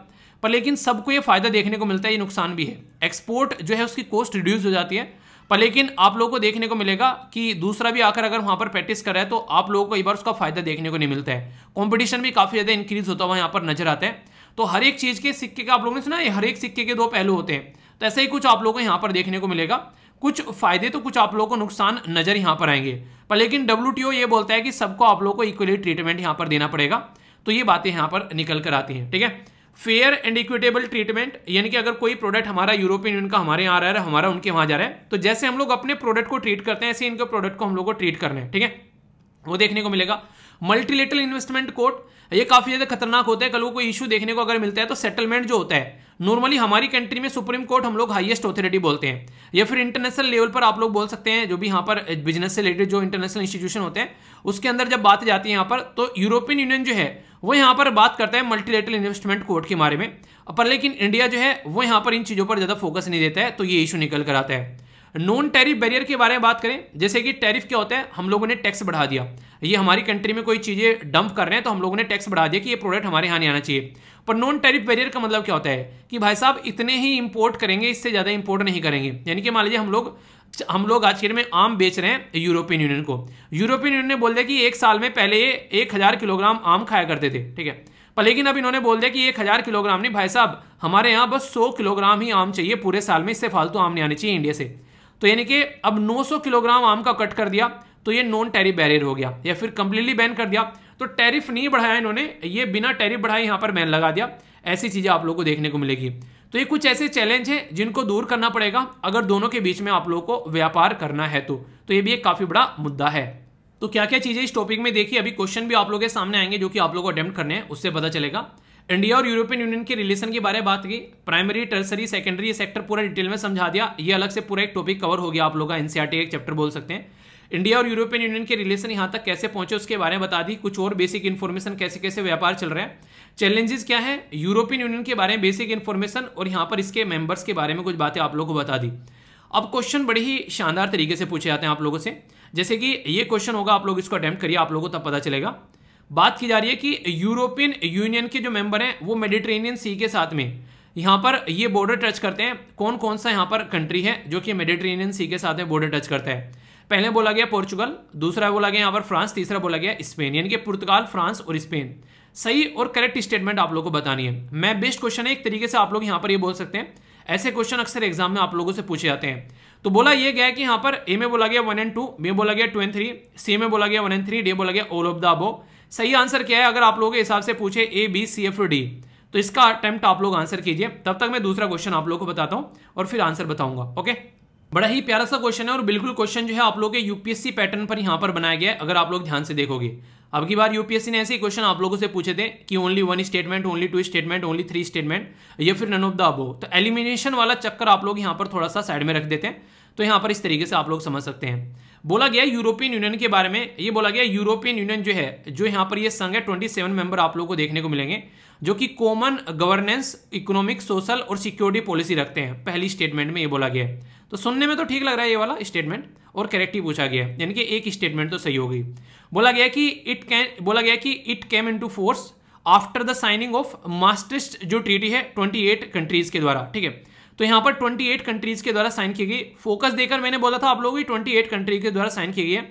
पर लेकिन सबको ये फायदा देखने को मिलता है ये नुकसान भी है एक्सपोर्ट जो है उसकी कॉस्ट रिड्यूस हो जाती है पर लेकिन आप लोगों को देखने को मिलेगा कि दूसरा भी आकर अगर वहाँ पर प्रैक्टिस कर रहा है तो आप लोगों को एक बार उसका फायदा देखने को नहीं मिलता है कॉम्पिटिशन भी काफ़ी ज़्यादा इंक्रीज होता हुआ यहाँ पर नजर आता है तो हर एक चीज़ के सिक्के का आप लोगों ने सुना है हर एक सिक्के के दो पहलू होते हैं तो ऐसे ही कुछ आप लोगों को यहाँ पर देखने को मिलेगा कुछ फायदे तो कुछ आप लोगों को नुकसान नज़र यहाँ पर आएंगे पर लेकिन डब्ल्यू ये बोलता है कि सबको आप लोगों को इक्वली ट्रीटमेंट यहाँ पर देना पड़ेगा तो ये बातें यहाँ पर निकल कर आती हैं ठीक है फेयर एंड इक्विटेबल ट्रीटमेंट यानी कि अगर कोई प्रोडक्ट हमारा यूरोपियन यूनियन का हमारे यहाँ आ रहा है हमारा उनके वहाँ जा रहा है तो जैसे हम लोग अपने प्रोडक्ट को ट्रीट करते हैं ऐसे इनके प्रोडक्ट को हम लोग को ट्रीट करना है ठीक है वो देखने को मिलेगा मल्टीलेटरल इन्वेस्टमेंट कोड ये काफ़ी ज़्यादा खतरनाक होता है कल वो कोई इशू देखने को अगर मिलता है तो सेटलमेंट जो होता है नॉर्मली हमारी कंट्री में सुप्रीम कोर्ट हम लोग हाईएस्ट अथॉरिटी बोलते हैं या फिर इंटरनेशनल लेवल पर आप लोग बोल सकते हैं जो भी यहाँ पर बिजनेस eh, से रिलेटेड जो इंटरनेशनल इंस्टीट्यूशन होते हैं उसके अंदर जब बात जाती है यहाँ पर तो यूरोपियन यूनियन जो है वो यहाँ पर बात करता है मल्टीलेटरल इन्वेस्टमेंट कोर्ट के बारे में पर लेकिन इंडिया जो है वो यहाँ पर इन चीज़ों पर ज़्यादा फोकस नहीं देता है तो ये इशू निकल कर आता है नॉन टैरिफ बैरियर के बारे में बात करें जैसे कि टैरिफ क्या होता है हम लोगों ने टैक्स बढ़ा दिया ये हमारी कंट्री में कोई चीज़ें डंप कर रहे हैं तो हम लोगों ने टैक्स बढ़ा दिया कि ये प्रोडक्ट हमारे यहाँ नहीं आना चाहिए पर नॉन टैरिफ बैरियर का मतलब क्या होता है कि भाई साहब इतने ही इम्पोर्ट करेंगे इससे ज़्यादा इम्पोर्ट नहीं करेंगे यानी कि मान लीजिए हम लोग हम लोग आज के में आम बेच रहे हैं यूरोपियन यूनियन को यूरोपियन यूनियन ने बोल दिया कि एक साल में पहले ये एक हज़ार किलोग्राम आम खाया करते थे ठीक है पर लेकिन अब इन्होंने बोल दिया कि एक हज़ार किलोग्राम नहीं भाई साहब हमारे यहाँ बस सौ किलोग्राम ही आम चाहिए पूरे साल में इससे फालतू आम नहीं आने चाहिए इंडिया से तो यानी कि अब 900 किलोग्राम आम का कट कर दिया तो ये नॉन टैरिफ बैरियर हो गया या फिर कंप्लीटली बैन कर दिया तो टैरिफ नहीं बढ़ाया इन्होंने ये बिना टैरिफ बढ़ाए यहाँ पर बैन लगा दिया ऐसी चीज़ें आप लोग को देखने को मिलेगी तो ये कुछ ऐसे चैलेंज हैं जिनको दूर करना पड़ेगा अगर दोनों के बीच में आप लोगों को व्यापार करना है तो, तो ये भी एक काफ़ी बड़ा मुद्दा है तो क्या क्या चीज़ें इस टॉपिक में देखिए अभी क्वेश्चन भी आप लोगों के सामने आएंगे जो कि आप लोगों को अटेम्प्ट करने हैं उससे पता चलेगा इंडिया और यूरोपियन यूनियन के रिलेशन के बारे में बात की प्राइमरी टर्सरी सेकेंडरी सेक्टर पूरा डिटेल में समझा दिया ये अलग से पूरा एक टॉपिक कवर हो गया आप लोग का एनसीआरटी e एक चैप्टर बोल सकते हैं इंडिया और यूरोपियन यूनियन के रिलेशन यहाँ तक कैसे पहुंचे उसके बारे में बता दी कुछ और बेसिक इन्फॉर्मेशन कैसे कैसे व्यापार चल रहे हैं चैलेंजेस क्या है यूरोपियन यूनियन के बारे में बेसिक इन्फॉर्मेशन और यहाँ पर इसके मेंबर्स के बारे में कुछ बातें आप लोगों को बता दी अब क्वेश्चन बड़े ही शानदार तरीके से पूछे जाते हैं आप लोगों से जैसे कि ये क्वेश्चन होगा आप लोग इसको अटैम्प्ट करिए आप लोगों को तब पता चलेगा बात की जा रही है कि यूरोपियन यूनियन के जो मेंबर हैं वो मेडिटेरेनियन सी के साथ में यहाँ पर ये बॉर्डर टच करते हैं कौन कौन सा यहाँ पर कंट्री है जो कि मेडिटेरेनियन सी के साथ में बॉर्डर टच करता है पहले बोला गया पोर्चुगल दूसरा बोला गया यहाँ पर फ्रांस तीसरा बोला गया स्पेन यानी कि पुर्तगाल फ्रांस और स्पेन सही और करेक्ट स्टेटमेंट आप लोग को बतानी है मैं बेस्ट क्वेश्चन है एक तरीके से आप लोग यहाँ पर ये बोल सकते हैं ऐसे क्वेश्चन अक्सर एग्जाम में आप लोगों से पूछे जाते हैं तो बोला ये गया कि यहाँ पर ए में बोला गया वन एंड टू बी बोला गया टू एंड थ्री सी में बोला गया वन एंड थ्री डी बोला गया ऑल ऑफ द अबो सही आंसर क्या है अगर आप लोगों के हिसाब से पूछे A B C F D तो इसका अटेम्प्ट आप लोग आंसर कीजिए तब तक मैं दूसरा क्वेश्चन आप लोगों को बताता हूँ और फिर आंसर बताऊंगा ओके बड़ा ही प्यारा सा क्वेश्चन है और बिल्कुल क्वेश्चन जो है आप लोगों के यूपीएससी पैटर्न पर यहाँ पर बनाया गया है अगर आप लोग ध्यान से देखोगे अब की बार यूपीएससी ने ऐसे ही क्वेश्चन आप लोगों से पूछे थे कि only one statement only two statement only three statement या फिर नन ऑफ द अबो तो एलिमिनेशन वाला चक्कर आप लोग यहाँ पर थोड़ा सा साइड में रख देते हैं तो यहाँ पर इस तरीके से आप लोग समझ सकते हैं बोला गया यूरोपियन यूनियन के बारे में ये बोला गया यूरोपियन यूनियन जो है जो यहाँ पर ये संघ है ट्वेंटी सेवन मेंबर आप लोग को देखने को मिलेंगे जो कि कॉमन गवर्नेंस इकोनॉमिक सोशल और सिक्योरिटी पॉलिसी रखते हैं पहली स्टेटमेंट में ये बोला गया तो सुनने में तो ठीक लग रहा है ये वाला स्टेटमेंट और करेक्ट ही पूछा गया यानी कि एक स्टेटमेंट तो सही होगी बोला गया कि इट कैन बोला गया कि it came in force after the signing of Maastricht जो ट्रीटी है ट्वेंटी एट कंट्रीज के द्वारा ठीक है तो यहाँ पर 28 कंट्रीज के द्वारा साइन की गई फोकस देकर मैंने बोला था आप लोग भी 28 कंट्री के द्वारा साइन की गई है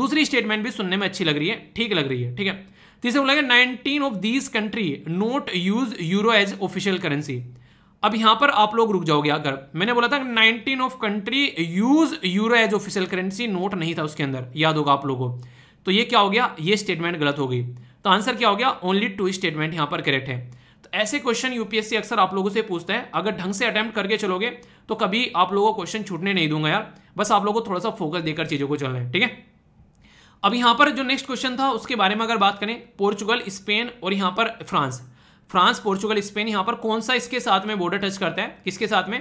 दूसरी स्टेटमेंट भी सुनने में अच्छी लग रही है ठीक लग रही है ठीक है तीसरे बोला गया nineteen of these country not use euro as official currency अब यहाँ पर आप लोग रुक जाओगे अगर मैंने बोला था nineteen of country use euro as official currency not नहीं था उसके अंदर याद होगा आप लोगों को तो ये क्या हो गया ये स्टेटमेंट गलत हो गई तो आंसर क्या हो गया ओनली टू स्टेटमेंट यहाँ पर करेक्ट है ऐसे क्वेश्चन यूपीएससी अक्सर आप लोगों से पूछते हैं अगर ढंग से अटेम्प्ट करके चलोगे तो कभी आप लोगों को क्वेश्चन छूटने नहीं दूंगा यार बस आप लोगों को थोड़ा सा फोकस देकर चीज़ों को चलना है ठीक है अब यहां पर जो नेक्स्ट क्वेश्चन था उसके बारे में अगर बात करें पोर्चुगल स्पेन और यहां पर फ्रांस फ्रांस पोर्चुगल स्पेन यहां पर कौन सा इसके साथ में बॉर्डर टच करता है किसके साथ में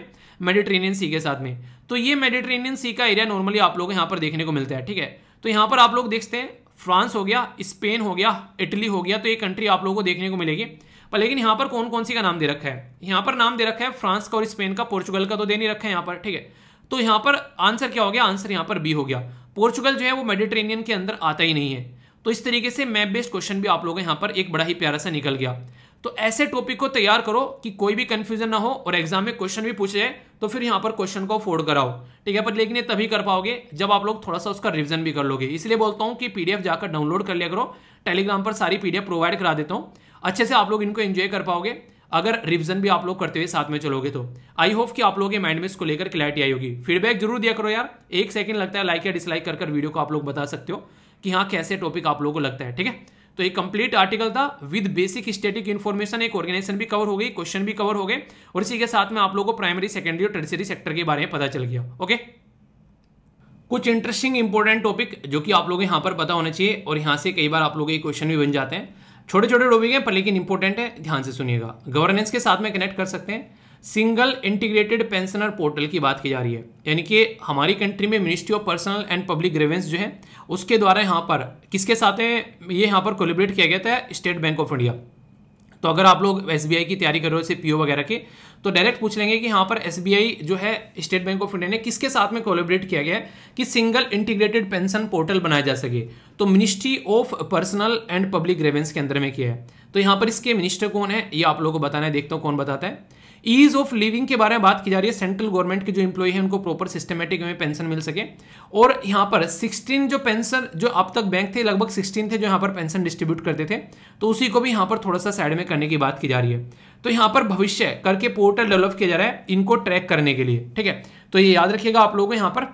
मेडिट्रेनियन सी के साथ में तो ये मेडिट्रेनियन सी का एरिया नॉर्मली आप लोग यहां पर देखने को मिलता है ठीक है तो यहां पर आप लोग देखते हैं फ्रांस हो गया स्पेन हो गया इटली हो गया तो ये कंट्री आप लोगों को देखने को मिलेगी पर लेकिन यहाँ पर कौन कौन सी का नाम दे रखा है यहाँ पर नाम दे रखा है फ्रांस का और स्पेन का पोर्चुगल का तो दे नहीं रखा है यहाँ पर ठीक है तो यहाँ पर आंसर क्या हो गया आंसर यहाँ पर बी हो गया पोर्चुगल जो है वो मेडिट्रेनियन के अंदर आता ही नहीं है तो इस तरीके से मैप बेस्ड क्वेश्चन भी आप लोगों यहाँ पर एक बड़ा ही प्यारा सा निकल गया तो ऐसे टॉपिक को तैयार करो कि कोई भी कंफ्यूजन ना हो और एग्जाम में क्वेश्चन भी पूछे जाए तो फिर यहाँ पर क्वेश्चन को फोर्ड कराओ ठीक है पर लेकिन ये तभी कर पाओगे जब आप लोग थोड़ा सा उसका रिविजन भी कर लोगे इसलिए बोलता हूँ कि पीडीएफ जाकर डाउनलोड कर लिया करो टेलीग्राम पर सारी पीडीएफ प्रोवाइड करा देता हूँ अच्छे से आप लोग इनको एंजॉय कर पाओगे अगर रिविजन भी आप लोग करते हुए साथ में चलोगे तो आई होप कि आप लोगों के माइंड में इसको लेकर क्लैरिटी आई होगी फीडबैक जरूर दिया करो यार एक सेकंड लगता है लाइक या डिसलाइक कर वीडियो को आप लोग बता सकते हो कि हाँ कैसे टॉपिक आप लोगों को लगता है ठीक है तो एक कंप्लीट आर्टिकल था विद बेसिक स्टेटिक इन्फॉर्मेशन एक ऑर्गेनाइजेशन भी कवर हो गई क्वेश्चन भी कवर हो गए और इसी के साथ में आप लोगों को प्राइमरी सेकेंडरी और टर्सरी सेक्टर के बारे में पता चल गया ओके कुछ इंटरेस्टिंग इंपॉर्टेंट टॉपिक जो कि आप लोगों को यहाँ पर पता होना चाहिए और यहाँ से कई बार आप लोगों के क्वेश्चन भी बन जाते हैं छोटे छोटे टॉपिक हैं पर लेकिन इंपॉर्टेंट है ध्यान से सुनिएगा गवर्नेंस के साथ में कनेक्ट कर सकते हैं सिंगल इंटीग्रेटेड पेंशनर पोर्टल की बात की जा रही है यानी कि हमारी कंट्री में ministry of personnel and public grievance जो है उसके द्वारा यहाँ पर किसके साथ है ये यहाँ पर कोलिब्रेट किया गया था स्टेट बैंक ऑफ इंडिया तो अगर आप लोग एस की तैयारी कर रहे हो इसे पी वगैरह के तो डायरेक्ट पूछ लेंगे कि यहाँ पर एस जो है स्टेट बैंक ऑफ इंडिया ने किसके साथ में कोलेबरेट किया गया है कि सिंगल इंटीग्रेटेड पेंशन पोर्टल बनाया जा सके तो ministry of personnel and public grievance के अंदर में किया है तो यहाँ पर इसके मिनिस्टर कौन है ये आप लोगों को बताना है देखता हूँ कौन बताता है ईज ऑफ लिविंग के बारे में बात की जा रही है सेंट्रल गवर्नमेंट के जो इंप्लॉई है उनको प्रॉपर सिस्टमेटिक में पेंशन मिल सके और यहाँ पर सिक्सटीन जो पेंशन जो अब तक बैंक थे लगभग सिक्सटीन थे जो यहाँ पर पेंशन डिस्ट्रीब्यूट करते थे तो उसी को भी यहाँ पर थोड़ा सा साइड में करने की बात की जा रही है तो यहाँ पर भविष्य करके पोर्टल डेवलप किया जा रहा है इनको ट्रैक करने के लिए ठीक है तो ये याद रखिएगा आप लोगों को यहाँ पर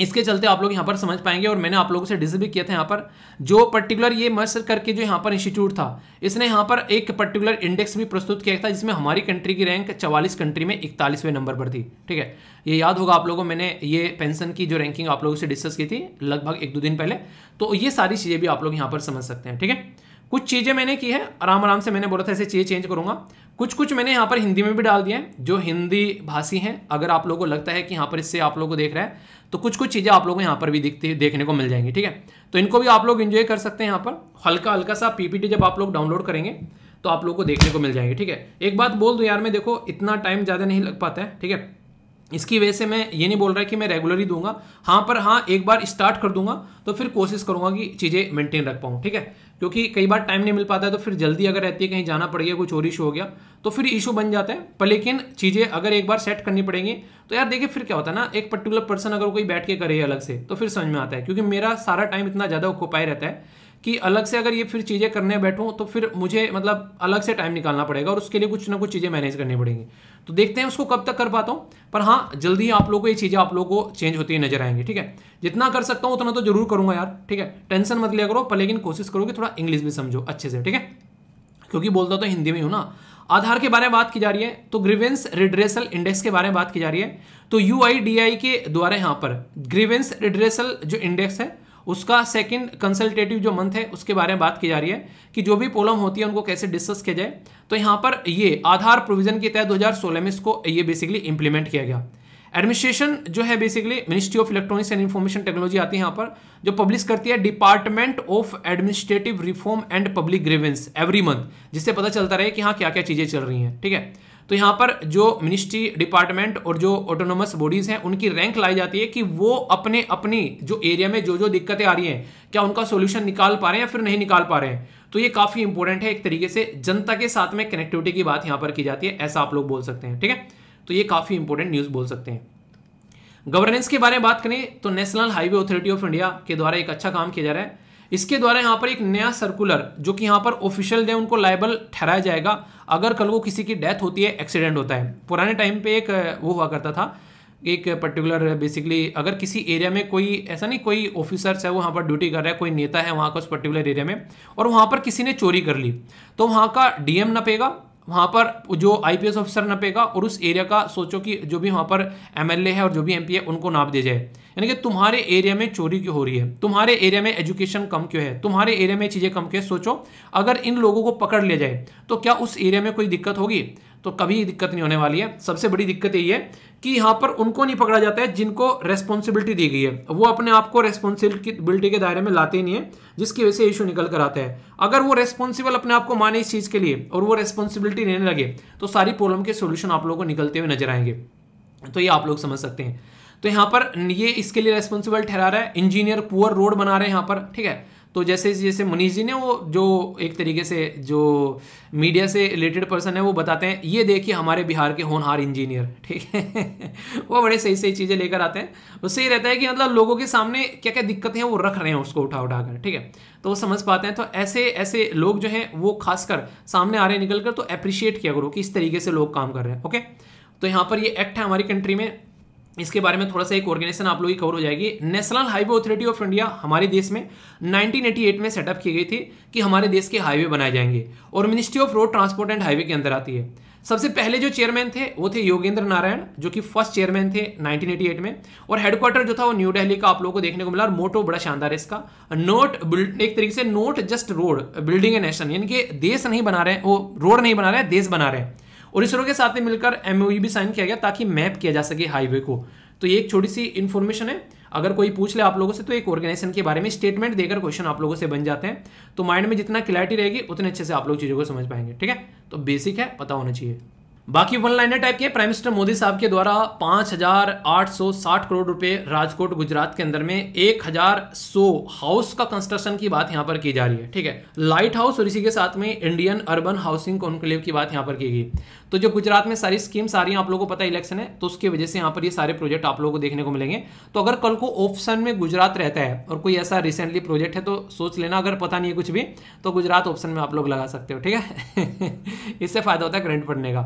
इसके चलते आप लोग यहाँ पर समझ पाएंगे और मैंने आप लोगों से डिस भी किया था यहाँ पर जो पर्टिकुलर ये मर्सर करके जो यहाँ पर इंस्टीट्यूट था इसने यहाँ पर एक पर्टिकुलर इंडेक्स भी प्रस्तुत किया था जिसमें हमारी कंट्री की रैंक चवालीस कंट्री में इकतालीसवें नंबर पर थी ठीक है ये याद होगा आप लोगों मैंने ये पेंशन की जो रैंकिंग आप लोगों से डिस्कस की थी लगभग एक दो दिन पहले तो ये सारी चीज़ें भी आप लोग यहाँ पर समझ सकते हैं ठीक है कुछ चीज़ें मैंने की है आराम आराम से मैंने बोला था ऐसे चीज़ें चेंज करूँगा कुछ कुछ मैंने यहाँ पर हिंदी में भी डाल दिया है जो हिंदी भाषी हैं अगर आप लोगों को लगता है कि यहाँ पर इससे आप लोगों को देख रहा है तो कुछ कुछ चीज़ें आप लोगों को यहाँ पर भी दिखती देखने को मिल जाएंगी ठीक है तो इनको भी आप लोग इन्जॉय कर सकते हैं यहाँ पर हल्का हल्का सा पीपीटी जब आप लोग डाउनलोड करेंगे तो आप लोग को देखने को मिल जाएंगे ठीक है एक बात बोल दो यार मैं देखो इतना टाइम ज़्यादा नहीं लग पाता है ठीक है इसकी वजह से मैं ये नहीं बोल रहा कि मैं रेगुलरली दूंगा हाँ पर हाँ एक बार स्टार्ट कर दूंगा तो फिर कोशिश करूंगा कि चीज़ें मेंटेन रख पाऊँ ठीक है क्योंकि कई बार टाइम नहीं मिल पाता है तो फिर जल्दी अगर रहती है कहीं जाना पड़ गया कोई चोरी इशू हो गया तो फिर इशू बन जाता है पर लेकिन चीज़ें अगर एक बार सेट करनी पड़ेंगी तो यार देखिए फिर क्या होता है ना एक पर्टिकुलर पर्सन अगर कोई बैठ के करे अलग से तो फिर समझ में आता है क्योंकि मेरा सारा टाइम इतना ज़्यादा ऑक्यूपाई रहता है कि अलग से अगर ये फिर चीज़ें करने बैठूँ तो फिर मुझे मतलब अलग से टाइम निकालना पड़ेगा और उसके लिए कुछ ना कुछ चीज़ें मैनेज करनी पड़ेंगी तो देखते हैं उसको कब तक कर पाता हूँ पर हाँ जल्दी ही आप लोग को ये चीज़ें आप लोग को चेंज होती हुई नजर आएंगी ठीक है जितना कर सकता हूँ उतना तो जरूर करूँगा यार ठीक है टेंशन मत लिया करो पर लेकिन कोशिश करो कि थोड़ा इंग्लिश भी समझो अच्छे से ठीक है क्योंकि बोलता तो हिंदी में हूँ ना आधार के बारे में बात की जा रही है तो ग्रीवेंस रिड्रेसल इंडेक्स के बारे में बात की जा रही है तो यू के द्वारा यहाँ पर ग्रीवेंस रिड्रेसल जो इंडेक्स है उसका सेकंड कंसल्टेटिव जो मंथ है उसके बारे में बात की जा रही है कि जो भी प्रॉब्लम होती है उनको कैसे डिस्कस किया जाए तो यहाँ पर ये आधार प्रोविजन के तहत 2016 में इसको ये बेसिकली इंप्लीमेंट किया गया एडमिनिस्ट्रेशन जो है basically ministry of electronics and information technology आती है यहाँ पर जो पब्लिश करती है department of administrative reform and public grievance every month जिससे पता चलता रहे कि हाँ क्या क्या चीज़ें चल रही हैं ठीक है तो यहाँ पर जो मिनिस्ट्री डिपार्टमेंट और जो ऑटोनोमस बॉडीज़ हैं उनकी रैंक लाई जाती है कि वो अपने अपनी जो एरिया में जो जो दिक्कतें आ रही हैं क्या उनका सोल्यूशन निकाल पा रहे हैं या फिर नहीं निकाल पा रहे हैं तो ये काफ़ी इंपॉर्टेंट है एक तरीके से जनता के साथ में कनेक्टिविटी की बात यहाँ पर की जाती है ऐसा आप लोग बोल सकते हैं ठीक है तो ये काफ़ी इंपॉर्टेंट न्यूज़ बोल सकते हैं गवर्नेंस के बारे में बात करें तो national highway authority of India के द्वारा एक अच्छा काम किया जा रहा है इसके द्वारा यहाँ पर एक नया सर्कुलर जो कि यहाँ पर ऑफिशियल है उनको लाइबल ठहराया जाएगा अगर कल को किसी की डेथ होती है एक्सीडेंट होता है पुराने टाइम पे एक वो हुआ करता था एक पर्टिकुलर बेसिकली अगर किसी एरिया में कोई ऐसा नहीं कोई ऑफिसर्स है वो वहाँ पर ड्यूटी कर रहा है कोई नेता है वहाँ का उस पर्टिकुलर एरिया में और वहाँ पर किसी ने चोरी कर ली तो वहाँ का डीएम नपेगा वहाँ पर जो आईपीएस ऑफिसर नपेगा और उस एरिया का सोचो कि जो भी वहाँ पर एमएलए है और जो भी एमपी है उनको नाप दिया जाए यानी कि तुम्हारे एरिया में चोरी क्यों हो रही है तुम्हारे एरिया में एजुकेशन कम क्यों है तुम्हारे एरिया में चीज़ें कम क्यों है सोचो अगर इन लोगों को पकड़ लिया जाए तो क्या उस एरिया में कोई दिक्कत होगी तो कभी दिक्कत नहीं होने वाली है सबसे बड़ी दिक्कत यही है कि यहाँ पर उनको नहीं पकड़ा जाता है जिनको रेस्पॉन्सिबिलिटी दी गई है वो अपने आप को रेस्पॉन्सिबिलिटी के दायरे में लाते ही नहीं है जिसकी वजह से इशू निकल कर आता है अगर वो रेस्पॉन्सिबल अपने आप को माने इस चीज़ के लिए और वो रेस्पॉन्सिबिलिटी लेने लगे तो सारी प्रॉब्लम के सोल्यूशन आप लोगों को निकलते हुए नजर आएंगे तो ये आप लोग समझ सकते हैं तो यहाँ पर ये इसके लिए रेस्पॉन्सिबल ठहरा रहा है इंजीनियर पुअर रोड बना रहे हैं यहाँ पर ठीक है तो जैसे जैसे मनीष जी ने वो जो एक तरीके से जो मीडिया से रिलेटेड पर्सन है वो बताते हैं ये देखिए हमारे बिहार के होनहार इंजीनियर ठीक है वो बड़े सही सही चीज़ें लेकर आते हैं उससे ही रहता है कि मतलब लोगों के सामने क्या क्या दिक्कतें हैं वो रख रहे हैं उसको उठा उठा कर ठीक है तो वो समझ पाते हैं तो ऐसे ऐसे लोग जो है वो खासकर सामने आ रहे निकल कर तो अप्रिशिएट किया करो कि इस तरीके से लोग काम कर रहे हैं ओके तो यहाँ पर ये एक्ट है हमारी कंट्री में इसके बारे में थोड़ा सा एक ऑर्गेनाइजेशन आप लोगों की खबर हो जाएगी national highway authority of India हमारे देश में 1988 में सेटअप की गई थी कि हमारे देश के हाईवे बनाए जाएंगे और ministry of road transport and highway के अंदर आती है सबसे पहले जो चेयरमैन थे वो थे योगेंद्र नारायण जो कि फर्स्ट चेयरमैन थे 1988 में और हेडक्वार्टर जो था वो न्यू दिल्ली का आप लोगों को देखने को मिला और मोटो बड़ा शानदार है इसका नोट एक तरीके से not just road building a nation यानी कि देश नहीं बना रहे वो रोड नहीं बना रहे हैं देश बना रहे हैं और इसरो के साथ में मिलकर एम e भी साइन किया गया ताकि मैप किया जा सके हाईवे को तो ये एक छोटी सी इन्फॉर्मेशन है अगर कोई पूछ ले आप लोगों से तो एक ऑर्गेनाइजेशन के बारे में स्टेटमेंट देकर क्वेश्चन आप लोगों से बन जाते हैं तो माइंड में जितना क्लैरिटी रहेगी उतने अच्छे से आप लोग चीज़ों को समझ पाएंगे ठीक है तो बेसिक है पता होना चाहिए बाकी वन लाइनर टाइप के प्राइम मिनिस्टर मोदी साहब के द्वारा 5,860 करोड़ रुपए राजकोट गुजरात के अंदर में 1,100 हाउस का कंस्ट्रक्शन की बात यहाँ पर की जा रही है ठीक है लाइट हाउस और इसी के साथ में इंडियन अर्बन हाउसिंग कॉन्क्लेव की बात यहाँ पर की गई तो जो गुजरात में सारी स्कीम्स आ रही हैं आप लोगों को पता है इलेक्शन है तो उसकी वजह से यहाँ पर ये सारे प्रोजेक्ट आप लोगों को देखने को मिलेंगे तो अगर कल को ऑप्शन में गुजरात रहता है और कोई ऐसा रिसेंटली प्रोजेक्ट है तो सोच लेना अगर पता नहीं है कुछ भी तो गुजरात ऑप्शन में आप लोग लगा सकते हो ठीक है इससे फायदा होता है करंट पढ़ने का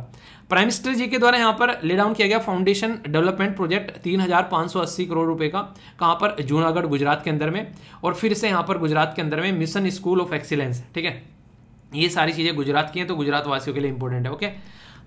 प्राइम मिनिस्टर जी के द्वारा यहाँ पर ले डाउन किया गया फाउंडेशन डेवलपमेंट प्रोजेक्ट तीन करोड़ रुपए का कहाँ पर जूनागढ़ गुजरात के अंदर में और फिर से यहाँ पर गुजरात के अंदर में मिशन स्कूल ऑफ एक्सीलेंस ठीक है ये सारी चीज़ें गुजरात की हैं तो गुजरात वासियों के लिए इंपॉर्टेंट है ओके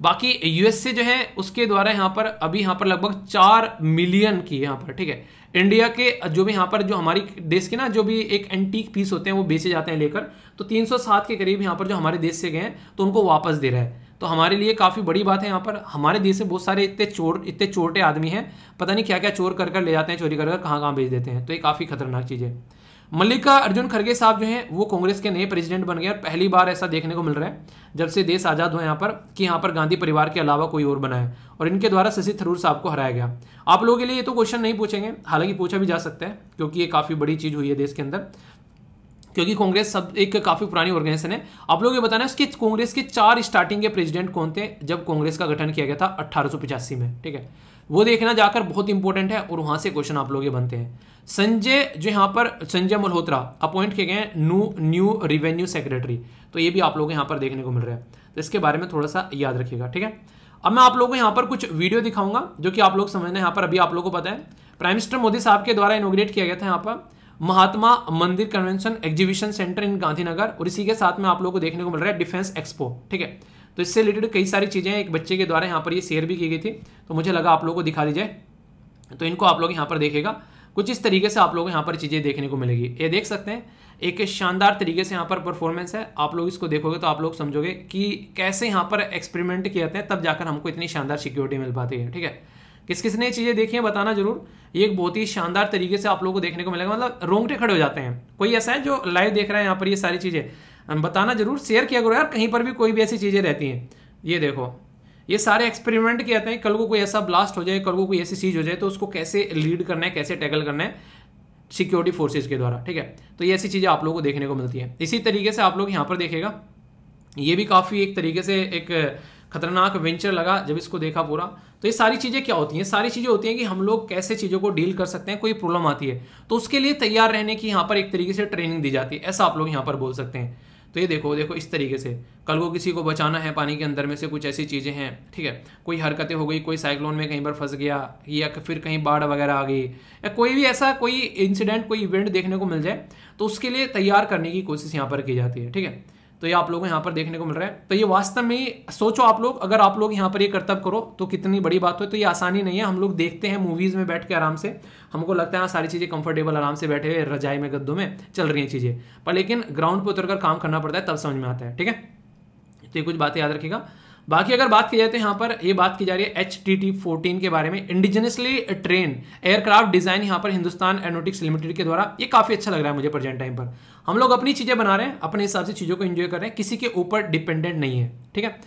बाकी यूएसए जो है उसके द्वारा यहाँ पर अभी यहाँ पर लगभग चार मिलियन की यहाँ पर ठीक है इंडिया के जो भी यहाँ पर जो हमारी देश के ना जो भी एक एंटीक पीस होते हैं वो बेचे जाते हैं लेकर तो 307 के करीब यहाँ पर जो हमारे देश से गए हैं तो उनको वापस दे रहा है तो हमारे लिए काफ़ी बड़ी बात है यहाँ पर हमारे देश से बहुत सारे इतने चोर इतने छोटे आदमी हैं पता नहीं क्या क्या चोर कर कर ले जाते हैं चोरी कर कर कहाँ कहाँ बेच देते हैं तो ये काफ़ी खतरनाक चीज़ है मल्लिका अर्जुन खड़गे साहब जो हैं वो कांग्रेस के नए प्रेसिडेंट बन गए और पहली बार ऐसा देखने को मिल रहा है जब से देश आज़ाद हुआ यहाँ पर कि यहाँ पर गांधी परिवार के अलावा कोई और बना है और इनके द्वारा शशि थरूर साहब को हराया गया आप लोगों के लिए ये तो क्वेश्चन नहीं पूछेंगे हालांकि पूछा भी जा सकता है क्योंकि ये काफ़ी बड़ी चीज़ हुई है देश के अंदर क्योंकि कांग्रेस सब एक काफ़ी पुरानी ऑर्गेनाइजेशन है आप लोग ये बताना है उसके कांग्रेस के चार स्टार्टिंग के प्रेसिडेंट कौन थे जब कांग्रेस का गठन किया गया था अट्ठारह में ठीक है वो देखना जाकर बहुत इंपॉर्टेंट है और वहां से क्वेश्चन आप लोग ये बनते हैं संजय जो यहाँ पर संजय मल्होत्रा अपॉइंट किए गए न्यू न्यू रिवेन्यू सेक्रेटरी तो ये भी आप लोग यहाँ पर देखने को मिल रहा है तो इसके बारे में थोड़ा सा याद रखिएगा ठीक है अब मैं आप लोगों को यहाँ पर कुछ वीडियो दिखाऊंगा जो कि आप लोग समझना यहाँ पर अभी आप लोगों को पता है प्राइम मिनिस्टर मोदी साहब के द्वारा इनोग्रेट किया गया था यहाँ पर Mahatma Mandir convention exhibition centre in Gandhinagar और इसी के साथ में आप लोगों को देखने को मिल रहा है डिफेंस एक्सपो ठीक है तो इससे रिलेटेड कई सारी चीज़ें एक बच्चे के द्वारा यहाँ पर ये शेयर भी की गई थी तो मुझे लगा आप लोगों को दिखा दी जाए तो इनको आप लोग यहाँ पर देखेगा कुछ इस तरीके से आप लोगों को यहाँ पर चीज़ें देखने को मिलेगी ये देख सकते हैं एक शानदार तरीके से यहाँ पर परफॉर्मेंस है आप लोग इसको देखोगे तो आप लोग समझोगे कि कैसे यहाँ पर एक्सपेरिमेंट किए जाते हैं तब जाकर हमको इतनी शानदार सिक्योरिटी मिल पाती है ठीक है किस किस ने चीज़ें देखी हैं बताना जरूर ये एक बहुत ही शानदार तरीके से आप लोगों को देखने को मिलेगा मतलब रोंगटे खड़े हो जाते हैं कोई ऐसा है जो लाइव देख रहा है यहाँ पर ये सारी चीज़ें बताना जरूर शेयर किया करो यार कहीं पर भी कोई भी ऐसी चीज़ें रहती हैं ये देखो ये सारे एक्सपेरिमेंट किए जाते हैं कल को कोई ऐसा ब्लास्ट हो जाए कल को कोई ऐसी चीज़ हो जाए तो उसको कैसे लीड करना है कैसे टैकल करना है सिक्योरिटी फोर्सेज के द्वारा ठीक है तो ये ऐसी चीज़ें आप लोगों को देखने को मिलती है इसी तरीके से आप लोग यहाँ पर देखेगा ये भी काफ़ी एक तरीके से एक खतरनाक वेंचर लगा जब इसको देखा पूरा तो ये सारी चीज़ें क्या होती हैं सारी चीज़ें होती हैं कि हम लोग कैसे चीज़ों को डील कर सकते हैं कोई प्रॉब्लम आती है तो उसके लिए तैयार रहने की यहाँ पर एक तरीके से ट्रेनिंग दी जाती है ऐसा आप लोग यहाँ पर बोल सकते हैं तो ये देखो देखो इस तरीके से कल को किसी को बचाना है पानी के अंदर में से कुछ ऐसी चीज़ें हैं ठीक है कोई हरकतें हो गई कोई साइक्लोन में कहीं पर फंस गया या फिर कहीं बाढ़ वगैरह आ गई या कोई भी ऐसा कोई इंसिडेंट कोई इवेंट देखने को मिल जाए तो उसके लिए तैयार करने की कोशिश यहाँ पर की जाती है ठीक है तो ये आप लोगों को यहाँ पर देखने को मिल रहा है तो ये वास्तव में सोचो आप लोग अगर आप लोग यहाँ पर ये कर्तव्य करो तो कितनी बड़ी बात हो तो ये आसानी नहीं है हम लोग देखते हैं मूवीज़ में बैठ के आराम से हमको लगता है हाँ, सारी चीज़ें कंफर्टेबल आराम से बैठे हुए रजाई में गद्दों में चल रही हैं चीज़ें पर लेकिन ग्राउंड पर उतर कर काम करना पड़ता है तब समझ में आता है ठीक है तो ये कुछ बातें याद रखेगा बाकी अगर बात की जाए तो यहाँ पर ये बात की जा रही है एच टी टी फोर्टीन के बारे में इंडिजिनसली ट्रेन एयरक्राफ्ट डिज़ाइन यहाँ पर हिंदुस्तान एरोनोटिक्स लिमिटेड के द्वारा ये काफ़ी अच्छा लग रहा है मुझे प्रेजेंट टाइम पर हम लोग अपनी चीज़ें बना रहे हैं अपने हिसाब से चीज़ों को इन्जॉय कर रहे हैं किसी के ऊपर डिपेंडेंट नहीं है ठीक है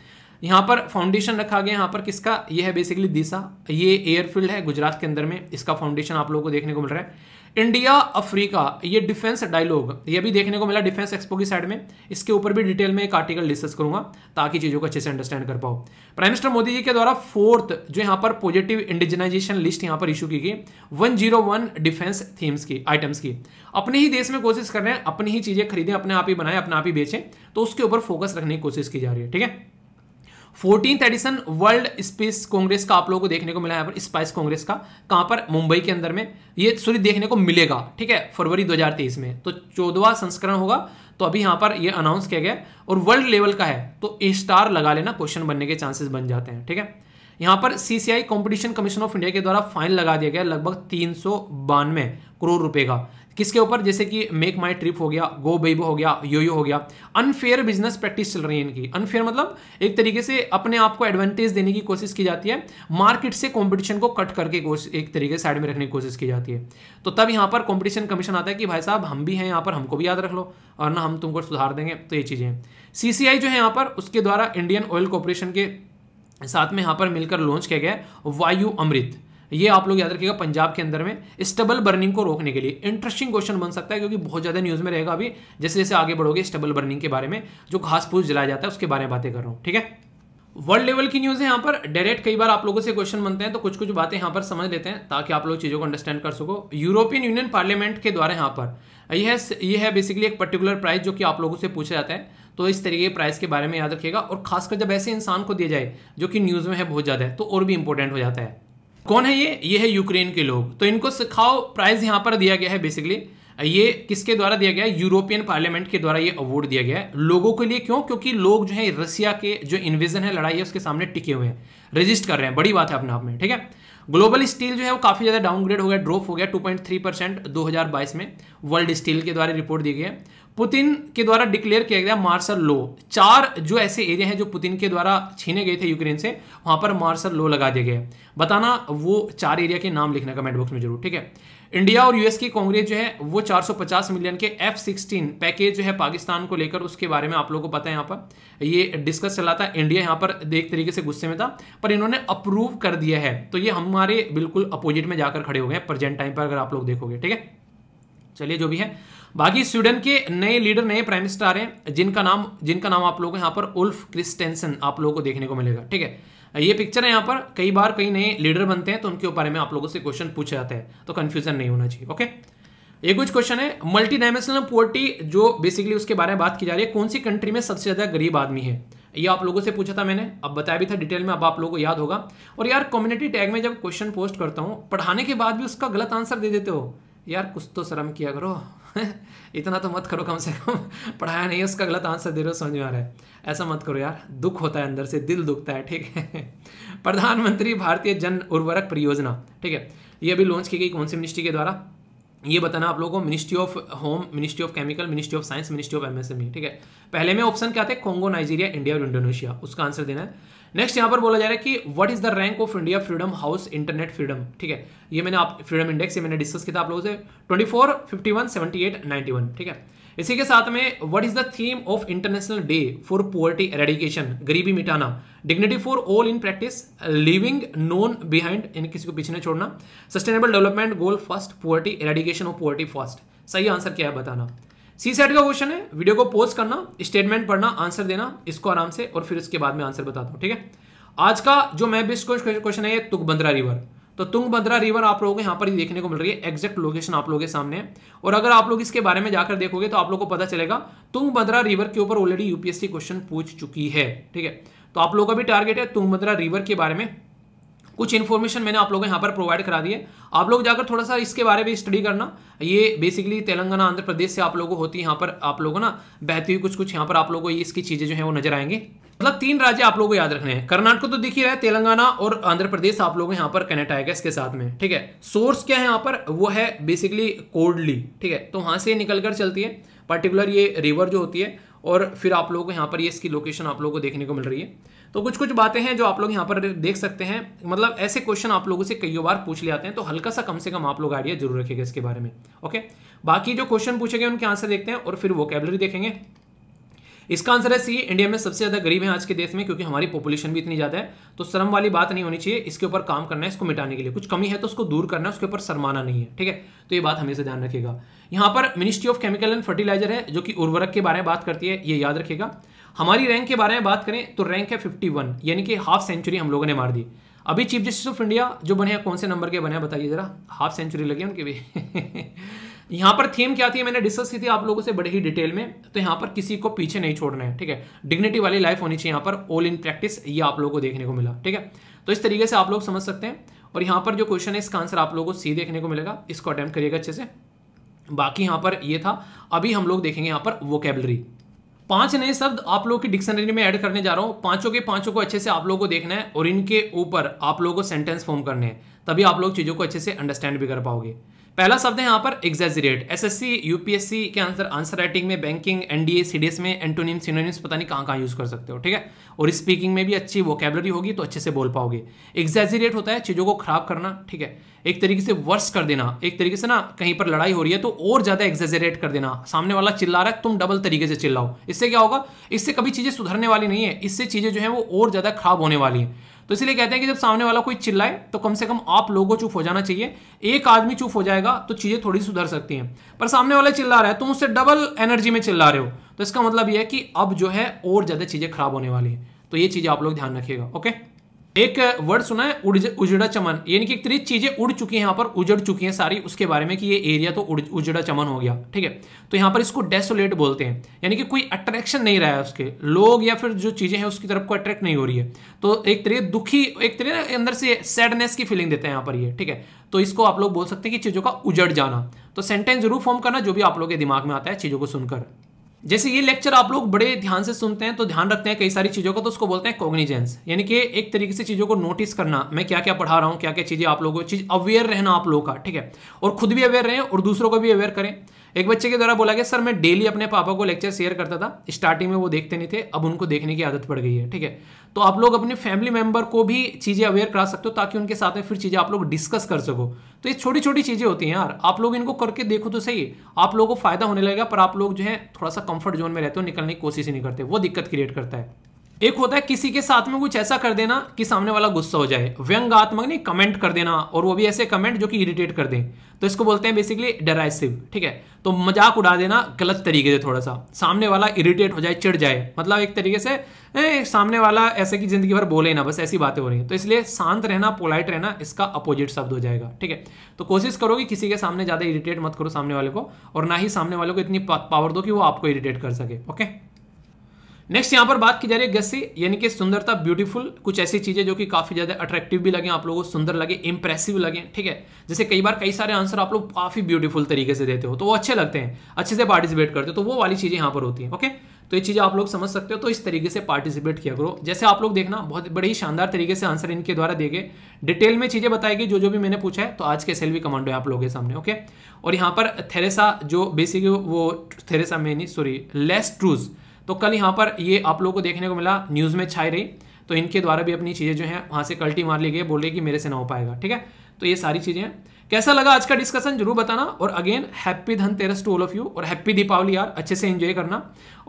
यहाँ पर फाउंडेशन रखा गया यहाँ पर किसका ये है बेसिकली दिशा ये एयरफील्ड है गुजरात के अंदर में इसका फाउंडेशन आप लोगों को देखने को मिल रहा है इंडिया अफ्रीका ये डिफेंस डायलॉग ये भी देखने को मिला डिफेंस एक्सपो की साइड में इसके ऊपर भी डिटेल में एक आर्टिकल डिस्कस करूंगा ताकि चीज़ों को अच्छे से अंडरस्टैंड कर पाओ प्राइम मिनिस्टर मोदी जी के द्वारा फोर्थ जो यहां पर पॉजिटिव इंडिजनाइजेशन लिस्ट यहां पर इशू की गई one zero one defence themes की आइटम्स की अपने ही देश में कोशिश कर रहे हैं अपनी ही चीज़ें खरीदें अपने आप ही बनाएं अपने आप ही बेचें तो उसके ऊपर फोकस रखने की कोशिश की जा रही है ठीक है fourteen edition world space congress का आप लोगों को देखने को मिला है यहाँ पर स्पाइस कांग्रेस का कहाँ पर मुंबई के अंदर में ये सूर्य देखने को मिलेगा ठीक है फरवरी 2023 में तो चौदवा संस्करण होगा तो अभी यहाँ पर ये अनाउंस किया गया और वर्ल्ड लेवल का है तो ए स्टार लगा लेना क्वेश्चन बनने के चांसेस बन जाते हैं ठीक है यहाँ पर CCI competition commission of India के द्वारा फाइन लगा दिया गया लगभग तीन करोड़ रुपए का किसके ऊपर जैसे कि मेक माई ट्रिप हो गया गो बेब हो गया यो यो हो गया अनफेयर बिजनेस प्रैक्टिस चल रही है इनकी अनफेयर मतलब एक तरीके से अपने आप को एडवांटेज देने की कोशिश की जाती है मार्केट से कॉम्पिटिशन को कट करके एक तरीके से साइड में रखने की कोशिश की जाती है तो तब यहाँ पर कॉम्पिटिशन कमीशन आता है कि भाई साहब हम भी हैं यहाँ पर हमको भी याद रख लो और ना हम तुमको सुधार देंगे तो ये चीज़ें सीसीआई जो है यहाँ पर उसके द्वारा इंडियन ऑयल कॉरपोरेशन के साथ में यहाँ पर मिलकर लॉन्च किया गया वायु अमृत ये आप लोग याद रखिएगा पंजाब के अंदर में स्टबल बर्निंग को रोकने के लिए इंटरेस्टिंग क्वेश्चन बन सकता है क्योंकि बहुत ज़्यादा न्यूज़ में रहेगा अभी जैसे जैसे आगे बढ़ोगे स्टबल बर्निंग के बारे में जो घास फूस जलाया जाता है उसके बारे में बातें कर रहा हूँ ठीक है वर्ल्ड लेवल की न्यूज़ है यहाँ पर डायरेक्ट कई बार आप लोगों से क्वेश्चन बनते हैं तो कुछ कुछ बातें यहाँ पर समझ लेते हैं ताकि आप लोग चीज़ों को अंडरस्टैंड कर सको यूरोपियन यूनियन पार्लियामेंट के द्वारा यहाँ पर यह यह है बेसिकली एक पर्टिकुलर प्राइस जो कि आप लोगों से पूछा जाता है तो इस तरीके के प्राइस के बारे में याद रखिएगा और खासकर जब ऐसे इंसान को दिया जाए जो कि न्यूज़ में है बहुत ज़्यादा तो और भी इंपॉर्टेंट हो जाता है कौन है ये ये है यूक्रेन के लोग तो इनको सिखाओ प्राइज यहां पर दिया गया है बेसिकली ये किसके द्वारा दिया गया यूरोपियन पार्लियामेंट के द्वारा ये अवार्ड दिया गया है लोगों के लिए क्यों क्योंकि लोग जो है रसिया के जो इन्वेजन है लड़ाई है उसके सामने टिके हुए हैं रजिस्ट कर रहे हैं बड़ी बात है अपने आप में ठीक है ग्लोबल स्टील जो है वो काफ़ी ज़्यादा डाउनग्रेड हो गया ड्रॉप हो गया 2.3 परसेंट दो में वर्ल्ड स्टील के द्वारा रिपोर्ट दी गई है पुतिन के द्वारा डिक्लेयर किया गया मार्शल लो चार जो ऐसे एरिया हैं जो पुतिन के द्वारा छीने गए थे यूक्रेन से वहां पर मार्शल लो लगा दिए गए बताना वो चार एरिया के नाम लिखना कमेंट बॉक्स में जरूर ठीक है इंडिया और यूएस की कांग्रेस जो है वो 450 मिलियन के एफ सिक्सटीन पैकेज जो है पाकिस्तान को लेकर उसके बारे में आप लोगों को पता है यहाँ पर ये डिस्कस चला था इंडिया यहाँ पर एक तरीके से गुस्से में था पर इन्होंने अप्रूव कर दिया है तो ये हमारे बिल्कुल अपोजिट में जाकर खड़े हो गए प्रेजेंट टाइम पर अगर आप लोग देखोगे ठीक है चलिए जो भी है बाकी स्वीडन के नए लीडर नए प्राइम मिनिस्टर हैं जिनका नाम जिनका नाम आप लोग यहाँ पर उल्फ क्रिस्टेंसन आप लोगों को देखने को मिलेगा ठीक है ये पिक्चर है यहाँ पर कई बार कई नए लीडर बनते हैं तो उनके बारे में आप लोगों से क्वेश्चन पूछ जाते हैं तो कन्फ्यूजन नहीं होना चाहिए ओके ये कुछ क्वेश्चन है मल्टी डायमेंशनल पोवर्टी जो बेसिकली उसके बारे में बात की जा रही है कौन सी कंट्री में सबसे ज़्यादा गरीब आदमी है ये आप लोगों से पूछा था मैंने अब बताया भी था डिटेल में अब आप लोगों को याद होगा और यार कम्युनिटी टैग में जब क्वेश्चन पोस्ट करता हूँ पढ़ाने के बाद भी उसका गलत आंसर दे देते हो यार कुछ तो शर्म किया करो इतना तो मत करो कम से कम पढ़ाया नहीं उसका गलत आंसर दे रहे हो समझ में आ रहा है ऐसा मत करो यार दुख होता है अंदर से दिल दुखता है ठीक है प्रधानमंत्री भारतीय जन उर्वरक परियोजना ठीक है ये अभी लॉन्च की गई कौन सी मिनिस्ट्री के द्वारा ये बताना आप लोगों को ministry of home ministry of chemical ministry of science ministry of MSME ठीक है पहले में ऑप्शन क्या थे कोंगो नाइजीरिया इंडिया और इंडोनेशिया उसका आंसर देना है नेक्स्ट यहां पर बोला जा रहा है कि what is the rank of India Freedom House internet freedom ठीक है ये मैंने आप फ्रीडम इंडेक्स ये मैंने डिस्कस किया था आप लोगों से 24 51 78 91 ठीक है इसी के साथ में what is the theme of international day for poverty eradication गरीबी मिटाना dignity for all in practice leaving no one behind किसी को पीछे नहीं छोड़ना sustainable development goal first poverty eradication of poverty first सही आंसर क्या है बताना सी सेट का क्वेश्चन है वीडियो को पोस्ट करना स्टेटमेंट पढ़ना आंसर देना इसको आराम से और फिर उसके बाद में आंसर बताता हूँ ठीक है आज का जो मैं बेस्ट क्वेश्चन है ये तुंगभद्रा रिवर तो तुंगभद्रा रिवर आप लोगों को यहाँ पर ही देखने को मिल रही है एग्जैक्ट लोकेशन आप लोगों के सामने है और अगर आप लोग इसके बारे में जाकर देखोगे तो आप लोग को पता चलेगा तुंगभद्रा रिवर के ऊपर ऑलरेडी यूपीएससी क्वेश्चन पूछ चुकी है ठीक है तो आप लोगों का भी टारगेट है तुंगभद्रा रिवर के बारे में कुछ इन्फॉर्मेशन मैंने आप लोगों को यहाँ पर प्रोवाइड करा दी है आप लोग जाकर थोड़ा सा इसके बारे में स्टडी करना ये बेसिकली तेलंगाना आंध्र प्रदेश से आप लोगों को होती है यहाँ पर आप लोगों ना बहती हुई कुछ कुछ यहाँ पर आप लोगों को इसकी चीज़ें जो है वो नजर आएंगी मतलब तीन राज्य आप लोगों को याद रखने हैं कर्नाटक तो दिख ही रहा है तेलंगाना और आंध्र प्रदेश आप लोगों को यहाँ पर कनेक्ट आएगा इसके साथ में ठीक है सोर्स क्या है यहाँ पर वो है बेसिकली कोडली ठीक है तो वहाँ से निकल कर चलती है पर्टिकुलर ये रिवर जो होती है और फिर आप लोगों को यहाँ पर ये इसकी लोकेशन आप लोगों को देखने को मिल रही है तो कुछ कुछ बातें हैं जो आप लोग यहाँ पर देख सकते हैं मतलब ऐसे क्वेश्चन आप लोगों से कई बार पूछ ले आते हैं तो हल्का सा कम से कम आप लोग आइडिया जरूर रखेगा इसके बारे में ओके बाकी जो क्वेश्चन पूछे गए उनके आंसर देखते हैं और फिर वो कैबलरी देखेंगे इसका आंसर है सी इंडिया में सबसे ज्यादा गरीब है आज के देश में क्योंकि हमारी पॉपुलेशन भी इतनी ज्यादा है तो शर्म वाली बात नहीं होनी चाहिए इसके ऊपर काम करना है इसको मिटाने के लिए कुछ कमी है तो उसको दूर करना है उसके ऊपर शर्माना नहीं है ठीक है तो ये बात हमेशा ध्यान रखिएगा यहाँ पर ministry of chemical and fertiliser है जो कि उर्वरक के बारे में बात करती है ये याद रखेगा हमारी रैंक के बारे में बात करें तो रैंक है 51 यानी कि हाफ सेंचुरी हम लोगों ने मार दी अभी चीफ जस्टिस ऑफ इंडिया जो बने हैं कौन से नंबर के बने हैं बताइए जरा हाफ सेंचुरी लगे उनके भी यहाँ पर थीम क्या थी मैंने डिस्कस की थी आप लोगों से बड़े ही डिटेल में तो यहाँ पर किसी को पीछे नहीं छोड़ना है ठीक है डिग्निटी वाली लाइफ होनी चाहिए यहाँ पर ऑल इन प्रैक्टिस ये आप लोगों को देखने को मिला ठीक है तो इस तरीके से आप लोग समझ सकते हैं और यहाँ पर जो क्वेश्चन है इसका आंसर आप लोगों को सी देखने को मिलेगा इसको अटैम्प्ट करिएगा अच्छे से बाकी यहाँ पर ये था अभी हम लोग देखेंगे यहाँ पर वोकेबलरी पांच नए शब्द आप लोगों की डिक्शनरी में ऐड करने जा रहा हूं पांचों के पांचों को अच्छे से आप लोगों को देखना है और इनके ऊपर आप लोगों को सेंटेंस फॉर्म करने हैं तभी आप लोग चीज़ों को अच्छे से अंडरस्टैंड भी कर पाओगे पहला शब्द है यहाँ पर एग्जेजरेट सी यूपीएससी के आंसर आंसर राइटिंग में बैंकिंग एनडीए सीडीएस में एंटोनिम सिनोनिम्स पता नहीं कहाँ कहाँ यूज़ कर सकते हो ठीक है और स्पीकिंग में भी अच्छी वोकेबलरी होगी तो अच्छे से बोल पाओगे एग्जेजरेट होता है चीज़ों को खराब करना ठीक है एक तरीके से वर्स कर देना एक तरीके से ना कहीं पर लड़ाई हो रही है तो और ज़्यादा एग्जेजरेट कर देना सामने वाला चिल्ला रहा है तुम डबल तरीके से चिल्लाओ इससे क्या होगा इससे कभी चीज़ें सुधरने वाली नहीं है इससे चीज़ें जो है वो और ज़्यादा खराब होने वाली है तो इसलिए कहते हैं कि जब सामने वाला कोई चिल्लाए तो कम से कम आप लोगों को चुप हो जाना चाहिए एक आदमी चुप हो जाएगा तो चीज़ें थोड़ी सुधर सकती हैं पर सामने वाला चिल्ला रहा है तुम उससे डबल एनर्जी में चिल्ला रहे हो तो इसका मतलब यह है कि अब जो है और ज़्यादा चीज़ें खराब होने वाली है तो ये चीज़ें आप लोग ध्यान रखिएगा ओके एक वर्ड सुना है उजड़ा चमन यानी कि एक तरह चीजें उड़ चुकी हैं यहाँ पर उजड़ चुकी हैं सारी उसके बारे में कि ये एरिया तो उजड़ा चमन हो गया ठीक है तो यहाँ पर इसको डेसोलेट बोलते हैं यानी कि कोई अट्रैक्शन नहीं रहा है उसके लोग या फिर जो चीजें हैं उसकी तरफ को अट्रैक्ट नहीं हो रही है तो एक तरह दुखी एक तरह ना अंदर से सैडनेस की फीलिंग देते हैं यहाँ पर ये ठीक है तो इसको आप लोग बोल सकते हैं कि चीजों का उजड़ जाना तो सेंटेंस जरूर फॉर्म करना जो भी आप लोग के दिमाग में आता है चीजों को सुनकर जैसे ये लेक्चर आप लोग बड़े ध्यान से सुनते हैं तो ध्यान रखते हैं कई सारी चीज़ों का तो उसको बोलते हैं कॉग्निजेंस यानी कि एक तरीके से चीज़ों को नोटिस करना मैं क्या क्या पढ़ा रहा हूँ क्या क्या चीज़ें आप लोगों को चीज़ अवेयर रहना आप लोगों का ठीक है और खुद भी अवेयर रहें और दूसरों को भी अवेयर करें एक बच्चे के द्वारा बोला गया सर मैं डेली अपने पापा को लेक्चर शेयर करता था स्टार्टिंग में वो देखते नहीं थे अब उनको देखने की आदत पड़ गई है ठीक है तो आप लोग अपने फैमिली मेंबर को भी चीज़ें अवेयर करा सकते हो ताकि उनके साथ में फिर चीज़ें आप लोग डिस्कस कर सको तो ये छोटी छोटी चीज़ें होती हैं यार आप लोग इनको करके देखो तो सही आप लोगों को फायदा होने लगेगा पर आप लोग जो है थोड़ा सा कंफर्ट जोन में रहते हो निकलने की कोशिश ही नहीं करते वो दिक्कत क्रिएट करता है एक होता है किसी के साथ में कुछ ऐसा कर देना कि सामने वाला गुस्सा हो जाए व्यंगात्मक नहीं कमेंट कर देना और वो भी ऐसे कमेंट जो कि इरिटेट कर दें तो इसको बोलते हैं बेसिकली डेराइसिव ठीक है तो मजाक उड़ा देना गलत तरीके से थोड़ा सा सामने वाला इरिटेट हो जाए चिढ़ जाए मतलब एक तरीके से ए, सामने वाला ऐसे की जिंदगी भर बोले ना बस ऐसी बातें हो रही हैं तो इसलिए शांत रहना पोलाइट रहना इसका अपोजिट शब्द हो जाएगा ठीक है तो कोशिश करो कि किसी के सामने ज़्यादा इरिटेट मत करो सामने वाले को और ना ही सामने वाले को इतनी पावर दो कि वो आपको इरिटेट कर सके ओके नेक्स्ट यहाँ पर बात की जा रही है गस्सी यानी कि सुंदरता ब्यूटीफुल कुछ ऐसी चीज़ें जो कि काफ़ी ज़्यादा अट्रैक्टिव भी लगे आप लोगों को सुंदर लगे इंप्रेसिव लगे ठीक है जैसे कई बार कई सारे आंसर आप लोग काफ़ी ब्यूटीफुल तरीके से देते हो तो वो अच्छे लगते हैं अच्छे से पार्टिसिपेट करते हो तो वो वाली चीज़ें यहाँ पर होती हैं ओके तो ये चीज़ें आप लोग समझ सकते हो तो इस तरीके से पार्टिसिपेट किया करो जैसे आप लोग देखना बहुत बड़े ही शानदार तरीके से आंसर इनके द्वारा देंगे गए डिटेल में चीज़ें बताएगी जो जो भी मैंने पूछा है तो आज के भी कमांडो है आप लोगों के सामने ओके और यहाँ पर थेरेसा जो बेसिक वो there is a many sorry less truths तो कल यहाँ पर ये आप लोगों को देखने को मिला न्यूज़ में छाई रही तो इनके द्वारा भी अपनी चीज़ें जो हैं वहाँ से कल्टी मार ली गई बोल रही कि मेरे से ना हो पाएगा ठीक है तो ये सारी चीज़ें हैं कैसा लगा आज का डिस्कशन जरूर बताना और again happy Teras to all of you और हैप्पी दीपावली यार अच्छे से एंजॉय करना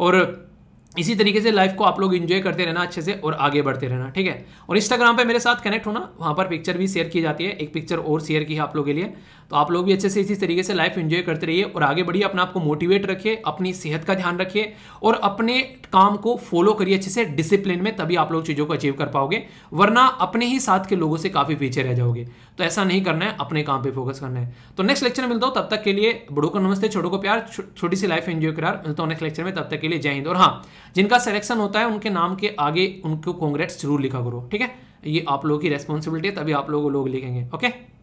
और इसी तरीके से लाइफ को आप लोग इन्जॉय करते रहना अच्छे से और आगे बढ़ते रहना ठीक है और इंस्टाग्राम पे मेरे साथ कनेक्ट होना वहाँ पर पिक्चर भी शेयर की जाती है एक पिक्चर और शेयर की है आप लोग के लिए तो आप लोग भी अच्छे से इसी तरीके से लाइफ इन्जॉय करते रहिए और आगे बढ़िए अपने आप को मोटिवेट रखिए अपनी सेहत का ध्यान रखिए और अपने काम को फॉलो करिए अच्छे से डिसिप्लिन में तभी आप लोग चीज़ों को अचीव कर पाओगे वरना अपने ही साथ के लोगों से काफ़ी पीछे रह जाओगे तो ऐसा नहीं करना है अपने काम पर फोकस करना है तो नेक्स्ट लेक्चर मिलता हूँ तब तक के लिए बड़ों को नमस्ते छोटों को प्यार छोटी सी लाइफ एंजॉय करार मिलता हूँ नेक्स्ट लेक्चर में तब तक के लिए जय हिंद और हाँ जिनका सिलेक्शन होता है उनके नाम के आगे उनको कॉन्ग्रेट्स जरूर लिखा करो ठीक है ये आप लोगों की रेस्पॉन्सिबिलिटी है तभी आप लोगों लोग लिखेंगे ओके